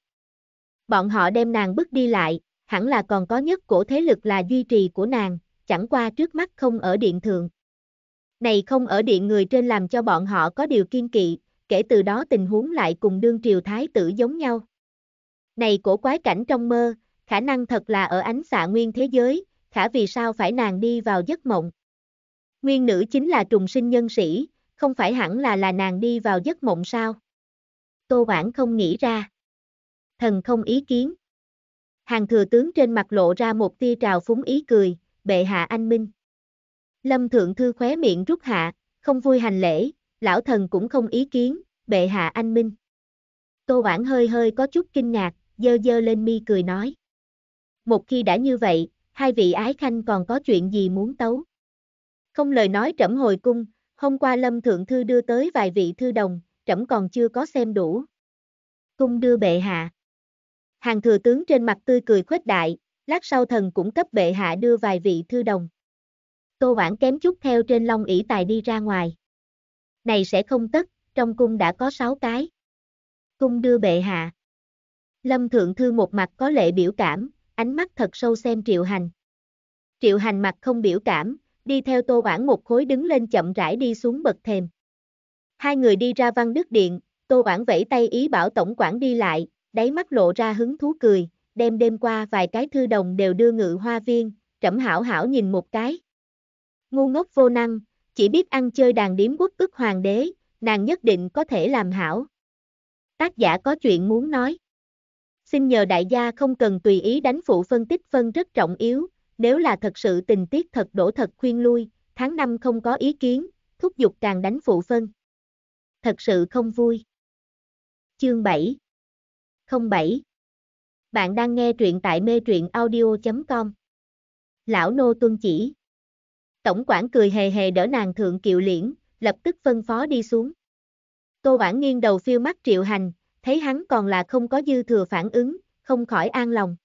Bọn họ đem nàng bước đi lại, hẳn là còn có nhất cổ thế lực là duy trì của nàng, chẳng qua trước mắt không ở điện thường. Này không ở điện người trên làm cho bọn họ có điều kiên kỵ, kể từ đó tình huống lại cùng đương triều thái tử giống nhau. Này cổ quái cảnh trong mơ, khả năng thật là ở ánh xạ nguyên thế giới, khả vì sao phải nàng đi vào giấc mộng. Nguyên nữ chính là trùng sinh nhân sĩ, không phải hẳn là là nàng đi vào giấc mộng sao? Tô Hoảng không nghĩ ra. Thần không ý kiến. Hàng thừa tướng trên mặt lộ ra một tia trào phúng ý cười, bệ hạ anh minh. Lâm Thượng Thư khóe miệng rút hạ, không vui hành lễ, lão thần cũng không ý kiến, bệ hạ anh minh. Tô Hoảng hơi hơi có chút kinh ngạc, dơ dơ lên mi cười nói. Một khi đã như vậy, hai vị ái khanh còn có chuyện gì muốn tấu? Không lời nói trẫm hồi cung, hôm qua Lâm Thượng Thư đưa tới vài vị thư đồng, trẫm còn chưa có xem đủ. Cung đưa bệ hạ. Hàng thừa tướng trên mặt tươi cười khuếch đại, lát sau thần cũng cấp bệ hạ đưa vài vị thư đồng. Tô Hoảng kém chút theo trên long ỷ tài đi ra ngoài. Này sẽ không tất, trong cung đã có sáu cái. Cung đưa bệ hạ. Lâm Thượng Thư một mặt có lệ biểu cảm, ánh mắt thật sâu xem Triệu Hành. Triệu Hành mặt không biểu cảm, đi theo Tô bản một khối đứng lên chậm rãi đi xuống bậc thềm. Hai người đi ra văn đức điện, Tô bản vẫy tay ý bảo tổng quản đi lại, đáy mắt lộ ra hứng thú cười, đem đêm qua vài cái thư đồng đều đưa ngự hoa viên, trẫm hảo hảo nhìn một cái. Ngu ngốc vô năng, chỉ biết ăn chơi đàn điếm quốc ức hoàng đế, nàng nhất định có thể làm hảo. Tác giả có chuyện muốn nói. Xin nhờ đại gia không cần tùy ý đánh phụ phân tích phân rất trọng yếu, nếu là thật sự tình tiết thật đổ thật khuyên lui, tháng năm không có ý kiến, thúc giục càng đánh phụ phân. Thật sự không vui. Chương 7 07 Bạn đang nghe truyện tại mê truyện audio.com Lão Nô Tuân Chỉ Tổng quản cười hề hề đỡ nàng thượng kiệu liễn, lập tức phân phó đi xuống. Tô Bản nghiêng đầu phiêu mắt triệu hành, thấy hắn còn là không có dư thừa phản ứng, không khỏi an lòng.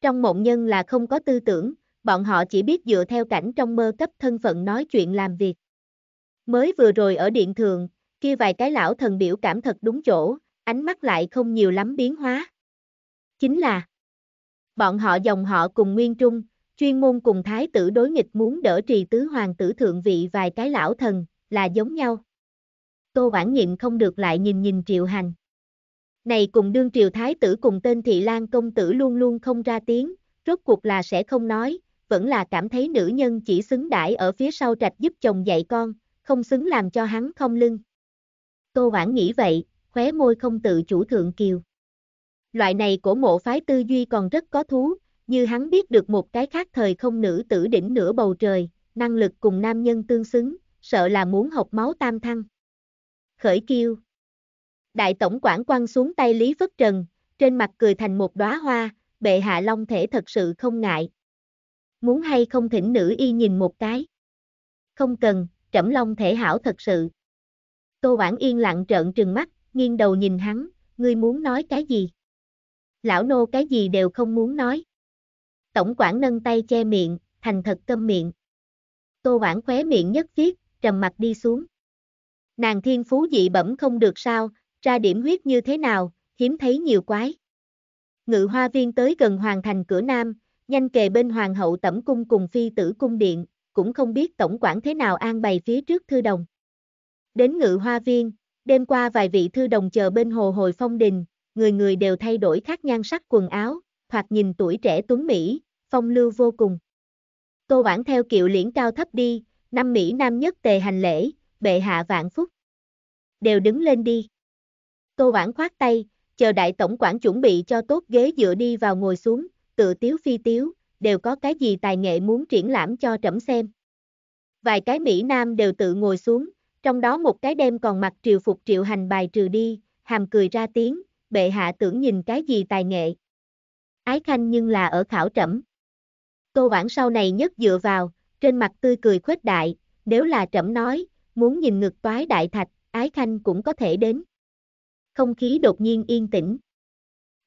Trong mộng nhân là không có tư tưởng, bọn họ chỉ biết dựa theo cảnh trong mơ cấp thân phận nói chuyện làm việc. Mới vừa rồi ở điện thường, kia vài cái lão thần biểu cảm thật đúng chỗ, ánh mắt lại không nhiều lắm biến hóa. Chính là bọn họ dòng họ cùng Nguyên Trung, chuyên môn cùng thái tử đối nghịch muốn đỡ trì tứ hoàng tử thượng vị vài cái lão thần, là giống nhau. Tô Quảng nhịn không được lại nhìn nhìn Triệu Hành này cùng đương triều thái tử cùng tên thị lan công tử luôn luôn không ra tiếng, rốt cuộc là sẽ không nói, vẫn là cảm thấy nữ nhân chỉ xứng đãi ở phía sau trạch giúp chồng dạy con, không xứng làm cho hắn không lưng. Tô Hoảng nghĩ vậy, khóe môi không tự chủ thượng kiều. Loại này của mộ phái tư duy còn rất có thú, như hắn biết được một cái khác thời không nữ tử đỉnh nửa bầu trời, năng lực cùng nam nhân tương xứng, sợ là muốn học máu tam thăng. Khởi kiêu Đại tổng quản quăng xuống tay Lý Phất Trần, trên mặt cười thành một đóa hoa, bệ hạ long thể thật sự không ngại. Muốn hay không thỉnh nữ y nhìn một cái. Không cần, trẫm long thể hảo thật sự. Tô Bản yên lặng trợn trừng mắt, nghiêng đầu nhìn hắn, ngươi muốn nói cái gì? Lão nô cái gì đều không muốn nói. Tổng quản nâng tay che miệng, thành thật câm miệng. Tô Bản khóe miệng nhất viết, trầm mặt đi xuống. Nàng thiên phú dị bẩm không được sao, ra điểm huyết như thế nào, hiếm thấy nhiều quái. Ngự hoa viên tới gần hoàng thành cửa nam, nhanh kề bên hoàng hậu tẩm cung cùng phi tử cung điện, cũng không biết tổng quản thế nào an bày phía trước thư đồng. Đến ngự hoa viên, đêm qua vài vị thư đồng chờ bên hồ hồi phong đình, người người đều thay đổi khác nhan sắc quần áo, hoặc nhìn tuổi trẻ tuấn Mỹ, phong lưu vô cùng. Tô Bản theo kiệu liễn cao thấp đi, năm Mỹ nam nhất tề hành lễ, bệ hạ vạn phúc. Đều đứng lên đi. Tô bản khoát tay, chờ đại tổng quản chuẩn bị cho tốt ghế dựa đi vào ngồi xuống, tự tiếu phi tiếu, đều có cái gì tài nghệ muốn triển lãm cho trẫm xem. Vài cái Mỹ Nam đều tự ngồi xuống, trong đó một cái đem còn mặc triều phục triệu hành bài trừ đi, hàm cười ra tiếng, bệ hạ tưởng nhìn cái gì tài nghệ. Ái khanh nhưng là ở khảo trẫm. Tô bản sau này nhất dựa vào, trên mặt tươi cười khuếch đại, nếu là trẫm nói, muốn nhìn ngực toái đại thạch, ái khanh cũng có thể đến không khí đột nhiên yên tĩnh.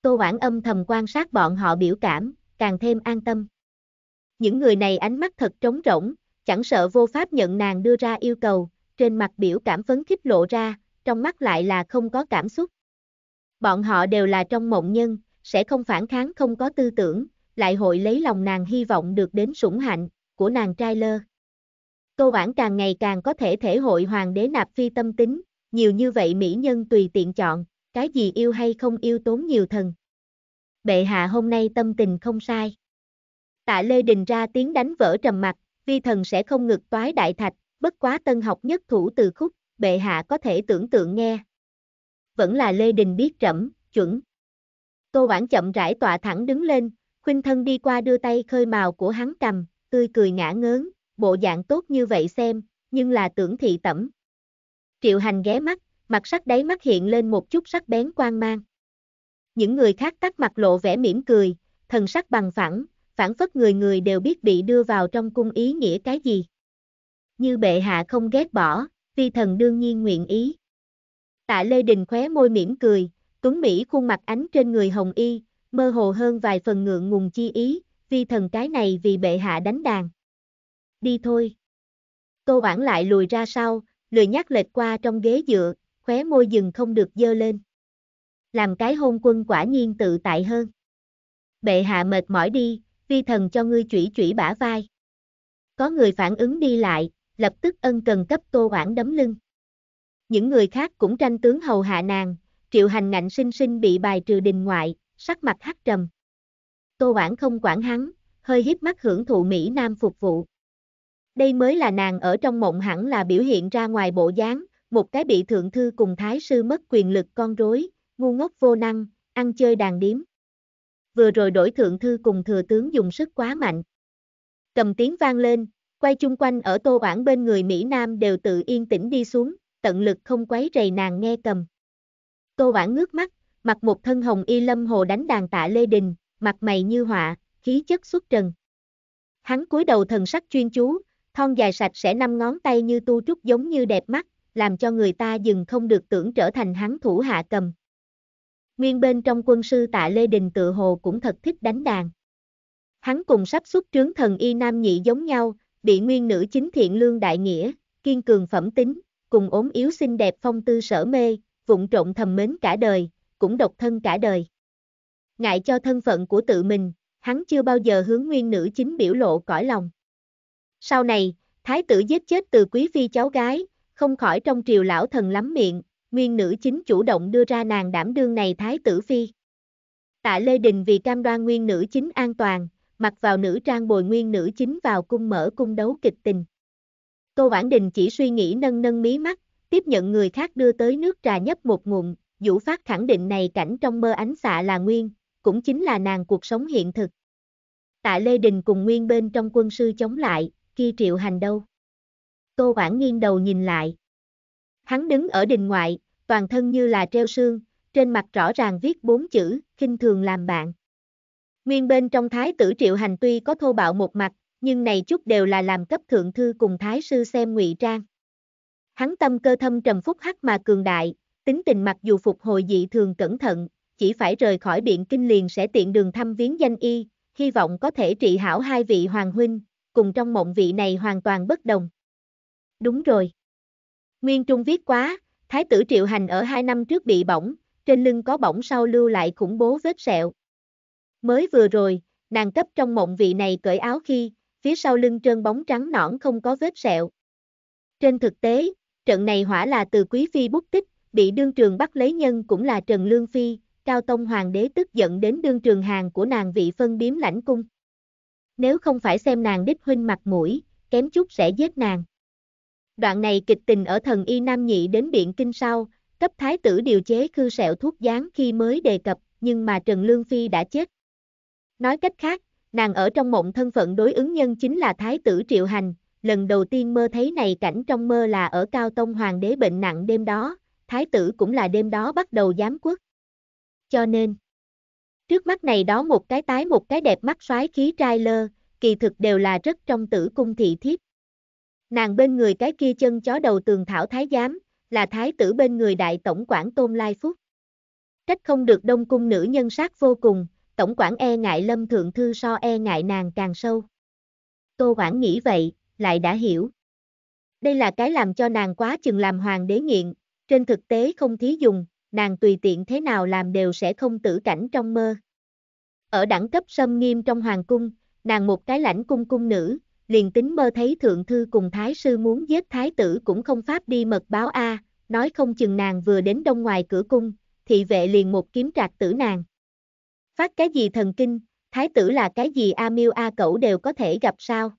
Tô Hoảng âm thầm quan sát bọn họ biểu cảm, càng thêm an tâm. Những người này ánh mắt thật trống rỗng, chẳng sợ vô pháp nhận nàng đưa ra yêu cầu, trên mặt biểu cảm phấn khích lộ ra, trong mắt lại là không có cảm xúc. Bọn họ đều là trong mộng nhân, sẽ không phản kháng không có tư tưởng, lại hội lấy lòng nàng hy vọng được đến sủng hạnh của nàng trai lơ. Tô Hoảng càng ngày càng có thể thể hội hoàng đế nạp phi tâm tính, nhiều như vậy mỹ nhân tùy tiện chọn, cái gì yêu hay không yêu tốn nhiều thần. Bệ hạ hôm nay tâm tình không sai. Tạ Lê Đình ra tiếng đánh vỡ trầm mặt, vi thần sẽ không ngực toái đại thạch, bất quá tân học nhất thủ từ khúc, bệ hạ có thể tưởng tượng nghe. Vẫn là Lê Đình biết trẫm, chuẩn. Tô Bản chậm rãi tọa thẳng đứng lên, khuynh thân đi qua đưa tay khơi màu của hắn cầm, tươi cười ngã ngớn, bộ dạng tốt như vậy xem, nhưng là tưởng thị tẩm, Triệu Hành ghé mắt, mặt sắc đáy mắt hiện lên một chút sắc bén quan mang. Những người khác tắt mặt lộ vẻ mỉm cười, thần sắc bằng phẳng, phản phất người người đều biết bị đưa vào trong cung ý nghĩa cái gì. Như bệ hạ không ghét bỏ, vi thần đương nhiên nguyện ý. Tạ Lê Đình khóe môi mỉm cười, tuấn Mỹ khuôn mặt ánh trên người hồng y, mơ hồ hơn vài phần ngượng ngùng chi ý, vi thần cái này vì bệ hạ đánh đàn. Đi thôi. Tô Bản lại lùi ra sau, lười nhắc lệch qua trong ghế dựa, khóe môi dừng không được dơ lên. Làm cái hôn quân quả nhiên tự tại hơn. Bệ hạ mệt mỏi đi, vi thần cho ngươi chủy chủy bả vai. Có người phản ứng đi lại, lập tức ân cần cấp tô quảng đấm lưng. Những người khác cũng tranh tướng hầu hạ nàng, triệu hành ngạnh sinh sinh bị bài trừ đình ngoại, sắc mặt hắc trầm. Tô quảng không quản hắn, hơi hiếp mắt hưởng thụ Mỹ Nam phục vụ. Đây mới là nàng ở trong mộng hẳn là biểu hiện ra ngoài bộ dáng, một cái bị thượng thư cùng thái sư mất quyền lực con rối, ngu ngốc vô năng, ăn chơi đàn điếm. Vừa rồi đổi thượng thư cùng thừa tướng dùng sức quá mạnh. Cầm tiếng vang lên, quay chung quanh ở tô oản bên người Mỹ Nam đều tự yên tĩnh đi xuống, tận lực không quấy rầy nàng nghe cầm. Tô oản ngước mắt, mặc một thân hồng y lâm hồ đánh đàn tạ Lê Đình, mặt mày như họa, khí chất xuất trần. Hắn cúi đầu thần sắc chuyên chú, Thon dài sạch sẽ năm ngón tay như tu trúc giống như đẹp mắt, làm cho người ta dừng không được tưởng trở thành hắn thủ hạ cầm. Nguyên bên trong quân sư tạ Lê Đình tự hồ cũng thật thích đánh đàn. Hắn cùng sắp xuất trướng thần y nam nhị giống nhau, bị nguyên nữ chính thiện lương đại nghĩa, kiên cường phẩm tính, cùng ốm yếu xinh đẹp phong tư sở mê, vụng trộn thầm mến cả đời, cũng độc thân cả đời. Ngại cho thân phận của tự mình, hắn chưa bao giờ hướng nguyên nữ chính biểu lộ cõi lòng. Sau này, thái tử giết chết từ quý phi cháu gái, không khỏi trong triều lão thần lắm miệng, nguyên nữ chính chủ động đưa ra nàng đảm đương này thái tử phi. Tạ Lê Đình vì cam đoan nguyên nữ chính an toàn, mặc vào nữ trang bồi nguyên nữ chính vào cung mở cung đấu kịch tình. Tô Vãn Đình chỉ suy nghĩ nâng nâng mí mắt, tiếp nhận người khác đưa tới nước trà nhấp một ngụm, Vũ Phát khẳng định này cảnh trong mơ ánh xạ là nguyên, cũng chính là nàng cuộc sống hiện thực. Tạ Lê Đình cùng nguyên bên trong quân sư chống lại, kia triệu hành đâu? Tô Quảng nghiêng đầu nhìn lại. Hắn đứng ở đình ngoại, toàn thân như là treo sương, trên mặt rõ ràng viết bốn chữ, khinh thường làm bạn. Nguyên bên trong thái tử triệu hành tuy có thô bạo một mặt, nhưng này chút đều là làm cấp thượng thư cùng thái sư xem ngụy trang. Hắn tâm cơ thâm trầm phúc hắc mà cường đại, tính tình mặc dù phục hồi dị thường cẩn thận, chỉ phải rời khỏi biện kinh liền sẽ tiện đường thăm viếng danh y, hy vọng có thể trị hảo hai vị hoàng huynh, cùng trong mộng vị này hoàn toàn bất đồng. Đúng rồi. Nguyên Trung viết quá, Thái tử Triệu Hành ở hai năm trước bị bỏng, trên lưng có bỏng sau lưu lại khủng bố vết sẹo. Mới vừa rồi, nàng cấp trong mộng vị này cởi áo khi, phía sau lưng trơn bóng trắng nõn không có vết sẹo. Trên thực tế, trận này hỏa là từ Quý Phi bút tích, bị đương trường bắt lấy nhân cũng là Trần Lương Phi, Cao Tông Hoàng đế tức giận đến đương trường hàng của nàng vị phân biếm lãnh cung nếu không phải xem nàng đích huynh mặt mũi, kém chút sẽ giết nàng. Đoạn này kịch tình ở thần Y Nam Nhị đến Biện Kinh sau, cấp thái tử điều chế khư sẹo thuốc gián khi mới đề cập, nhưng mà Trần Lương Phi đã chết. Nói cách khác, nàng ở trong mộng thân phận đối ứng nhân chính là thái tử Triệu Hành, lần đầu tiên mơ thấy này cảnh trong mơ là ở Cao Tông Hoàng đế bệnh nặng đêm đó, thái tử cũng là đêm đó bắt đầu giám quốc. Cho nên Trước mắt này đó một cái tái một cái đẹp mắt soái khí trai lơ, kỳ thực đều là rất trong tử cung thị thiếp. Nàng bên người cái kia chân chó đầu tường thảo thái giám, là thái tử bên người đại tổng quản Tôn Lai Phúc. Trách không được đông cung nữ nhân sát vô cùng, tổng quản e ngại lâm thượng thư so e ngại nàng càng sâu. Tô Quảng nghĩ vậy, lại đã hiểu. Đây là cái làm cho nàng quá chừng làm hoàng đế nghiện, trên thực tế không thí dùng, nàng tùy tiện thế nào làm đều sẽ không tử cảnh trong mơ. Ở đẳng cấp sâm nghiêm trong hoàng cung, nàng một cái lãnh cung cung nữ, liền tính mơ thấy thượng thư cùng thái sư muốn giết thái tử cũng không pháp đi mật báo A, nói không chừng nàng vừa đến đông ngoài cửa cung, thị vệ liền một kiếm trạc tử nàng. Phát cái gì thần kinh, thái tử là cái gì A miêu A cẩu đều có thể gặp sao.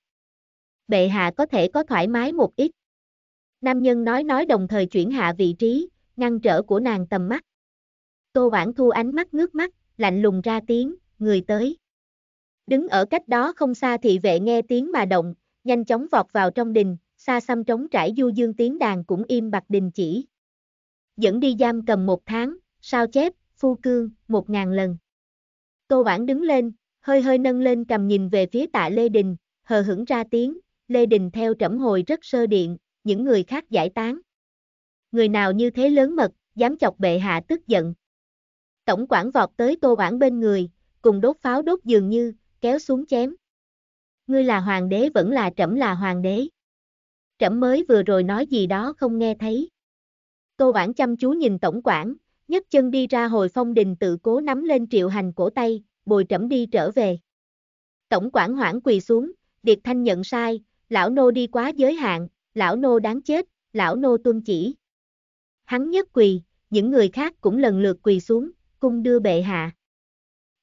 Bệ hạ có thể có thoải mái một ít. Nam nhân nói nói đồng thời chuyển hạ vị trí, ngăn trở của nàng tầm mắt. Tô Vãn Thu ánh mắt ngước mắt, lạnh lùng ra tiếng, người tới. Đứng ở cách đó không xa thị vệ nghe tiếng mà động, nhanh chóng vọt vào trong đình, xa xăm trống trải du dương tiếng đàn cũng im bặt đình chỉ. Dẫn đi giam cầm một tháng, sao chép, phu cương, một ngàn lần. Tô Vãn đứng lên, hơi hơi nâng lên cầm nhìn về phía tạ Lê Đình, hờ hững ra tiếng, Lê Đình theo trẫm hồi rất sơ điện, những người khác giải tán người nào như thế lớn mật, dám chọc bệ hạ tức giận. Tổng quản vọt tới tô quản bên người, cùng đốt pháo đốt dường như, kéo xuống chém. Ngươi là hoàng đế vẫn là trẫm là hoàng đế. Trẫm mới vừa rồi nói gì đó không nghe thấy. Tô quản chăm chú nhìn tổng quản, nhấc chân đi ra hồi phong đình tự cố nắm lên triệu hành cổ tay, bồi trẫm đi trở về. Tổng quản hoảng quỳ xuống, Điệp Thanh nhận sai, lão nô đi quá giới hạn, lão nô đáng chết, lão nô tuân chỉ hắn nhất quỳ, những người khác cũng lần lượt quỳ xuống, cung đưa bệ hạ.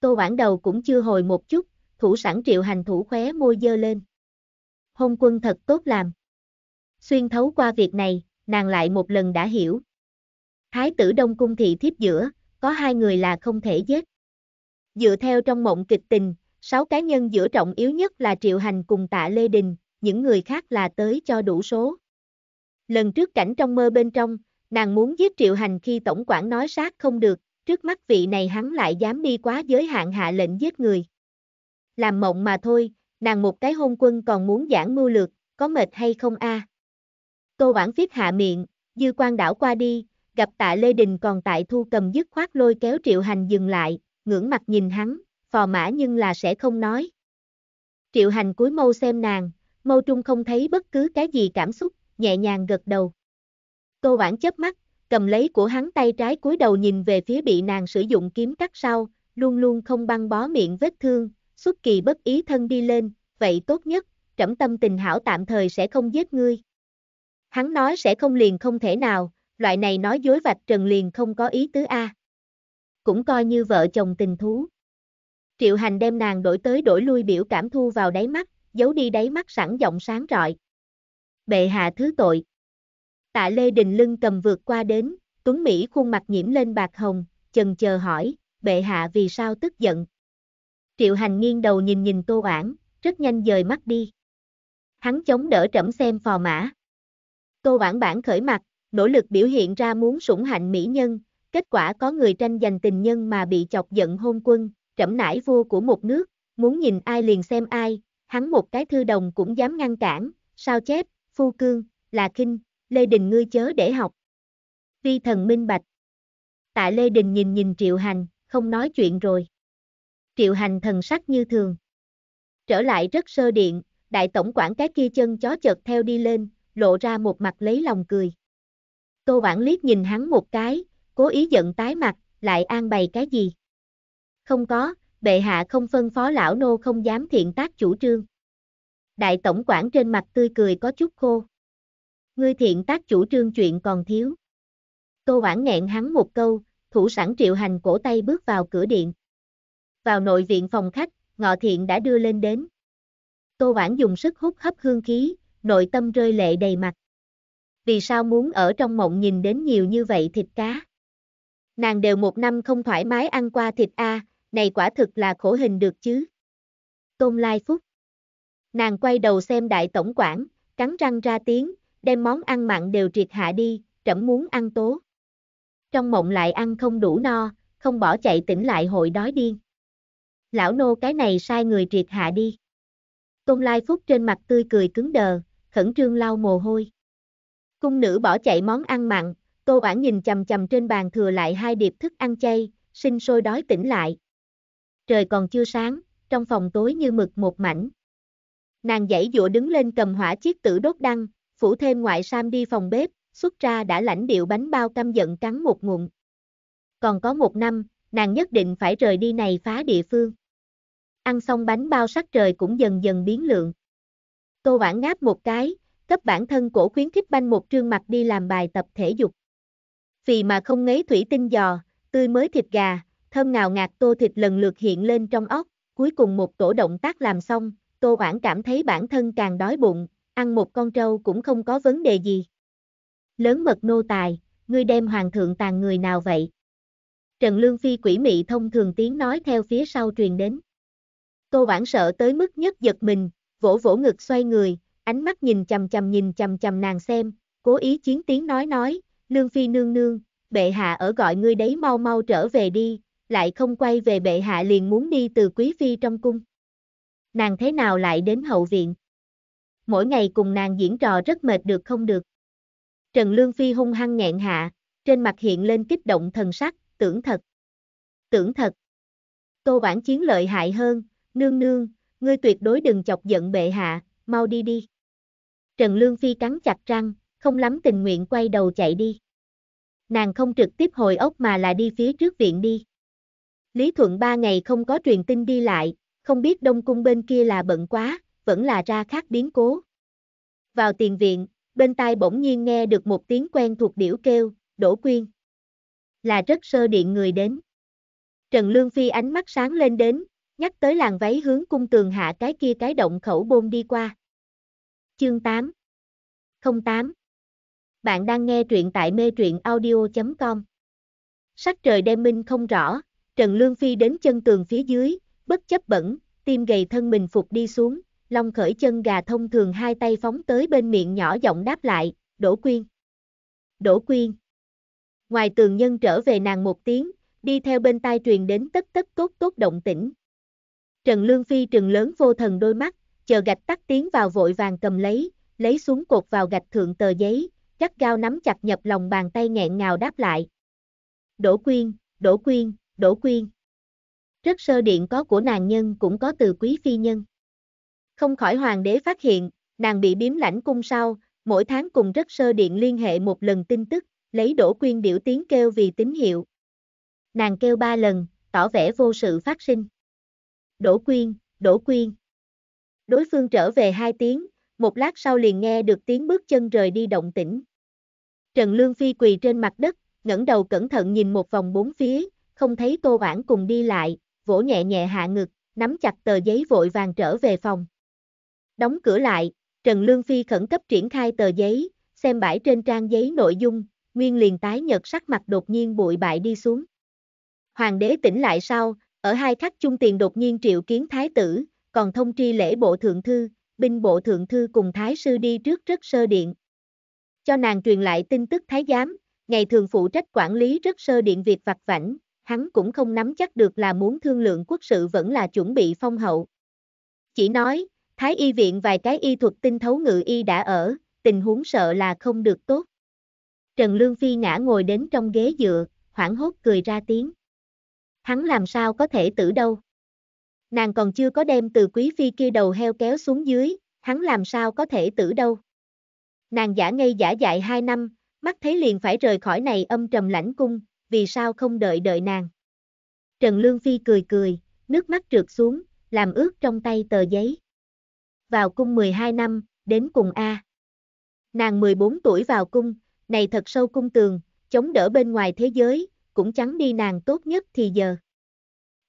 Tô Bản đầu cũng chưa hồi một chút, thủ sẵn triệu hành thủ khóe môi dơ lên. Hôn quân thật tốt làm. Xuyên thấu qua việc này, nàng lại một lần đã hiểu. Thái tử Đông Cung thị thiếp giữa, có hai người là không thể giết. Dựa theo trong mộng kịch tình, sáu cá nhân giữa trọng yếu nhất là Triệu Hành cùng tạ Lê Đình, những người khác là tới cho đủ số. Lần trước cảnh trong mơ bên trong, Nàng muốn giết Triệu Hành khi tổng quản nói sát không được, trước mắt vị này hắn lại dám đi quá giới hạn hạ lệnh giết người. Làm mộng mà thôi, nàng một cái hôn quân còn muốn giảng mưu lược, có mệt hay không a? À? Tô Bản Phiết hạ miệng, dư quan đảo qua đi, gặp tạ Lê Đình còn tại thu cầm dứt khoát lôi kéo Triệu Hành dừng lại, ngưỡng mặt nhìn hắn, phò mã nhưng là sẽ không nói. Triệu Hành cúi mâu xem nàng, mâu trung không thấy bất cứ cái gì cảm xúc, nhẹ nhàng gật đầu. Tô Hoảng chớp mắt, cầm lấy của hắn tay trái cúi đầu nhìn về phía bị nàng sử dụng kiếm cắt sau, luôn luôn không băng bó miệng vết thương, xuất kỳ bất ý thân đi lên, vậy tốt nhất, trẫm tâm tình hảo tạm thời sẽ không giết ngươi. Hắn nói sẽ không liền không thể nào, loại này nói dối vạch trần liền không có ý tứ A. Cũng coi như vợ chồng tình thú. Triệu hành đem nàng đổi tới đổi lui biểu cảm thu vào đáy mắt, giấu đi đáy mắt sẵn giọng sáng rọi. Bệ hạ thứ tội. Tạ Lê Đình lưng cầm vượt qua đến, Tuấn Mỹ khuôn mặt nhiễm lên bạc hồng, chần chờ hỏi, bệ hạ vì sao tức giận. Triệu Hành nghiêng đầu nhìn nhìn Tô Oản, rất nhanh dời mắt đi. Hắn chống đỡ trẫm xem phò mã. Tô Oản bản khởi mặt, nỗ lực biểu hiện ra muốn sủng hạnh mỹ nhân, kết quả có người tranh giành tình nhân mà bị chọc giận hôn quân, trẫm nải vua của một nước, muốn nhìn ai liền xem ai, hắn một cái thư đồng cũng dám ngăn cản, sao chép, phu cương, là kinh, Lê Đình ngươi chớ để học. Vi thần minh bạch. Tạ Lê Đình nhìn nhìn Triệu Hành, không nói chuyện rồi. Triệu Hành thần sắc như thường. Trở lại rất sơ điện, đại tổng quản cái kia chân chó chợt theo đi lên, lộ ra một mặt lấy lòng cười. Tô Bản liếc nhìn hắn một cái, cố ý giận tái mặt, lại an bày cái gì? Không có, bệ hạ không phân phó lão nô không dám thiện tác chủ trương. Đại tổng quản trên mặt tươi cười có chút khô ngươi thiện tác chủ trương chuyện còn thiếu. Tô Hoảng nghẹn hắn một câu, thủ sẵn triệu hành cổ tay bước vào cửa điện. Vào nội viện phòng khách, ngọ thiện đã đưa lên đến. Tô Hoảng dùng sức hút hấp hương khí, nội tâm rơi lệ đầy mặt. Vì sao muốn ở trong mộng nhìn đến nhiều như vậy thịt cá? Nàng đều một năm không thoải mái ăn qua thịt A, này quả thực là khổ hình được chứ. Tôn Lai Phúc Nàng quay đầu xem đại tổng quản, cắn răng ra tiếng, đem món ăn mặn đều triệt hạ đi, trẫm muốn ăn tố. Trong mộng lại ăn không đủ no, không bỏ chạy tỉnh lại hội đói điên. Lão nô cái này sai người triệt hạ đi. Tôn Lai Phúc trên mặt tươi cười cứng đờ, khẩn trương lau mồ hôi. Cung nữ bỏ chạy món ăn mặn, Tô bản nhìn chầm chầm trên bàn thừa lại hai điệp thức ăn chay, sinh sôi đói tỉnh lại. Trời còn chưa sáng, trong phòng tối như mực một mảnh. Nàng dãy dụa đứng lên cầm hỏa chiếc tử đốt đăng, phủ thêm ngoại sam đi phòng bếp, xuất ra đã lãnh điệu bánh bao căm giận cắn một ngụm. Còn có một năm, nàng nhất định phải rời đi này phá địa phương. Ăn xong bánh bao sắc trời cũng dần dần biến lượng. Tô Vãn ngáp một cái, cấp bản thân cổ khuyến khích banh một trương mặt đi làm bài tập thể dục. Vì mà không ngấy thủy tinh giò, tươi mới thịt gà, thơm ngào ngạt tô thịt lần lượt hiện lên trong óc, cuối cùng một tổ động tác làm xong, Tô Vãn cảm thấy bản thân càng đói bụng, ăn một con trâu cũng không có vấn đề gì. Lớn mật nô tài, ngươi đem hoàng thượng tàn người nào vậy? Trần Lương Phi quỷ mị thông thường tiếng nói theo phía sau truyền đến. Tô Bản sợ tới mức nhất giật mình, vỗ vỗ ngực xoay người, ánh mắt nhìn chầm chầm nhìn chầm chầm nàng xem, cố ý chiến tiếng nói nói, Lương Phi nương nương, bệ hạ ở gọi ngươi đấy mau mau trở về đi, lại không quay về bệ hạ liền muốn đi từ quý phi trong cung. Nàng thế nào lại đến hậu viện? mỗi ngày cùng nàng diễn trò rất mệt được không được. Trần Lương Phi hung hăng nghẹn hạ, trên mặt hiện lên kích động thần sắc, tưởng thật. Tưởng thật. Tô Bản Chiến lợi hại hơn, nương nương, ngươi tuyệt đối đừng chọc giận bệ hạ, mau đi đi. Trần Lương Phi cắn chặt răng, không lắm tình nguyện quay đầu chạy đi. Nàng không trực tiếp hồi ốc mà là đi phía trước viện đi. Lý Thuận ba ngày không có truyền tin đi lại, không biết Đông Cung bên kia là bận quá, vẫn là ra khác biến cố. Vào tiền viện, bên tai bỗng nhiên nghe được một tiếng quen thuộc điểu kêu, đổ quyên. Là rất sơ điện người đến. Trần Lương Phi ánh mắt sáng lên đến, nhắc tới làng váy hướng cung tường hạ cái kia cái động khẩu bôn đi qua. Chương 8 08 Bạn đang nghe truyện tại mê truyện audio.com Sắc trời đêm minh không rõ, Trần Lương Phi đến chân tường phía dưới, bất chấp bẩn, tim gầy thân mình phục đi xuống, Long khởi chân gà thông thường hai tay phóng tới bên miệng nhỏ giọng đáp lại, Đỗ Quyên. Đỗ Quyên. Ngoài tường nhân trở về nàng một tiếng, đi theo bên tai truyền đến tất tất tốt tốt động tĩnh. Trần Lương Phi trừng lớn vô thần đôi mắt, chờ gạch tắt tiếng vào vội vàng cầm lấy, lấy xuống cột vào gạch thượng tờ giấy, chắc gao nắm chặt nhập lòng bàn tay nghẹn ngào đáp lại. Đỗ Quyên, Đỗ Quyên, Đỗ Quyên. Rất sơ điện có của nàng nhân cũng có từ quý phi nhân. Không khỏi hoàng đế phát hiện, nàng bị biếm lãnh cung sau, mỗi tháng cùng rất sơ điện liên hệ một lần tin tức, lấy đổ quyên biểu tiếng kêu vì tín hiệu. Nàng kêu ba lần, tỏ vẻ vô sự phát sinh. Đổ quyên, đổ quyên. Đối phương trở về hai tiếng, một lát sau liền nghe được tiếng bước chân rời đi động tĩnh. Trần Lương Phi quỳ trên mặt đất, ngẩng đầu cẩn thận nhìn một vòng bốn phía, không thấy Tô bản cùng đi lại, vỗ nhẹ nhẹ hạ ngực, nắm chặt tờ giấy vội vàng trở về phòng đóng cửa lại, Trần Lương Phi khẩn cấp triển khai tờ giấy, xem bãi trên trang giấy nội dung, Nguyên liền tái nhật sắc mặt đột nhiên bụi bại đi xuống. Hoàng đế tỉnh lại sau, ở hai khắc chung tiền đột nhiên triệu kiến thái tử, còn thông tri lễ bộ thượng thư, binh bộ thượng thư cùng thái sư đi trước rất sơ điện. Cho nàng truyền lại tin tức thái giám, ngày thường phụ trách quản lý rất sơ điện việc vặt vảnh, hắn cũng không nắm chắc được là muốn thương lượng quốc sự vẫn là chuẩn bị phong hậu. Chỉ nói, Thái y viện vài cái y thuật tinh thấu ngự y đã ở, tình huống sợ là không được tốt. Trần Lương Phi ngã ngồi đến trong ghế dựa, hoảng hốt cười ra tiếng. Hắn làm sao có thể tử đâu. Nàng còn chưa có đem từ quý phi kia đầu heo kéo xuống dưới, hắn làm sao có thể tử đâu. Nàng giả ngây giả dại hai năm, mắt thấy liền phải rời khỏi này âm trầm lãnh cung, vì sao không đợi đợi nàng. Trần Lương Phi cười cười, nước mắt trượt xuống, làm ướt trong tay tờ giấy vào cung 12 năm, đến cùng A. Nàng 14 tuổi vào cung, này thật sâu cung tường, chống đỡ bên ngoài thế giới, cũng chẳng đi nàng tốt nhất thì giờ.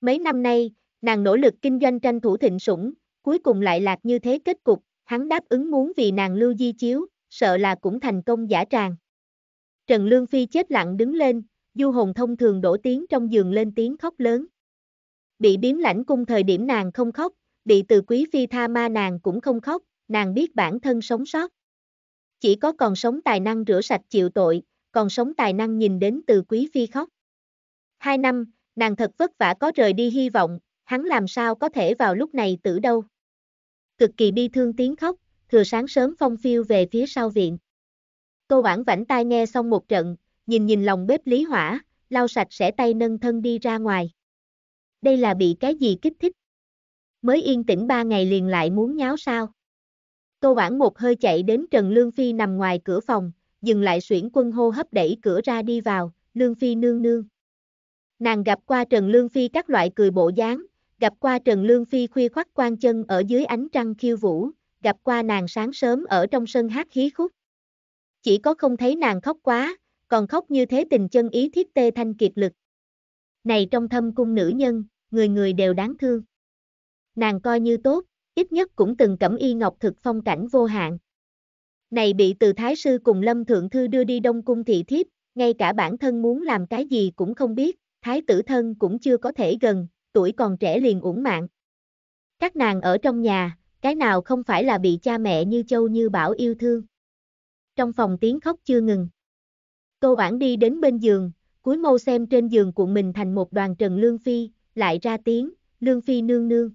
Mấy năm nay, nàng nỗ lực kinh doanh tranh thủ thịnh sủng, cuối cùng lại lạc như thế kết cục, hắn đáp ứng muốn vì nàng lưu di chiếu, sợ là cũng thành công giả tràng. Trần Lương Phi chết lặng đứng lên, du hồn thông thường đổ tiếng trong giường lên tiếng khóc lớn. Bị biếm lãnh cung thời điểm nàng không khóc, bị từ quý phi tha ma nàng cũng không khóc, nàng biết bản thân sống sót. Chỉ có còn sống tài năng rửa sạch chịu tội, còn sống tài năng nhìn đến từ quý phi khóc. Hai năm, nàng thật vất vả có rời đi hy vọng, hắn làm sao có thể vào lúc này tử đâu. Cực kỳ bi thương tiếng khóc, thừa sáng sớm phong phiêu về phía sau viện. cô Bản vảnh tai nghe xong một trận, nhìn nhìn lòng bếp lý hỏa, lau sạch sẽ tay nâng thân đi ra ngoài. Đây là bị cái gì kích thích? mới yên tĩnh ba ngày liền lại muốn nháo sao. Tô Bản một hơi chạy đến Trần Lương Phi nằm ngoài cửa phòng, dừng lại xuyển quân hô hấp đẩy cửa ra đi vào, Lương Phi nương nương. Nàng gặp qua Trần Lương Phi các loại cười bộ dáng, gặp qua Trần Lương Phi khuya khoắt quan chân ở dưới ánh trăng khiêu vũ, gặp qua nàng sáng sớm ở trong sân hát khí khúc. Chỉ có không thấy nàng khóc quá, còn khóc như thế tình chân ý thiết tê thanh kiệt lực. Này trong thâm cung nữ nhân, người người đều đáng thương nàng coi như tốt, ít nhất cũng từng cẩm y ngọc thực phong cảnh vô hạn. Này bị từ thái sư cùng lâm thượng thư đưa đi đông cung thị thiếp, ngay cả bản thân muốn làm cái gì cũng không biết, thái tử thân cũng chưa có thể gần, tuổi còn trẻ liền uổng mạng. Các nàng ở trong nhà, cái nào không phải là bị cha mẹ như châu như bảo yêu thương. Trong phòng tiếng khóc chưa ngừng. cô bản đi đến bên giường, cúi mâu xem trên giường cuộn mình thành một đoàn Trần Lương Phi, lại ra tiếng, Lương Phi nương nương.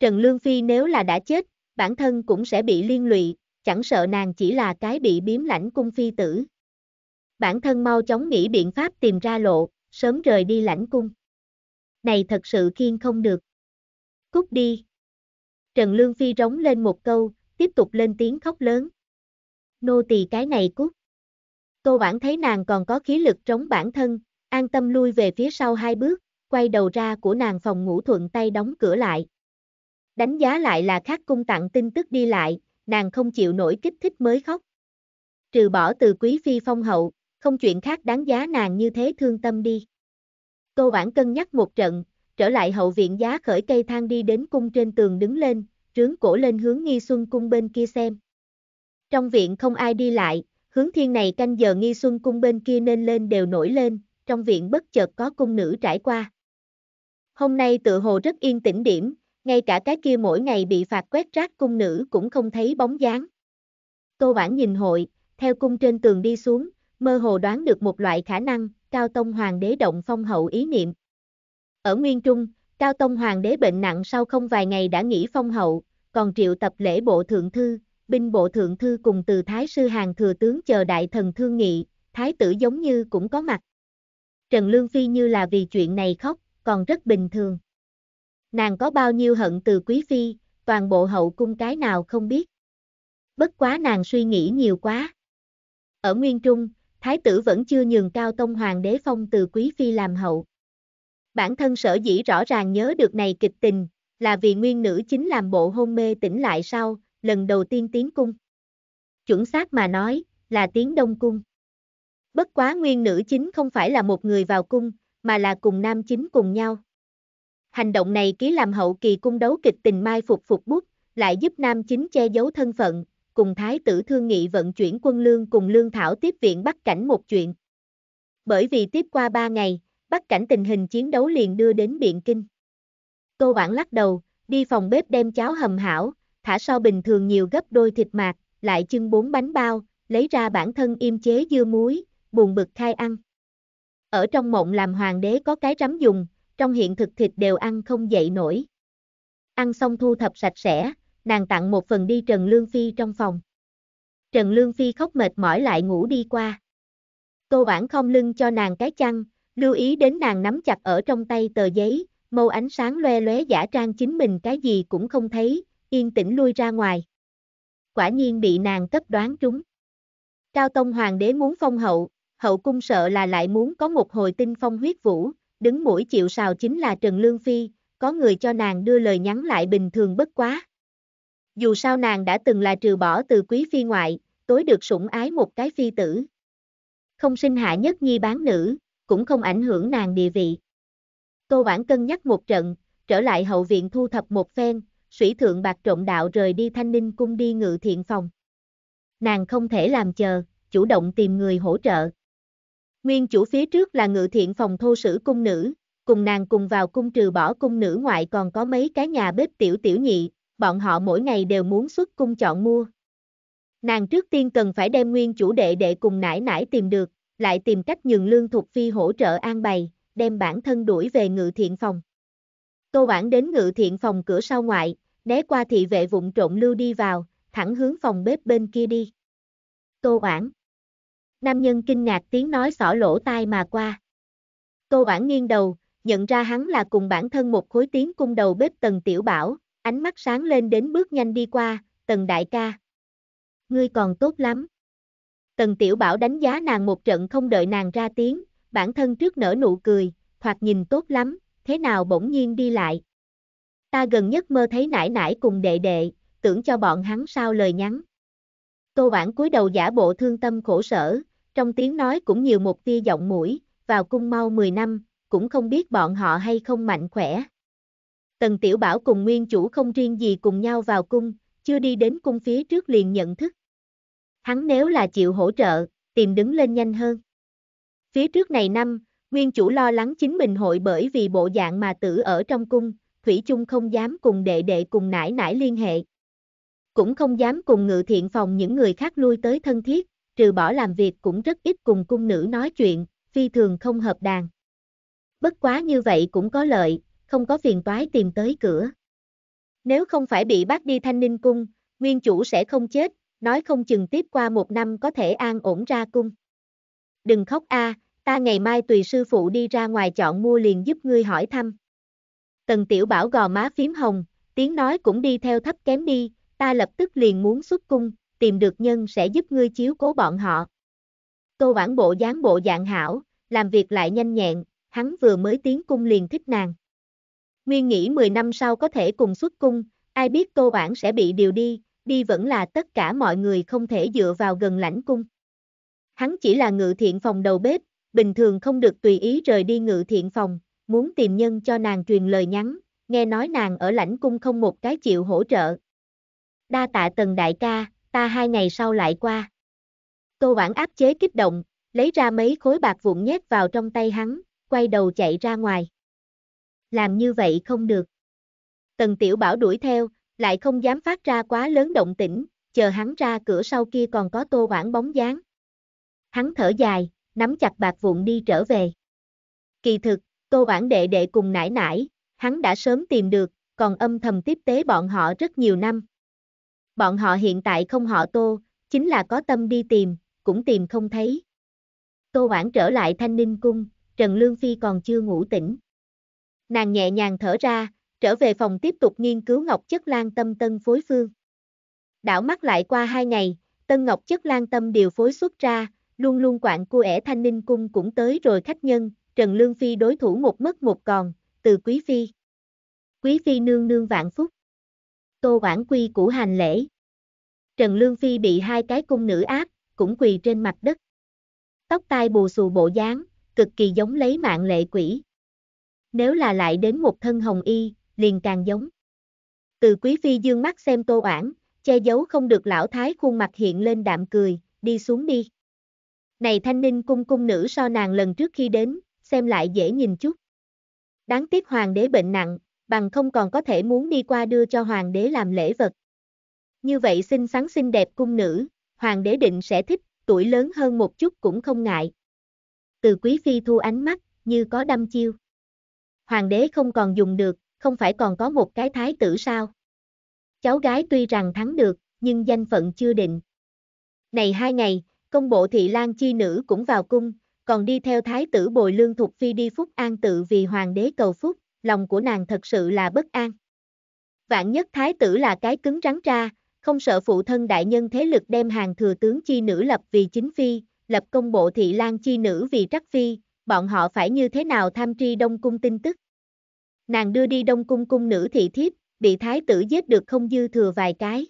Trần Lương Phi nếu là đã chết, bản thân cũng sẽ bị liên lụy, chẳng sợ nàng chỉ là cái bị biếm lãnh cung phi tử. Bản thân mau chóng nghĩ biện pháp tìm ra lộ, sớm rời đi lãnh cung. Này thật sự kiên không được. Cút đi. Trần Lương Phi rống lên một câu, tiếp tục lên tiếng khóc lớn. Nô tỳ cái này cút. Tô Bản thấy nàng còn có khí lực trống bản thân, an tâm lui về phía sau hai bước, quay đầu ra của nàng phòng ngủ thuận tay đóng cửa lại, đánh giá lại là khác cung tặng tin tức đi lại, nàng không chịu nổi kích thích mới khóc. Trừ bỏ từ quý phi phong hậu, không chuyện khác đáng giá nàng như thế thương tâm đi. Cô bản cân nhắc một trận, trở lại hậu viện giá khởi cây thang đi đến cung trên tường đứng lên, trướng cổ lên hướng nghi xuân cung bên kia xem. Trong viện không ai đi lại, hướng thiên này canh giờ nghi xuân cung bên kia nên lên đều nổi lên, trong viện bất chợt có cung nữ trải qua. Hôm nay tự hồ rất yên tĩnh điểm, ngay cả cái kia mỗi ngày bị phạt quét rác cung nữ cũng không thấy bóng dáng. Tô Bản nhìn hội, theo cung trên tường đi xuống, mơ hồ đoán được một loại khả năng, Cao Tông Hoàng đế động phong hậu ý niệm. Ở Nguyên Trung, Cao Tông Hoàng đế bệnh nặng sau không vài ngày đã nghỉ phong hậu, còn triệu tập lễ bộ thượng thư, binh bộ thượng thư cùng từ Thái sư hàng thừa tướng chờ đại thần thương nghị, Thái tử giống như cũng có mặt. Trần Lương Phi như là vì chuyện này khóc, còn rất bình thường. Nàng có bao nhiêu hận từ quý phi, toàn bộ hậu cung cái nào không biết. Bất quá nàng suy nghĩ nhiều quá. Ở Nguyên Trung, Thái tử vẫn chưa nhường cao tông hoàng đế phong từ quý phi làm hậu. Bản thân sở dĩ rõ ràng nhớ được này kịch tình, là vì nguyên nữ chính làm bộ hôn mê tỉnh lại sau, lần đầu tiên tiến cung. Chuẩn xác mà nói, là tiến đông cung. Bất quá nguyên nữ chính không phải là một người vào cung, mà là cùng nam chính cùng nhau hành động này ký làm hậu kỳ cung đấu kịch tình mai phục phục bút, lại giúp nam chính che giấu thân phận, cùng thái tử thương nghị vận chuyển quân lương cùng lương thảo tiếp viện bắt cảnh một chuyện. Bởi vì tiếp qua ba ngày, bắt cảnh tình hình chiến đấu liền đưa đến Biện Kinh. Cô Bản lắc đầu, đi phòng bếp đem cháo hầm hảo, thả so bình thường nhiều gấp đôi thịt mạc, lại chưng bốn bánh bao, lấy ra bản thân im chế dưa muối, buồn bực khai ăn. Ở trong mộng làm hoàng đế có cái rắm dùng, trong hiện thực thịt đều ăn không dậy nổi. Ăn xong thu thập sạch sẽ, nàng tặng một phần đi Trần Lương Phi trong phòng. Trần Lương Phi khóc mệt mỏi lại ngủ đi qua. Tô Bản không lưng cho nàng cái chăn, lưu ý đến nàng nắm chặt ở trong tay tờ giấy, mâu ánh sáng loe loé giả trang chính mình cái gì cũng không thấy, yên tĩnh lui ra ngoài. Quả nhiên bị nàng cấp đoán trúng. Cao Tông Hoàng đế muốn phong hậu, hậu cung sợ là lại muốn có một hồi tinh phong huyết vũ, đứng mũi chịu sào chính là Trần Lương Phi, có người cho nàng đưa lời nhắn lại bình thường bất quá. Dù sao nàng đã từng là trừ bỏ từ quý phi ngoại, tối được sủng ái một cái phi tử. Không sinh hạ nhất nhi bán nữ, cũng không ảnh hưởng nàng địa vị. Tô Bản cân nhắc một trận, trở lại hậu viện thu thập một phen, sủy thượng bạc trộm đạo rời đi thanh ninh cung đi ngự thiện phòng. Nàng không thể làm chờ, chủ động tìm người hỗ trợ. Nguyên chủ phía trước là ngự thiện phòng thô sử cung nữ, cùng nàng cùng vào cung trừ bỏ cung nữ ngoại còn có mấy cái nhà bếp tiểu tiểu nhị, bọn họ mỗi ngày đều muốn xuất cung chọn mua. Nàng trước tiên cần phải đem nguyên chủ đệ đệ cùng nải nải tìm được, lại tìm cách nhường lương thuộc phi hỗ trợ an bày, đem bản thân đuổi về ngự thiện phòng. Tô Bản đến ngự thiện phòng cửa sau ngoại, né qua thị vệ vụng trộn lưu đi vào, thẳng hướng phòng bếp bên kia đi. Tô Bản Nam nhân kinh ngạc tiếng nói xỏ lỗ tai mà qua. Tô bản nghiêng đầu, nhận ra hắn là cùng bản thân một khối tiếng cung đầu bếp Tần Tiểu Bảo, ánh mắt sáng lên đến bước nhanh đi qua, Tần Đại ca. Ngươi còn tốt lắm. Tần Tiểu Bảo đánh giá nàng một trận không đợi nàng ra tiếng, bản thân trước nở nụ cười, thoạt nhìn tốt lắm, thế nào bỗng nhiên đi lại. Ta gần nhất mơ thấy nải nải cùng đệ đệ, tưởng cho bọn hắn sao lời nhắn. Tô Bản cúi đầu giả bộ thương tâm khổ sở, trong tiếng nói cũng nhiều một tia giọng mũi, vào cung mau 10 năm, cũng không biết bọn họ hay không mạnh khỏe. Tần Tiểu Bảo cùng nguyên chủ không riêng gì cùng nhau vào cung, chưa đi đến cung phía trước liền nhận thức. Hắn nếu là chịu hỗ trợ, tìm đứng lên nhanh hơn. Phía trước này năm, nguyên chủ lo lắng chính mình hội bởi vì bộ dạng mà tử ở trong cung, Thủy chung không dám cùng đệ đệ cùng nãi nãi liên hệ cũng không dám cùng ngự thiện phòng những người khác lui tới thân thiết, trừ bỏ làm việc cũng rất ít cùng cung nữ nói chuyện, phi thường không hợp đàn. Bất quá như vậy cũng có lợi, không có phiền toái tìm tới cửa. Nếu không phải bị bắt đi thanh ninh cung, nguyên chủ sẽ không chết, nói không chừng tiếp qua một năm có thể an ổn ra cung. Đừng khóc a, ta ngày mai tùy sư phụ đi ra ngoài chọn mua liền giúp ngươi hỏi thăm. Tần tiểu bảo gò má phím hồng, tiếng nói cũng đi theo thấp kém đi, ta lập tức liền muốn xuất cung, tìm được nhân sẽ giúp ngươi chiếu cố bọn họ. Tô Bản Bộ dáng bộ dạng hảo, làm việc lại nhanh nhẹn, hắn vừa mới tiến cung liền thích nàng. Nguyên nghĩ 10 năm sau có thể cùng xuất cung, ai biết Tô Bản sẽ bị điều đi, đi vẫn là tất cả mọi người không thể dựa vào gần lãnh cung. Hắn chỉ là ngự thiện phòng đầu bếp, bình thường không được tùy ý rời đi ngự thiện phòng, muốn tìm nhân cho nàng truyền lời nhắn, nghe nói nàng ở lãnh cung không một cái chịu hỗ trợ, đa tạ tần đại ca, ta hai ngày sau lại qua. Tô Bản áp chế kích động, lấy ra mấy khối bạc vụn nhét vào trong tay hắn, quay đầu chạy ra ngoài. Làm như vậy không được. Tần Tiểu Bảo đuổi theo, lại không dám phát ra quá lớn động tĩnh, chờ hắn ra cửa sau kia còn có Tô Bản bóng dáng. Hắn thở dài, nắm chặt bạc vụn đi trở về. Kỳ thực, Tô Bản đệ đệ cùng nải nải, hắn đã sớm tìm được, còn âm thầm tiếp tế bọn họ rất nhiều năm. Bọn họ hiện tại không họ Tô, chính là có tâm đi tìm, cũng tìm không thấy. Tô Hoảng trở lại Thanh Ninh Cung, Trần Lương Phi còn chưa ngủ tỉnh. Nàng nhẹ nhàng thở ra, trở về phòng tiếp tục nghiên cứu ngọc chất lan tâm tân phối phương. Đảo mắt lại qua hai ngày, tân ngọc chất lan tâm điều phối xuất ra, luôn luôn quản cô ẻ Thanh Ninh Cung cũng tới rồi khách nhân, Trần Lương Phi đối thủ một mất một còn, từ Quý Phi. Quý Phi nương nương vạn phúc. Tô Oản Quy củ hành lễ. Trần Lương Phi bị hai cái cung nữ áp, cũng quỳ trên mặt đất. Tóc tai bù xù bộ dáng, cực kỳ giống lấy mạng lệ quỷ. Nếu là lại đến một thân hồng y, liền càng giống. Từ quý phi dương mắt xem tô oản, che giấu không được lão thái khuôn mặt hiện lên đạm cười, đi xuống đi. Này thanh ninh cung cung nữ so nàng lần trước khi đến, xem lại dễ nhìn chút. Đáng tiếc hoàng đế bệnh nặng, bằng không còn có thể muốn đi qua đưa cho hoàng đế làm lễ vật. Như vậy xinh xắn xinh đẹp cung nữ, hoàng đế định sẽ thích, tuổi lớn hơn một chút cũng không ngại. Từ quý phi thu ánh mắt, như có đâm chiêu. Hoàng đế không còn dùng được, không phải còn có một cái thái tử sao. Cháu gái tuy rằng thắng được, nhưng danh phận chưa định. Này hai ngày, công bộ thị lan chi nữ cũng vào cung, còn đi theo thái tử bồi lương thục phi đi phúc an tự vì hoàng đế cầu phúc lòng của nàng thật sự là bất an. Vạn nhất thái tử là cái cứng rắn ra, không sợ phụ thân đại nhân thế lực đem hàng thừa tướng chi nữ lập vì chính phi, lập công bộ thị lan chi nữ vì trắc phi, bọn họ phải như thế nào tham tri đông cung tin tức. Nàng đưa đi đông cung cung nữ thị thiếp, bị thái tử giết được không dư thừa vài cái.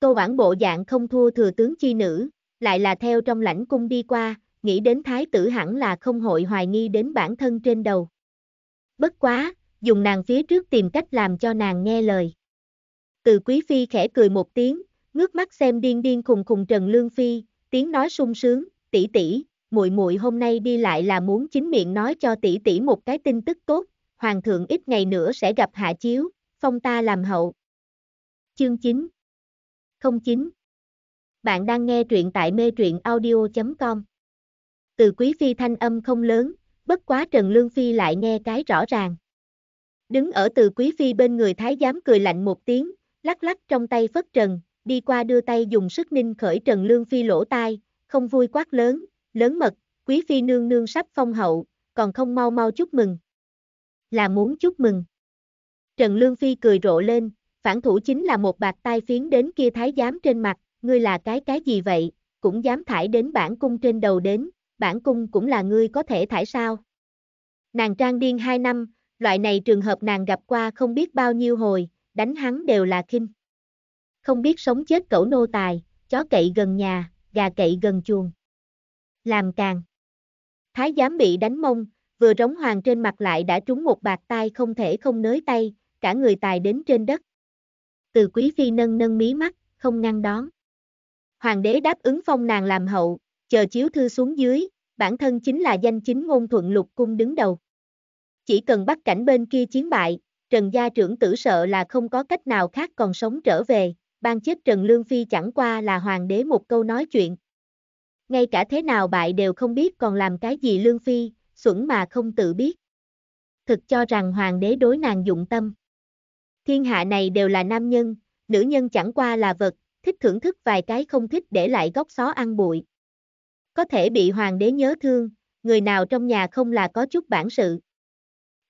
Tô bản bộ dạng không thua thừa tướng chi nữ, lại là theo trong lãnh cung đi qua, nghĩ đến thái tử hẳn là không hội hoài nghi đến bản thân trên đầu bất quá, dùng nàng phía trước tìm cách làm cho nàng nghe lời. Từ quý phi khẽ cười một tiếng, ngước mắt xem điên điên khùng khùng Trần Lương Phi, tiếng nói sung sướng, tỷ tỷ, muội muội hôm nay đi lại là muốn chính miệng nói cho tỷ tỷ một cái tin tức tốt, hoàng thượng ít ngày nữa sẽ gặp hạ chiếu, phong ta làm hậu. Chương 9 09 Bạn đang nghe truyện tại mê truyện audio.com Từ quý phi thanh âm không lớn, bất quá Trần Lương Phi lại nghe cái rõ ràng. Đứng ở từ quý phi bên người thái giám cười lạnh một tiếng, lắc lắc trong tay phất trần, đi qua đưa tay dùng sức ninh khởi Trần Lương Phi lỗ tai, không vui quát lớn, lớn mật, quý phi nương nương sắp phong hậu, còn không mau mau chúc mừng. Là muốn chúc mừng. Trần Lương Phi cười rộ lên, phản thủ chính là một bạc tai phiến đến kia thái giám trên mặt, ngươi là cái cái gì vậy, cũng dám thải đến bản cung trên đầu đến, bản cung cũng là ngươi có thể thải sao. Nàng trang điên hai năm, loại này trường hợp nàng gặp qua không biết bao nhiêu hồi, đánh hắn đều là khinh. Không biết sống chết cẩu nô tài, chó cậy gần nhà, gà cậy gần chuồng. Làm càng. Thái giám bị đánh mông, vừa rống hoàng trên mặt lại đã trúng một bạc tay không thể không nới tay, cả người tài đến trên đất. Từ quý phi nâng nâng mí mắt, không ngăn đón. Hoàng đế đáp ứng phong nàng làm hậu, chờ chiếu thư xuống dưới, bản thân chính là danh chính ngôn thuận lục cung đứng đầu. Chỉ cần bắt cảnh bên kia chiến bại, Trần gia trưởng tử sợ là không có cách nào khác còn sống trở về, ban chết Trần Lương Phi chẳng qua là hoàng đế một câu nói chuyện. Ngay cả thế nào bại đều không biết còn làm cái gì Lương Phi, xuẩn mà không tự biết. Thực cho rằng hoàng đế đối nàng dụng tâm. Thiên hạ này đều là nam nhân, nữ nhân chẳng qua là vật, thích thưởng thức vài cái không thích để lại góc xó ăn bụi. Có thể bị hoàng đế nhớ thương, người nào trong nhà không là có chút bản sự.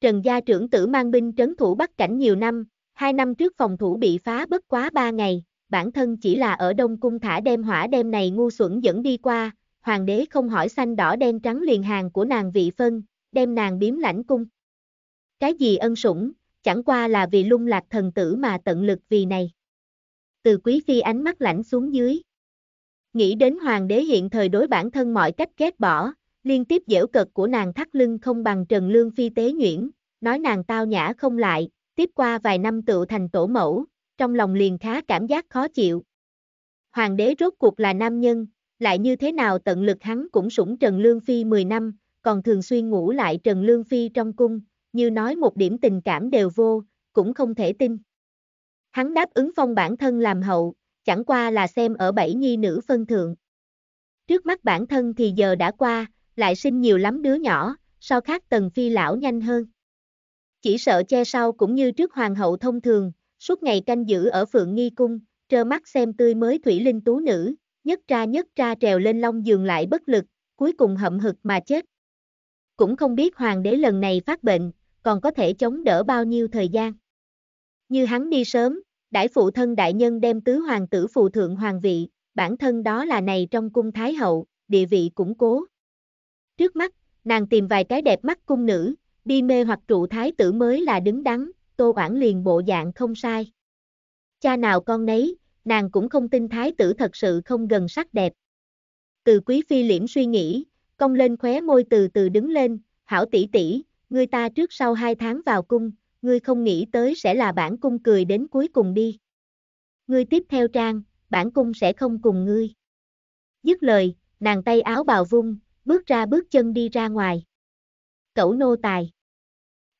Trần gia trưởng tử mang binh trấn thủ Bắc Cảnh nhiều năm, hai năm trước phòng thủ bị phá bất quá ba ngày, bản thân chỉ là ở Đông Cung thả đem hỏa đem này ngu xuẩn dẫn đi qua, hoàng đế không hỏi xanh đỏ đen trắng liền hàng của nàng vị phân, đem nàng biếm lãnh cung. Cái gì ân sủng, chẳng qua là vì lung lạc thần tử mà tận lực vì này. Từ quý phi ánh mắt lãnh xuống dưới, Nghĩ đến hoàng đế hiện thời đối bản thân mọi cách ghét bỏ, liên tiếp dễu cợt của nàng thắt lưng không bằng trần lương phi tế nhuyễn, nói nàng tao nhã không lại, tiếp qua vài năm tựu thành tổ mẫu, trong lòng liền khá cảm giác khó chịu. Hoàng đế rốt cuộc là nam nhân, lại như thế nào tận lực hắn cũng sủng Trần Lương Phi 10 năm, còn thường xuyên ngủ lại Trần Lương Phi trong cung, như nói một điểm tình cảm đều vô, cũng không thể tin. Hắn đáp ứng phong bản thân làm hậu, chẳng qua là xem ở bảy nhi nữ phân thượng. Trước mắt bản thân thì giờ đã qua, lại sinh nhiều lắm đứa nhỏ, so khác tần phi lão nhanh hơn. Chỉ sợ che sau cũng như trước hoàng hậu thông thường, suốt ngày canh giữ ở phượng nghi cung, trơ mắt xem tươi mới thủy linh tú nữ, nhất ra nhất ra trèo lên long giường lại bất lực, cuối cùng hậm hực mà chết. Cũng không biết hoàng đế lần này phát bệnh, còn có thể chống đỡ bao nhiêu thời gian. Như hắn đi sớm, Đại phụ thân đại nhân đem tứ hoàng tử phù thượng hoàng vị, bản thân đó là này trong cung thái hậu, địa vị củng cố. Trước mắt, nàng tìm vài cái đẹp mắt cung nữ, đi mê hoặc trụ thái tử mới là đứng đắn, tô oản liền bộ dạng không sai. Cha nào con nấy, nàng cũng không tin thái tử thật sự không gần sắc đẹp. Từ quý phi liễm suy nghĩ, công lên khóe môi từ từ đứng lên, hảo tỷ tỷ, người ta trước sau hai tháng vào cung, ngươi không nghĩ tới sẽ là bản cung cười đến cuối cùng đi. Ngươi tiếp theo trang, bản cung sẽ không cùng ngươi. Dứt lời, nàng tay áo bào vung, bước ra bước chân đi ra ngoài. Cẩu nô tài.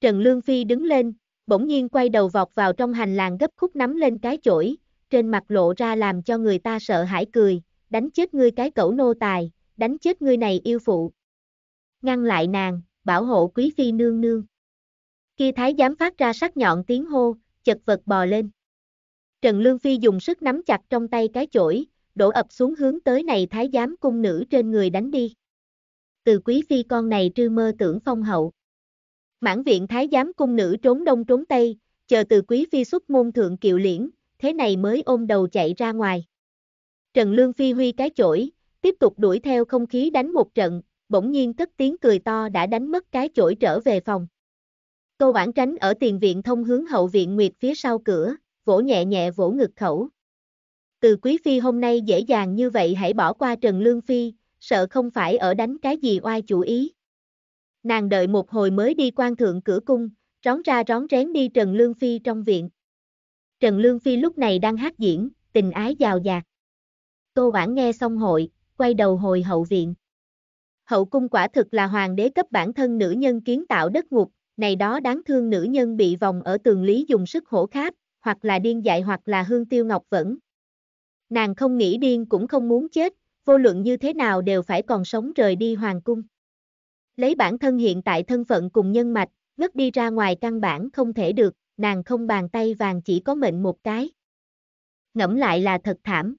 Trần Lương Phi đứng lên, bỗng nhiên quay đầu vọt vào trong hành làng gấp khúc nắm lên cái chổi, trên mặt lộ ra làm cho người ta sợ hãi cười, đánh chết ngươi cái cẩu nô tài, đánh chết ngươi này yêu phụ. Ngăn lại nàng, bảo hộ quý phi nương nương. Kia thái giám phát ra sắc nhọn tiếng hô, chật vật bò lên. Trần Lương Phi dùng sức nắm chặt trong tay cái chổi, đổ ập xuống hướng tới này thái giám cung nữ trên người đánh đi. Từ quý phi con này trư mơ tưởng phong hậu. Mãn viện thái giám cung nữ trốn đông trốn tây, chờ từ quý phi xuất môn thượng kiệu liễn, thế này mới ôm đầu chạy ra ngoài. Trần Lương Phi huy cái chổi, tiếp tục đuổi theo không khí đánh một trận, bỗng nhiên cất tiếng cười to đã đánh mất cái chổi trở về phòng. Tô Bản tránh ở tiền viện thông hướng hậu viện Nguyệt phía sau cửa, vỗ nhẹ nhẹ vỗ ngực khẩu. Từ Quý Phi hôm nay dễ dàng như vậy hãy bỏ qua Trần Lương Phi, sợ không phải ở đánh cái gì oai chủ ý. Nàng đợi một hồi mới đi quan thượng cửa cung, rón ra rón rén đi Trần Lương Phi trong viện. Trần Lương Phi lúc này đang hát diễn, tình ái giàu dạt. Tô Bản nghe xong hội, quay đầu hồi hậu viện. Hậu cung quả thực là hoàng đế cấp bản thân nữ nhân kiến tạo đất ngục, này đó đáng thương nữ nhân bị vòng ở tường lý dùng sức hổ kháp, hoặc là điên dại hoặc là hương tiêu ngọc vẫn. Nàng không nghĩ điên cũng không muốn chết, vô luận như thế nào đều phải còn sống rời đi hoàng cung. Lấy bản thân hiện tại thân phận cùng nhân mạch, ngất đi ra ngoài căn bản không thể được, nàng không bàn tay vàng chỉ có mệnh một cái. Ngẫm lại là thật thảm.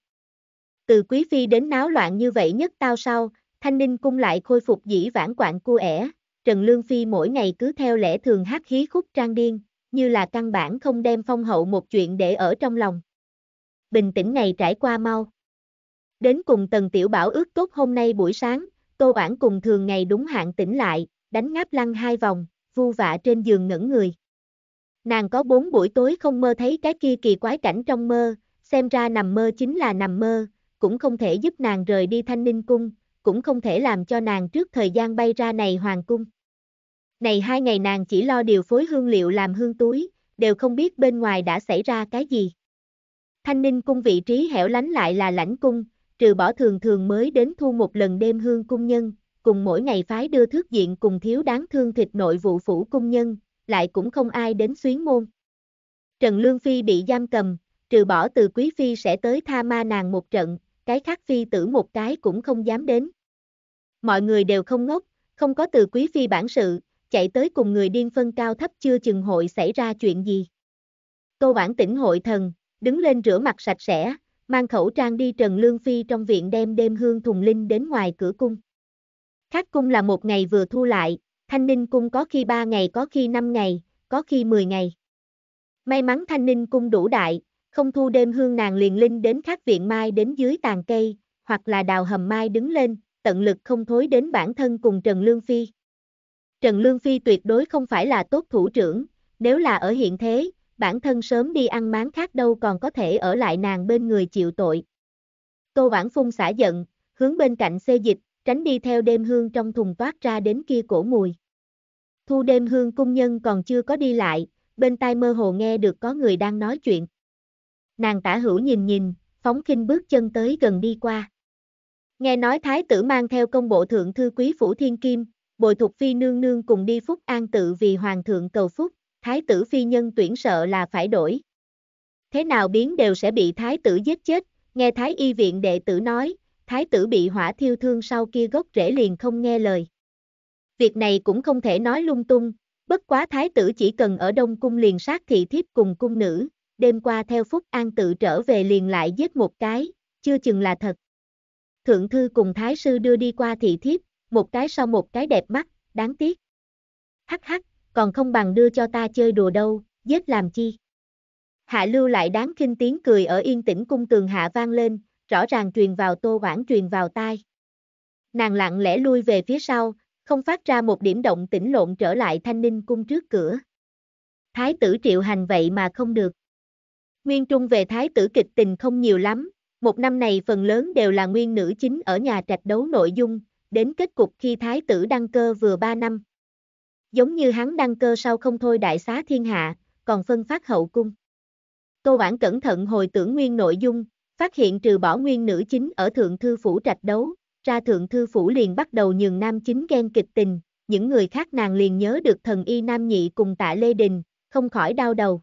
Từ quý phi đến náo loạn như vậy nhất tao sau, thanh ninh cung lại khôi phục dĩ vãng quạng cua ẻ, Trần Lương Phi mỗi ngày cứ theo lẽ thường hát khí khúc trang điên, như là căn bản không đem phong hậu một chuyện để ở trong lòng. Bình tĩnh ngày trải qua mau. Đến cùng Tần Tiểu Bảo ước tốt hôm nay buổi sáng, Tô Bản cùng thường ngày đúng hạn tỉnh lại, đánh ngáp lăn hai vòng, vu vạ trên giường ngẩn người. Nàng có bốn buổi tối không mơ thấy cái kia kỳ quái cảnh trong mơ, xem ra nằm mơ chính là nằm mơ, cũng không thể giúp nàng rời đi thanh ninh cung, cũng không thể làm cho nàng trước thời gian bay ra này hoàng cung. Này hai ngày nàng chỉ lo điều phối hương liệu làm hương túi, đều không biết bên ngoài đã xảy ra cái gì. Thanh ninh cung vị trí hẻo lánh lại là lãnh cung, trừ bỏ thường thường mới đến thu một lần đêm hương cung nhân, cùng mỗi ngày phái đưa thước diện cùng thiếu đáng thương thịt nội vụ phủ cung nhân, lại cũng không ai đến xuyến môn. Trần Lương Phi bị giam cầm, trừ bỏ từ Quý Phi sẽ tới tha ma nàng một trận, cái khác Phi tử một cái cũng không dám đến. Mọi người đều không ngốc, không có từ Quý Phi bản sự, chạy tới cùng người điên phân cao thấp chưa chừng hội xảy ra chuyện gì. Tô Bản tỉnh hội thần, đứng lên rửa mặt sạch sẽ, mang khẩu trang đi Trần Lương Phi trong viện đem đêm hương thùng linh đến ngoài cửa cung. Khác cung là một ngày vừa thu lại, thanh ninh cung có khi 3 ngày có khi 5 ngày, có khi 10 ngày. May mắn thanh ninh cung đủ đại, không thu đêm hương nàng liền linh đến khác viện mai đến dưới tàn cây, hoặc là đào hầm mai đứng lên, tận lực không thối đến bản thân cùng Trần Lương Phi. Trần Lương Phi tuyệt đối không phải là tốt thủ trưởng, nếu là ở hiện thế, bản thân sớm đi ăn máng khác đâu còn có thể ở lại nàng bên người chịu tội. Tô Vãn Phung xả giận, hướng bên cạnh xê dịch, tránh đi theo đêm hương trong thùng toát ra đến kia cổ mùi. Thu đêm hương cung nhân còn chưa có đi lại, bên tai mơ hồ nghe được có người đang nói chuyện. Nàng tả hữu nhìn nhìn, phóng khinh bước chân tới gần đi qua. Nghe nói thái tử mang theo công bộ thượng thư quý phủ thiên kim, bồi thục phi nương nương cùng đi phúc an tự vì hoàng thượng cầu phúc, thái tử phi nhân tuyển sợ là phải đổi. Thế nào biến đều sẽ bị thái tử giết chết, nghe thái y viện đệ tử nói, thái tử bị hỏa thiêu thương sau kia gốc rễ liền không nghe lời. Việc này cũng không thể nói lung tung, bất quá thái tử chỉ cần ở đông cung liền sát thị thiếp cùng cung nữ, đêm qua theo phúc an tự trở về liền lại giết một cái, chưa chừng là thật. Thượng thư cùng thái sư đưa đi qua thị thiếp, một cái sau một cái đẹp mắt, đáng tiếc. Hắc hắc, còn không bằng đưa cho ta chơi đùa đâu, giết làm chi. Hạ lưu lại đáng kinh tiếng cười ở yên tĩnh cung tường hạ vang lên, rõ ràng truyền vào tô quảng truyền vào tai. Nàng lặng lẽ lui về phía sau, không phát ra một điểm động tĩnh lộn trở lại thanh ninh cung trước cửa. Thái tử triệu hành vậy mà không được. Nguyên trung về thái tử kịch tình không nhiều lắm, một năm này phần lớn đều là nguyên nữ chính ở nhà trạch đấu nội dung, đến kết cục khi thái tử đăng cơ vừa 3 năm. Giống như hắn đăng cơ sau không thôi đại xá thiên hạ, còn phân phát hậu cung. Tô Bản cẩn thận hồi tưởng nguyên nội dung, phát hiện trừ bỏ nguyên nữ chính ở thượng thư phủ trạch đấu, ra thượng thư phủ liền bắt đầu nhường nam chính ghen kịch tình, những người khác nàng liền nhớ được thần y nam nhị cùng tạ Lê Đình, không khỏi đau đầu.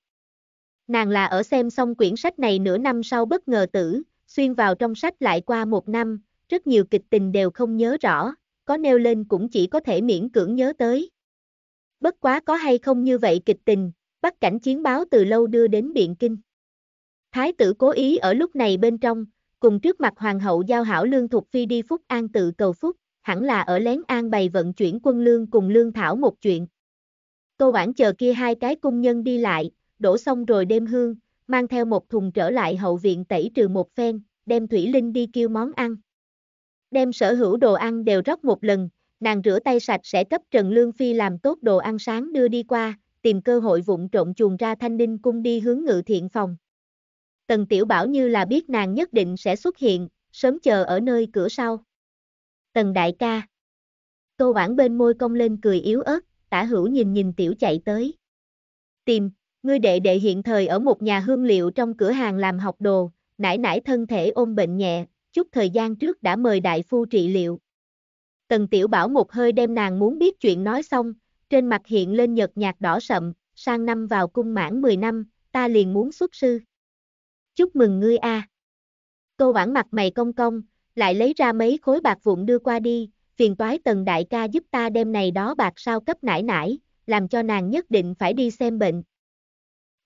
Nàng là ở xem xong quyển sách này nửa năm sau bất ngờ tử, xuyên vào trong sách lại qua một năm, rất nhiều kịch tình đều không nhớ rõ, có nêu lên cũng chỉ có thể miễn cưỡng nhớ tới. Bất quá có hay không như vậy kịch tình, bắt cảnh chiến báo từ lâu đưa đến Biện Kinh. Thái tử cố ý ở lúc này bên trong, cùng trước mặt hoàng hậu giao hảo lương thuộc phi đi phúc an tự cầu phúc, hẳn là ở lén an bày vận chuyển quân lương cùng lương thảo một chuyện. Tô Bản chờ kia hai cái cung nhân đi lại, đổ xong rồi đêm hương, mang theo một thùng trở lại hậu viện tẩy trừ một phen, đem thủy linh đi kêu món ăn. Đem sở hữu đồ ăn đều rót một lần, nàng rửa tay sạch sẽ cấp Trần Lương Phi làm tốt đồ ăn sáng đưa đi qua, tìm cơ hội vụng trộn chuồn ra thanh ninh cung đi hướng ngự thiện phòng. Tần Tiểu Bảo như là biết nàng nhất định sẽ xuất hiện, sớm chờ ở nơi cửa sau. Tần Đại ca Tô Bản bên môi cong lên cười yếu ớt, tả hữu nhìn nhìn Tiểu chạy tới. Tìm, ngươi đệ đệ hiện thời ở một nhà hương liệu trong cửa hàng làm học đồ, nải nải thân thể ôm bệnh nhẹ, chút thời gian trước đã mời đại phu trị liệu. Tần Tiểu Bảo một hơi đem nàng muốn biết chuyện nói xong, trên mặt hiện lên nhợt nhạt đỏ sậm, sang năm vào cung mãn 10 năm, ta liền muốn xuất sư. Chúc mừng ngươi a. À. Cô bản mặt mày công công, lại lấy ra mấy khối bạc vụn đưa qua đi, phiền toái tần đại ca giúp ta đem này đó bạc sao cấp nải nải, làm cho nàng nhất định phải đi xem bệnh.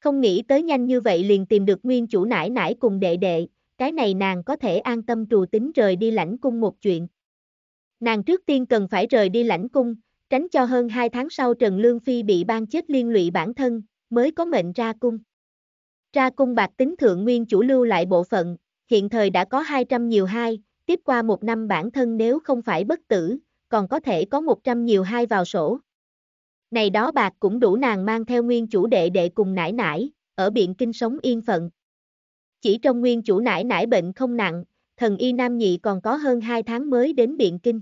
Không nghĩ tới nhanh như vậy liền tìm được nguyên chủ nải nải cùng đệ đệ, cái này nàng có thể an tâm trù tính rời đi lãnh cung một chuyện. Nàng trước tiên cần phải rời đi lãnh cung, tránh cho hơn 2 tháng sau Trần Lương Phi bị ban chết liên lụy bản thân, mới có mệnh ra cung. Ra cung bạc tính thượng nguyên chủ lưu lại bộ phận, hiện thời đã có 200 nhiều hai, tiếp qua một năm bản thân nếu không phải bất tử, còn có thể có 100 nhiều hai vào sổ. Này đó bạc cũng đủ nàng mang theo nguyên chủ đệ đệ cùng nải nải, ở biện kinh sống yên phận. Chỉ trong nguyên chủ nải nải bệnh không nặng, thần y nam nhị còn có hơn 2 tháng mới đến Biện Kinh.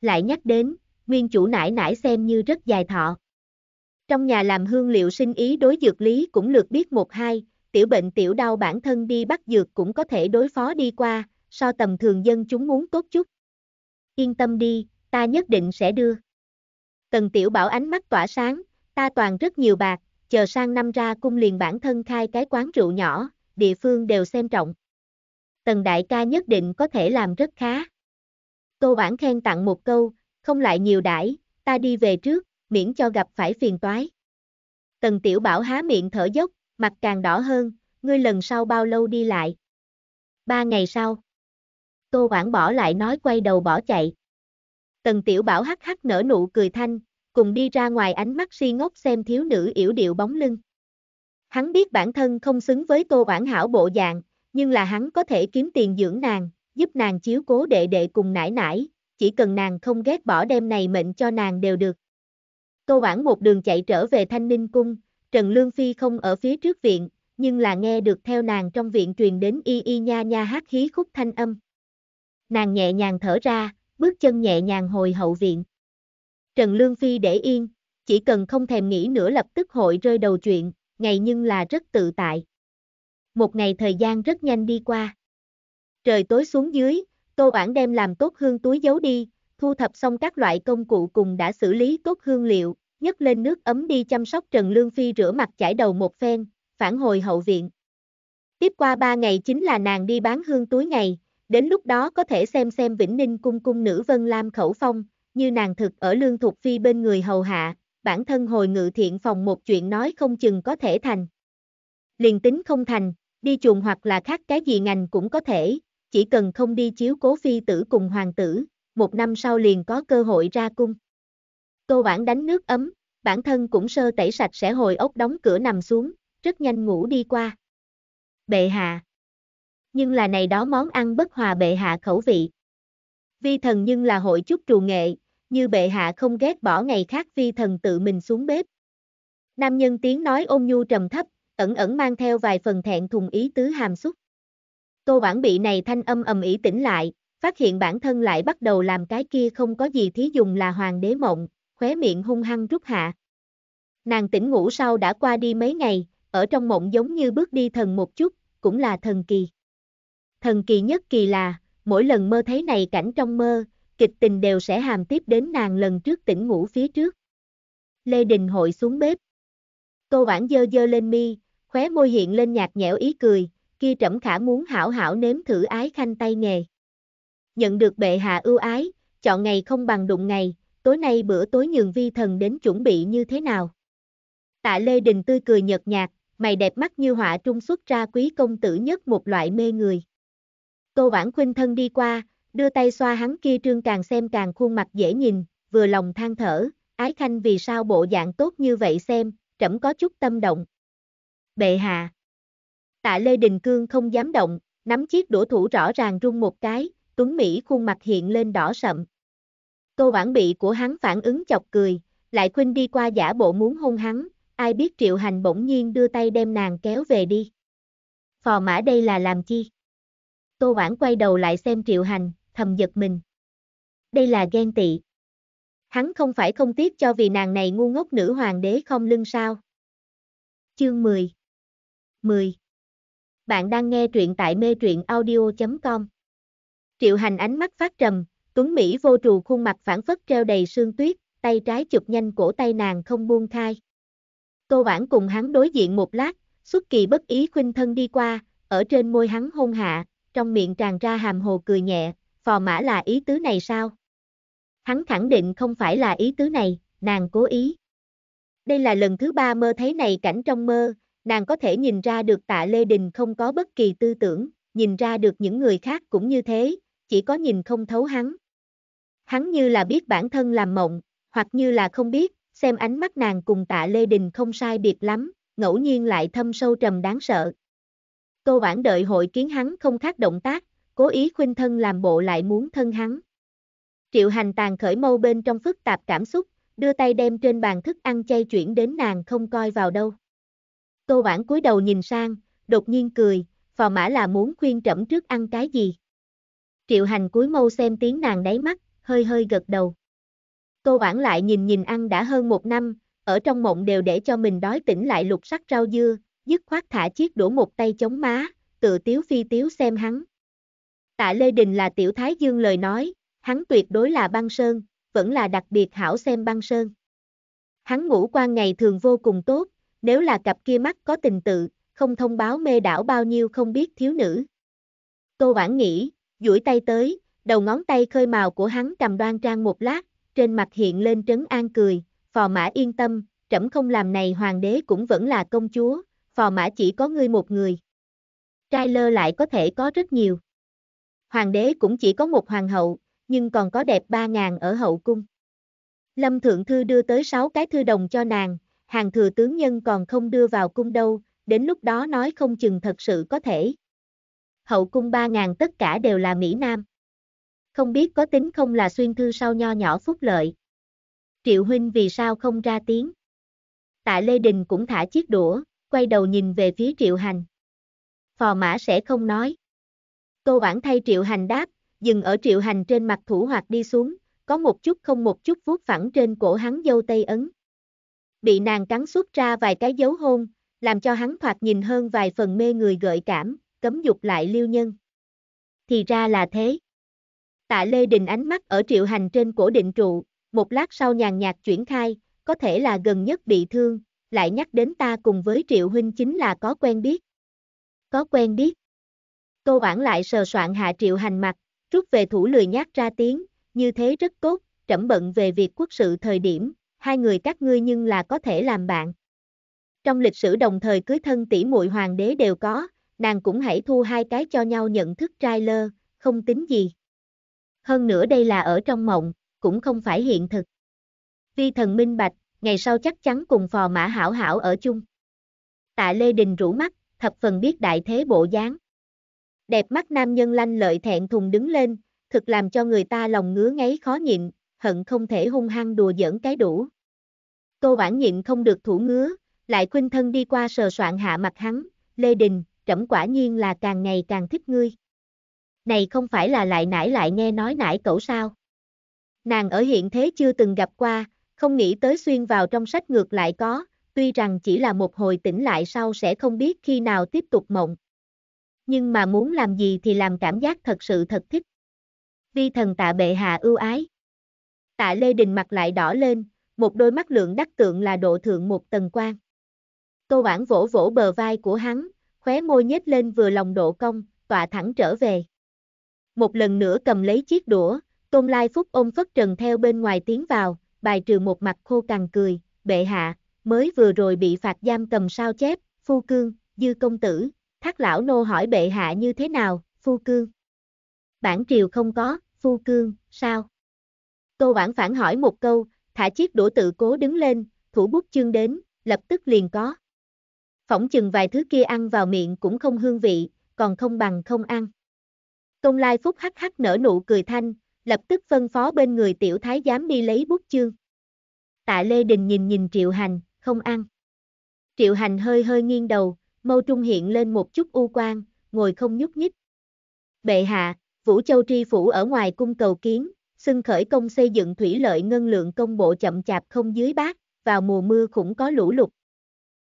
Lại nhắc đến, nguyên chủ nải nải xem như rất dài thọ. Trong nhà làm hương liệu sinh ý đối dược lý cũng lược biết một hai, tiểu bệnh tiểu đau bản thân đi bắt dược cũng có thể đối phó đi qua, so tầm thường dân chúng muốn tốt chút. Yên tâm đi, ta nhất định sẽ đưa. Tần tiểu bảo ánh mắt tỏa sáng, ta toàn rất nhiều bạc, chờ sang năm ra cung liền bản thân khai cái quán rượu nhỏ, địa phương đều xem trọng. Tần đại ca nhất định có thể làm rất khá. Tô Bản khen tặng một câu, không lại nhiều đãi, ta đi về trước, miễn cho gặp phải phiền toái. Tần Tiểu Bảo há miệng thở dốc, mặt càng đỏ hơn, ngươi lần sau bao lâu đi lại? Ba ngày sau. Tô bản bỏ lại nói quay đầu bỏ chạy. Tần Tiểu Bảo hắc hắc nở nụ cười thanh, cùng đi ra ngoài ánh mắt si ngốc xem thiếu nữ yểu điệu bóng lưng. Hắn biết bản thân không xứng với tô oản hảo bộ dạng, nhưng là hắn có thể kiếm tiền dưỡng nàng, giúp nàng chiếu cố đệ đệ cùng nải nải, chỉ cần nàng không ghét bỏ đêm này mệnh cho nàng đều được. Tô Bản một đường chạy trở về Thanh Ninh Cung, Trần Lương Phi không ở phía trước viện, nhưng là nghe được theo nàng trong viện truyền đến y y nha nha hát khí khúc thanh âm. Nàng nhẹ nhàng thở ra, bước chân nhẹ nhàng hồi hậu viện. Trần Lương Phi để yên, chỉ cần không thèm nghĩ nữa lập tức hội rơi đầu chuyện, ngày nhưng là rất tự tại. Một ngày thời gian rất nhanh đi qua. Trời tối xuống dưới, Tô Oản đem làm tốt hương túi giấu đi, thu thập xong các loại công cụ cùng đã xử lý tốt hương liệu, nhấc lên nước ấm đi chăm sóc Trần Lương Phi rửa mặt chải đầu một phen, phản hồi hậu viện. Tiếp qua ba ngày chính là nàng đi bán hương túi ngày, đến lúc đó có thể xem xem Vĩnh Ninh cung cung nữ Vân Lam khẩu phong, như nàng thực ở Lương Thục Phi bên người hầu hạ, bản thân hồi ngự thiện phòng một chuyện nói không chừng có thể thành. Liền tính không thành, đi chuồng hoặc là khác cái gì ngành cũng có thể, chỉ cần không đi chiếu cố phi tử cùng hoàng tử, một năm sau liền có cơ hội ra cung. Câu bản đánh nước ấm, bản thân cũng sơ tẩy sạch sẽ hồi ốc đóng cửa nằm xuống, rất nhanh ngủ đi qua. Bệ hạ. Nhưng là này đó món ăn bất hòa bệ hạ khẩu vị. Vi thần nhưng là hội chút trù nghệ, như bệ hạ không ghét bỏ ngày khác phi thần tự mình xuống bếp. Nam nhân tiếng nói ôn nhu trầm thấp, ẩn ẩn mang theo vài phần thẹn thùng ý tứ hàm xúc. Tô Bản bị này thanh âm ầm ĩ tỉnh lại, phát hiện bản thân lại bắt đầu làm cái kia không có gì thí dùng là hoàng đế mộng, khóe miệng hung hăng rút hạ. Nàng tỉnh ngủ sau đã qua đi mấy ngày, ở trong mộng giống như bước đi thần một chút, cũng là thần kỳ. Thần kỳ nhất kỳ là, mỗi lần mơ thấy này cảnh trong mơ, kịch tình đều sẽ hàm tiếp đến nàng lần trước tỉnh ngủ phía trước. Lê Đình hội xuống bếp. Tô Bản dơ dơ lên mi, khóe môi hiện lên nhạt nhẽo ý cười, kia trẫm khả muốn hảo hảo nếm thử ái khanh tay nghề. Nhận được bệ hạ ưu ái, chọn ngày không bằng đụng ngày, tối nay bữa tối nhường vi thần đến chuẩn bị như thế nào. Tạ Lê Đình tươi cười nhợt nhạt, mày đẹp mắt như họa trung xuất ra quý công tử nhất một loại mê người. Tô Vãn Khuynh thân đi qua, đưa tay xoa hắn kia trương càng xem càng khuôn mặt dễ nhìn, vừa lòng than thở, ái khanh vì sao bộ dạng tốt như vậy xem, trẫm có chút tâm động. Bệ hạ. Tạ Lê Đình Cương không dám động, nắm chiếc đũa thủ rõ ràng rung một cái, Tuấn Mỹ khuôn mặt hiện lên đỏ sậm. Câu bản bị của hắn phản ứng chọc cười, lại khuynh đi qua giả bộ muốn hôn hắn, ai biết Triệu Hành bỗng nhiên đưa tay đem nàng kéo về đi. Phò mã đây là làm chi? Tô bản quay đầu lại xem Triệu Hành, thầm giật mình. Đây là ghen tị. Hắn không phải không tiếc cho vì nàng này ngu ngốc nữ hoàng đế không lưng sao. Chương 10 10 Bạn đang nghe truyện tại mê truyện audio.com Triệu hành ánh mắt phát trầm, Tuấn Mỹ vô trù khuôn mặt phản phất treo đầy sương tuyết, tay trái chụp nhanh cổ tay nàng không buông khai. cô Bản cùng hắn đối diện một lát, xuất kỳ bất ý khuynh thân đi qua, ở trên môi hắn hôn hạ, trong miệng tràn ra hàm hồ cười nhẹ, phò mã là ý tứ này sao? Hắn khẳng định không phải là ý tứ này, nàng cố ý. Đây là lần thứ ba mơ thấy này cảnh trong mơ, nàng có thể nhìn ra được tạ Lê Đình không có bất kỳ tư tưởng, nhìn ra được những người khác cũng như thế, chỉ có nhìn không thấu hắn. Hắn như là biết bản thân làm mộng, hoặc như là không biết, xem ánh mắt nàng cùng tạ Lê Đình không sai biệt lắm, ngẫu nhiên lại thâm sâu trầm đáng sợ. cô Vãn đợi hội kiến hắn không khác động tác, cố ý khuynh thân làm bộ lại muốn thân hắn. Triệu hành tàn khởi mâu bên trong phức tạp cảm xúc, đưa tay đem trên bàn thức ăn chay chuyển đến nàng không coi vào đâu. Tô bản cúi đầu nhìn sang, đột nhiên cười, phò mã là muốn khuyên trẫm trước ăn cái gì. Triệu hành cúi mâu xem tiếng nàng đáy mắt, hơi hơi gật đầu. Tô bản lại nhìn nhìn ăn đã hơn một năm, ở trong mộng đều để cho mình đói tỉnh lại lục sắc rau dưa, dứt khoát thả chiếc đũa một tay chống má, tự tiếu phi tiếu xem hắn. Tạ Lê Đình là tiểu thái dương lời nói, hắn tuyệt đối là băng sơn, vẫn là đặc biệt hảo xem băng sơn. Hắn ngủ quan ngày thường vô cùng tốt, nếu là cặp kia mắt có tình tự, không thông báo mê đảo bao nhiêu không biết thiếu nữ. Tô Bản nghĩ, duỗi tay tới, đầu ngón tay khơi màu của hắn cầm đoan trang một lát, trên mặt hiện lên trấn an cười, phò mã yên tâm, trẫm không làm này hoàng đế cũng vẫn là công chúa, phò mã chỉ có ngươi một người. Trai lơ lại có thể có rất nhiều hoàng đế cũng chỉ có một hoàng hậu, nhưng còn có đẹp ba ngàn ở hậu cung. Lâm Thượng Thư đưa tới sáu cái thư đồng cho nàng, hàng thừa tướng nhân còn không đưa vào cung đâu, đến lúc đó nói không chừng thật sự có thể. Hậu cung ba ngàn tất cả đều là Mỹ Nam. Không biết có tính không là xuyên thư sau nho nhỏ phúc lợi. Triệu Huynh vì sao không ra tiếng. Tạ Lê Đình cũng thả chiếc đũa, quay đầu nhìn về phía Triệu Hành. Phò mã sẽ không nói. Tô Bản thay Triệu Hành đáp, dừng ở Triệu Hành trên mặt thủ hoạt đi xuống, có một chút không một chút vuốt phẳng trên cổ hắn dâu tây ấn. Bị nàng cắn xuất ra vài cái dấu hôn, làm cho hắn thoạt nhìn hơn vài phần mê người gợi cảm, cấm dục lại lưu nhân. Thì ra là thế. Tạ Lê Đình ánh mắt ở Triệu Hành trên cổ định trụ, một lát sau nhàn nhạt chuyển khai, có thể là gần nhất bị thương, lại nhắc đến ta cùng với Triệu Huynh chính là có quen biết. Có quen biết. Tô Oản lại sờ soạn Hạ Triệu Hành mặt, rút về thủ lười nhát ra tiếng, như thế rất tốt, trẫm bận về việc quốc sự thời điểm, hai người các ngươi nhưng là có thể làm bạn. Trong lịch sử đồng thời cưới thân tỷ muội hoàng đế đều có, nàng cũng hãy thu hai cái cho nhau nhận thức trai lơ, không tính gì. Hơn nữa đây là ở trong mộng, cũng không phải hiện thực. Vi thần minh bạch, ngày sau chắc chắn cùng phò mã hảo hảo ở chung. Tạ Lê Đình rũ mắt, thập phần biết đại thế bộ dáng. Đẹp mắt nam nhân lanh lợi thẹn thùng đứng lên, thực làm cho người ta lòng ngứa ngáy khó nhịn, hận không thể hung hăng đùa giỡn cái đủ. Tô Bản nhịn không được thủ ngứa, lại khuynh thân đi qua sờ soạn hạ mặt hắn, Lê Đình, trẫm quả nhiên là càng ngày càng thích ngươi. Này không phải là lại nãy lại nghe nói nãy cậu sao. Nàng ở hiện thế chưa từng gặp qua, không nghĩ tới xuyên vào trong sách ngược lại có, tuy rằng chỉ là một hồi tỉnh lại sau sẽ không biết khi nào tiếp tục mộng nhưng mà muốn làm gì thì làm cảm giác thật sự thật thích. Vi thần tạ bệ hạ ưu ái. Tạ Lê Đình mặt lại đỏ lên, một đôi mắt lượng đắc tượng là độ thượng một tầng quan. Tô Bản vỗ vỗ bờ vai của hắn, khóe môi nhếch lên vừa lòng độ công, tọa thẳng trở về. Một lần nữa cầm lấy chiếc đũa, Tôn Lai Phúc ôm Phất Trần theo bên ngoài tiến vào, bài trừ một mặt khô cằn cười, bệ hạ, mới vừa rồi bị phạt giam cầm sao chép, phu cương, dư công tử, Thác lão nô hỏi bệ hạ như thế nào, phu cương. Bản triều không có, phu cương, sao? Tô bản phản hỏi một câu, thả chiếc đũa tự cố đứng lên, thủ bút chương đến, lập tức liền có. Phỏng chừng vài thứ kia ăn vào miệng cũng không hương vị, còn không bằng không ăn. Công lai phúc hắc hắc nở nụ cười thanh, lập tức phân phó bên người tiểu thái giám đi lấy bút chương. Tạ Lê Đình nhìn nhìn Triệu Hành, không ăn. Triệu Hành hơi hơi nghiêng đầu, mâu trung hiện lên một chút u quan, ngồi không nhúc nhích. Bệ hạ, Vũ Châu Tri Phủ ở ngoài cung cầu kiến, xưng khởi công xây dựng thủy lợi ngân lượng công bộ chậm chạp không dưới bát, vào mùa mưa cũng có lũ lụt.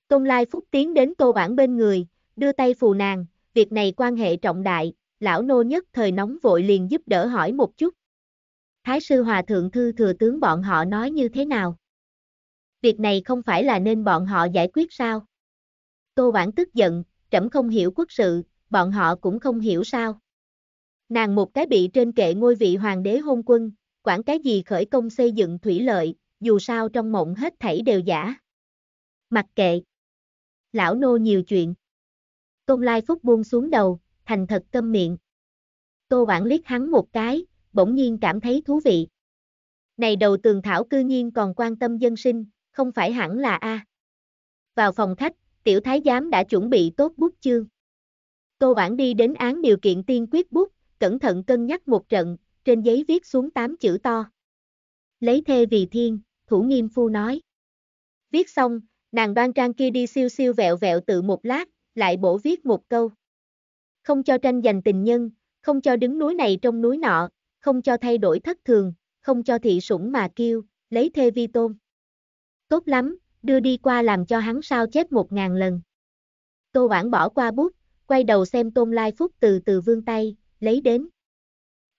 Công Lai Phúc tiến đến cô bản bên người, đưa tay phù nàng, việc này quan hệ trọng đại, lão nô nhất thời nóng vội liền giúp đỡ hỏi một chút. Thái sư Hòa Thượng Thư Thừa Tướng bọn họ nói như thế nào? Việc này không phải là nên bọn họ giải quyết sao? Tô Bản tức giận, trẫm không hiểu quốc sự, bọn họ cũng không hiểu sao. Nàng một cái bị trên kệ ngôi vị hoàng đế hôn quân, quản cái gì khởi công xây dựng thủy lợi, dù sao trong mộng hết thảy đều giả. Mặc kệ. Lão nô nhiều chuyện. Tôn Lai Phúc buông xuống đầu, thành thật câm miệng. Tô bản liếc hắn một cái, bỗng nhiên cảm thấy thú vị. Này đầu tường thảo cư nhiên còn quan tâm dân sinh, không phải hẳn là A. Vào phòng khách, tiểu thái giám đã chuẩn bị tốt bút chương. Tô Bản đi đến án điều kiện tiên quyết bút, cẩn thận cân nhắc một trận, trên giấy viết xuống tám chữ to. Lấy thê vì thiên, thủ nghiêm phu nói. Viết xong, nàng đoan trang kia đi siêu siêu vẹo vẹo tự một lát, lại bổ viết một câu. Không cho tranh giành tình nhân, không cho đứng núi này trong núi nọ, không cho thay đổi thất thường, không cho thị sủng mà kêu, lấy thê vi tôn. Tốt lắm, đưa đi qua làm cho hắn sao chết một ngàn lần. Tô Hoảng bỏ qua bút, quay đầu xem Tôn Lai Phúc từ từ vương tay, lấy đến.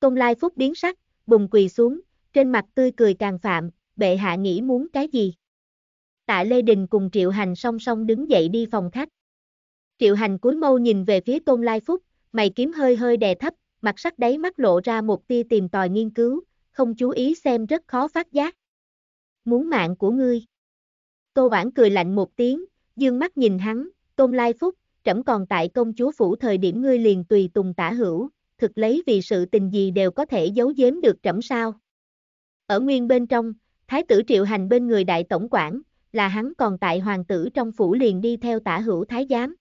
Tôn Lai Phúc biến sắc, bùng quỳ xuống, trên mặt tươi cười càng phạm, bệ hạ nghĩ muốn cái gì. Tạ Lê Đình cùng Triệu Hành song song đứng dậy đi phòng khách. Triệu Hành cúi mâu nhìn về phía Tôn Lai Phúc, mày kiếm hơi hơi đè thấp, mặt sắc đáy mắt lộ ra một tia tìm tòi nghiên cứu, không chú ý xem rất khó phát giác. Muốn mạng của ngươi. Tô bản cười lạnh một tiếng, dương mắt nhìn hắn, Tôn Lai Phúc, trẫm còn tại công chúa phủ thời điểm ngươi liền tùy tùng tả hữu, thực lấy vì sự tình gì đều có thể giấu giếm được trẫm sao. Ở nguyên bên trong, thái tử triệu hành bên người đại tổng quản, là hắn còn tại hoàng tử trong phủ liền đi theo tả hữu thái giám.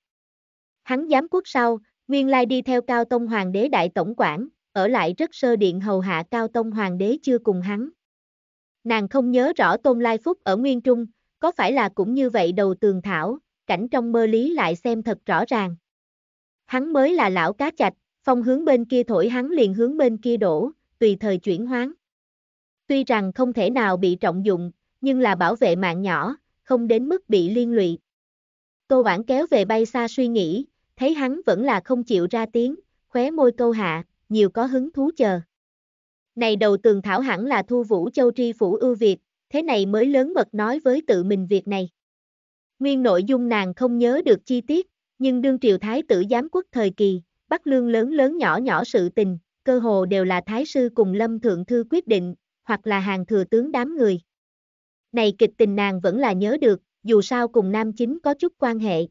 Hắn giám quốc sau, nguyên lai đi theo cao tông hoàng đế đại tổng quản, ở lại rất sơ điện hầu hạ cao tông hoàng đế chưa cùng hắn. Nàng không nhớ rõ tôn lai phúc ở nguyên trung, có phải là cũng như vậy đầu tường thảo, cảnh trong mơ lý lại xem thật rõ ràng. Hắn mới là lão cá chạch, phong hướng bên kia thổi hắn liền hướng bên kia đổ, tùy thời chuyển hoán. Tuy rằng không thể nào bị trọng dụng, nhưng là bảo vệ mạng nhỏ, không đến mức bị liên lụy. cô Bản kéo về bay xa suy nghĩ, thấy hắn vẫn là không chịu ra tiếng, khóe môi câu hạ, nhiều có hứng thú chờ. Này đầu tường thảo hẳn là thu vũ châu tri phủ ưu việt, thế này mới lớn mật nói với tự mình việc này. Nguyên nội dung nàng không nhớ được chi tiết, nhưng đương triều thái tử giám quốc thời kỳ, Bắc lương lớn lớn nhỏ nhỏ sự tình, cơ hồ đều là thái sư cùng lâm thượng thư quyết định, hoặc là hàng thừa tướng đám người. Này kịch tình nàng vẫn là nhớ được, dù sao cùng nam chính có chút quan hệ.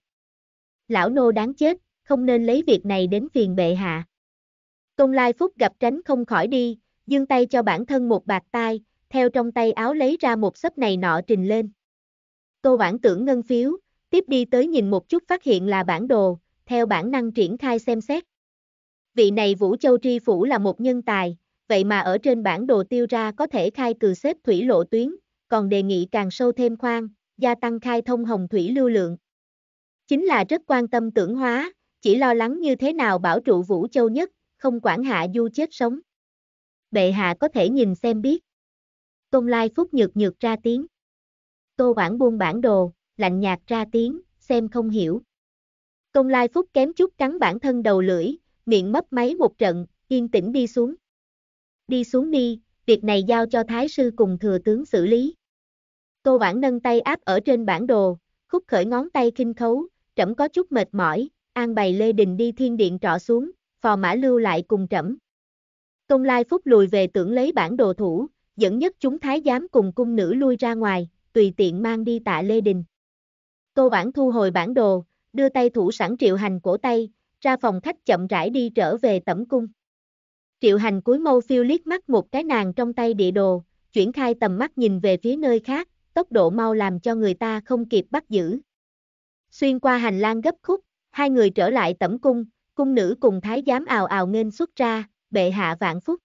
Lão nô đáng chết, không nên lấy việc này đến phiền bệ hạ. Công lai phúc gặp tránh không khỏi đi, dương tay cho bản thân một bạc tai, theo trong tay áo lấy ra một sấp này nọ trình lên. Tô Bản tưởng ngân phiếu, tiếp đi tới nhìn một chút phát hiện là bản đồ, theo bản năng triển khai xem xét. Vị này Vũ Châu Tri Phủ là một nhân tài, vậy mà ở trên bản đồ tiêu ra có thể khai từ xếp thủy lộ tuyến, còn đề nghị càng sâu thêm khoan, gia tăng khai thông hồng thủy lưu lượng. Chính là rất quan tâm tưởng hóa, chỉ lo lắng như thế nào bảo trụ Vũ Châu nhất, không quản hạ du chết sống. Bệ hạ có thể nhìn xem biết. Tôn Lai Phúc nhược nhược ra tiếng. Tô Bản buông bản đồ, lạnh nhạt ra tiếng, xem không hiểu. Tôn Lai Phúc kém chút cắn bản thân đầu lưỡi, miệng mấp máy một trận, yên tĩnh đi xuống. Đi xuống đi, việc này giao cho Thái sư cùng thừa tướng xử lý. Tô Bản nâng tay áp ở trên bản đồ, khúc khởi ngón tay kinh khấu, trẫm có chút mệt mỏi, an bày Lê Đình đi thiên điện trọ xuống, phò mã lưu lại cùng trẫm. Công Lai Phúc lùi về tưởng lấy bản đồ thủ, dẫn nhất chúng thái giám cùng cung nữ lui ra ngoài, tùy tiện mang đi tạ Lê Đình. Tô Bản thu hồi bản đồ, đưa tay thủ sẵn triệu hành cổ tay, ra phòng khách chậm rãi đi trở về tẩm cung. Triệu hành cuối mâu phiêu liếc mắt một cái nàng trong tay địa đồ, chuyển khai tầm mắt nhìn về phía nơi khác, tốc độ mau làm cho người ta không kịp bắt giữ. Xuyên qua hành lang gấp khúc, hai người trở lại tẩm cung, cung nữ cùng thái giám ào ào nghênh xuất ra, bệ hạ vạn phúc.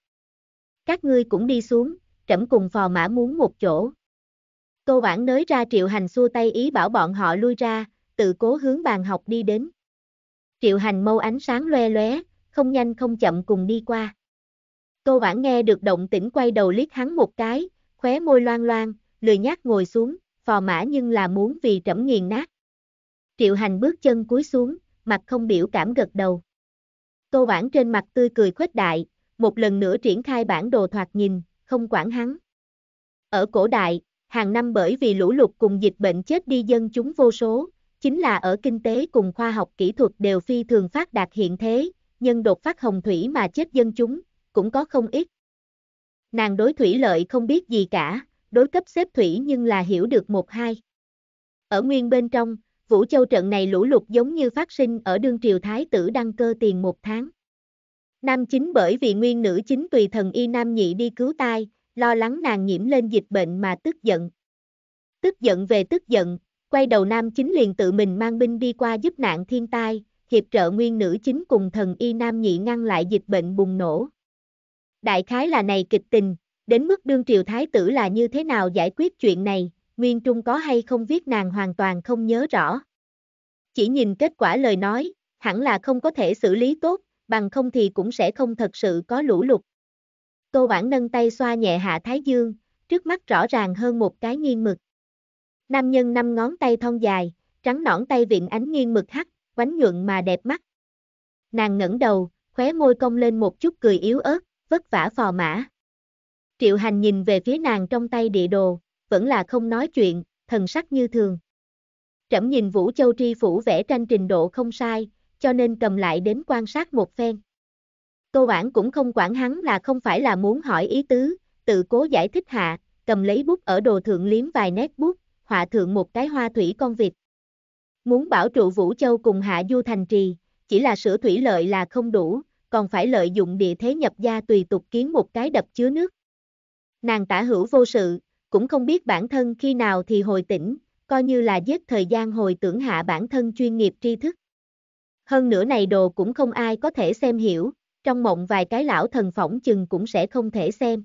Các ngươi cũng đi xuống, trẫm cùng phò mã muốn một chỗ. Tô bản nới ra Triệu Hành xua tay ý bảo bọn họ lui ra, tự cố hướng bàn học đi đến. Triệu Hành mâu ánh sáng loe loé, không nhanh không chậm cùng đi qua. Tô bản nghe được động tĩnh quay đầu liếc hắn một cái, khóe môi loan loan, lười nhác ngồi xuống, phò mã nhưng là muốn vì trẫm nghiền nát. Triệu Hành bước chân cúi xuống, mặt không biểu cảm gật đầu. Tô bản trên mặt tươi cười khuếch đại, một lần nữa triển khai bản đồ thoạt nhìn, không quản hắn. Ở cổ đại, hàng năm bởi vì lũ lụt cùng dịch bệnh chết đi dân chúng vô số, chính là ở kinh tế cùng khoa học kỹ thuật đều phi thường phát đạt hiện thế, nhân đột phát hồng thủy mà chết dân chúng, cũng có không ít. Nàng đối thủy lợi không biết gì cả, đối cấp xếp thủy nhưng là hiểu được một hai. Ở nguyên bên trong, Vũ Châu trận này lũ lụt giống như phát sinh ở đương triều Thái tử đăng cơ tiền một tháng. Nam chính bởi vì nguyên nữ chính tùy thần y nam nhị đi cứu tai, lo lắng nàng nhiễm lên dịch bệnh mà tức giận. Tức giận về tức giận, quay đầu nam chính liền tự mình mang binh đi qua giúp nạn thiên tai, hiệp trợ nguyên nữ chính cùng thần y nam nhị ngăn lại dịch bệnh bùng nổ. Đại khái là này kịch tình, đến mức đương triều thái tử là như thế nào giải quyết chuyện này, nguyên trung có hay không viết nàng hoàn toàn không nhớ rõ. Chỉ nhìn kết quả lời nói, hẳn là không có thể xử lý tốt, bằng không thì cũng sẽ không thật sự có lũ lụt. Tô Bản nâng tay xoa nhẹ hạ Thái Dương, trước mắt rõ ràng hơn một cái nghiêng mực. Nam nhân năm ngón tay thon dài, trắng nõn tay viện ánh nghiêng mực hắt, quánh nhuận mà đẹp mắt. Nàng ngẩng đầu, khóe môi cong lên một chút cười yếu ớt, vất vả phò mã. Triệu hành nhìn về phía nàng trong tay địa đồ, vẫn là không nói chuyện, thần sắc như thường. Trẫm nhìn Vũ Châu Tri Phủ vẽ tranh trình độ không sai, cho nên cầm lại đến quan sát một phen. Tô Bản cũng không quản hắn là không phải là muốn hỏi ý tứ, tự cố giải thích hạ, cầm lấy bút ở đồ thượng liếm vài nét bút, họa thượng một cái hoa thủy con vịt. Muốn bảo trụ Vũ Châu cùng hạ du thành trì, chỉ là sửa thủy lợi là không đủ, còn phải lợi dụng địa thế nhập gia tùy tục kiến một cái đập chứa nước. Nàng tả hữu vô sự, cũng không biết bản thân khi nào thì hồi tỉnh, coi như là giết thời gian hồi tưởng hạ bản thân chuyên nghiệp tri thức. Hơn nữa này đồ cũng không ai có thể xem hiểu, trong mộng vài cái lão thần phỏng chừng cũng sẽ không thể xem.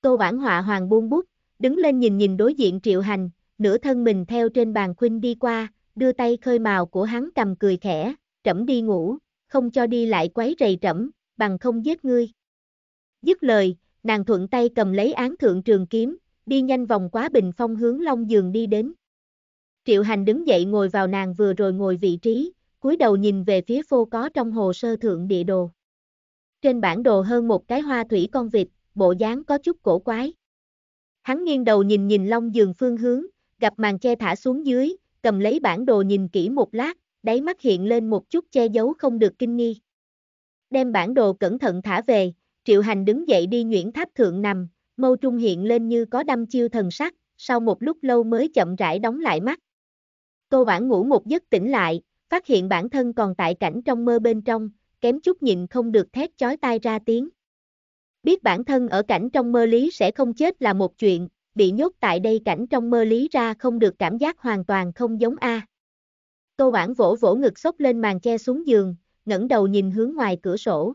Tô Bản Họa Hoàng buông bút, đứng lên nhìn nhìn đối diện Triệu Hành, nửa thân mình theo trên bàn khuynh đi qua, đưa tay khơi màu của hắn cầm cười khẽ, trẫm đi ngủ, không cho đi lại quấy rầy trẫm, bằng không giết ngươi. Dứt lời, nàng thuận tay cầm lấy án thượng trường kiếm, đi nhanh vòng quá bình phong hướng long giường đi đến. Triệu Hành đứng dậy ngồi vào nàng vừa rồi ngồi vị trí, cúi đầu nhìn về phía phô có trong hồ sơ thượng địa đồ. Trên bản đồ hơn một cái hoa thủy con vịt, bộ dáng có chút cổ quái. Hắn nghiêng đầu nhìn nhìn long giường phương hướng, gặp màn che thả xuống dưới, cầm lấy bản đồ nhìn kỹ một lát, đáy mắt hiện lên một chút che giấu không được kinh nghi. Đem bản đồ cẩn thận thả về, triệu hành đứng dậy đi nhuyễn tháp thượng nằm, mâu trung hiện lên như có đâm chiêu thần sắc, sau một lúc lâu mới chậm rãi đóng lại mắt. Tô Bản ngủ một giấc tỉnh lại, phát hiện bản thân còn tại cảnh trong mơ bên trong, kém chút nhịn không được thét chói tai ra tiếng. Biết bản thân ở cảnh trong mơ lý sẽ không chết là một chuyện, bị nhốt tại đây cảnh trong mơ lý ra không được cảm giác hoàn toàn không giống A. Tô Bản vỗ vỗ ngực sốc lên màn che xuống giường, ngẩng đầu nhìn hướng ngoài cửa sổ.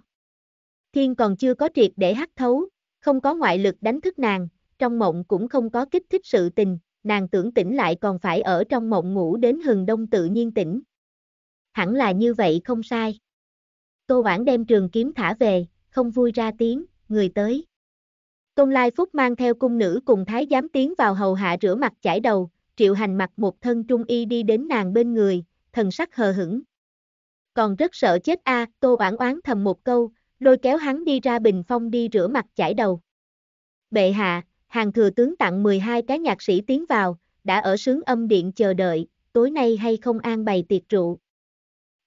Thiên còn chưa có triệt để hắt thấu, không có ngoại lực đánh thức nàng, trong mộng cũng không có kích thích sự tình, nàng tưởng tỉnh lại còn phải ở trong mộng ngủ đến hừng đông tự nhiên tỉnh, hẳn là như vậy không sai. Tô Hoảng đem trường kiếm thả về, không vui ra tiếng, người tới. Tôn Lai Phúc mang theo cung nữ cùng thái giám tiến vào hầu hạ rửa mặt chải đầu, triệu hành mặc một thân trung y đi đến nàng bên người, thần sắc hờ hững. Còn rất sợ chết a, à, Tô Oản oán thầm một câu, lôi kéo hắn đi ra bình phong đi rửa mặt chải đầu. Bệ hạ, hàng thừa tướng tặng 12 cái nhạc sĩ tiến vào, đã ở sướng âm điện chờ đợi, tối nay hay không an bày tiệc rượu.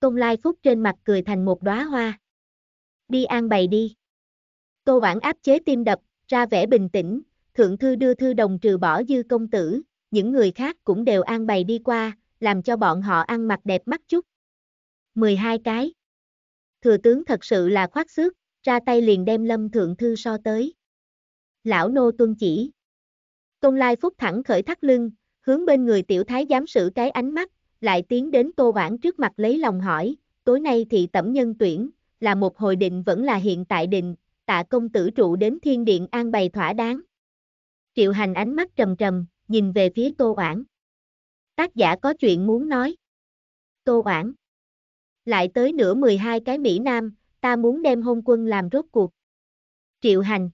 Công Lai Phúc trên mặt cười thành một đóa hoa. Đi an bày đi. Tô Hoảng áp chế tim đập, ra vẻ bình tĩnh, thượng thư đưa thư đồng trừ bỏ dư công tử, những người khác cũng đều an bày đi qua, làm cho bọn họ ăn mặc đẹp mắt chút. 12 cái. Thừa tướng thật sự là khoác xước, ra tay liền đem lâm thượng thư so tới. Lão nô tuân chỉ. Công lai phúc thẳng khởi thắt lưng, hướng bên người tiểu thái giám sử cái ánh mắt, lại tiến đến Tô Vãn trước mặt lấy lòng hỏi, tối nay thì tẩm nhân tuyển, là một hồi định vẫn là hiện tại định, tạ công tử trụ đến thiên điện an bày thỏa đáng. Triệu hành ánh mắt trầm trầm, nhìn về phía Tô Oản. Tác giả có chuyện muốn nói. Tô Oản. Lại tới nửa 12 cái Mỹ Nam, ta muốn đem hôn quân làm rốt cuộc. Triệu hành.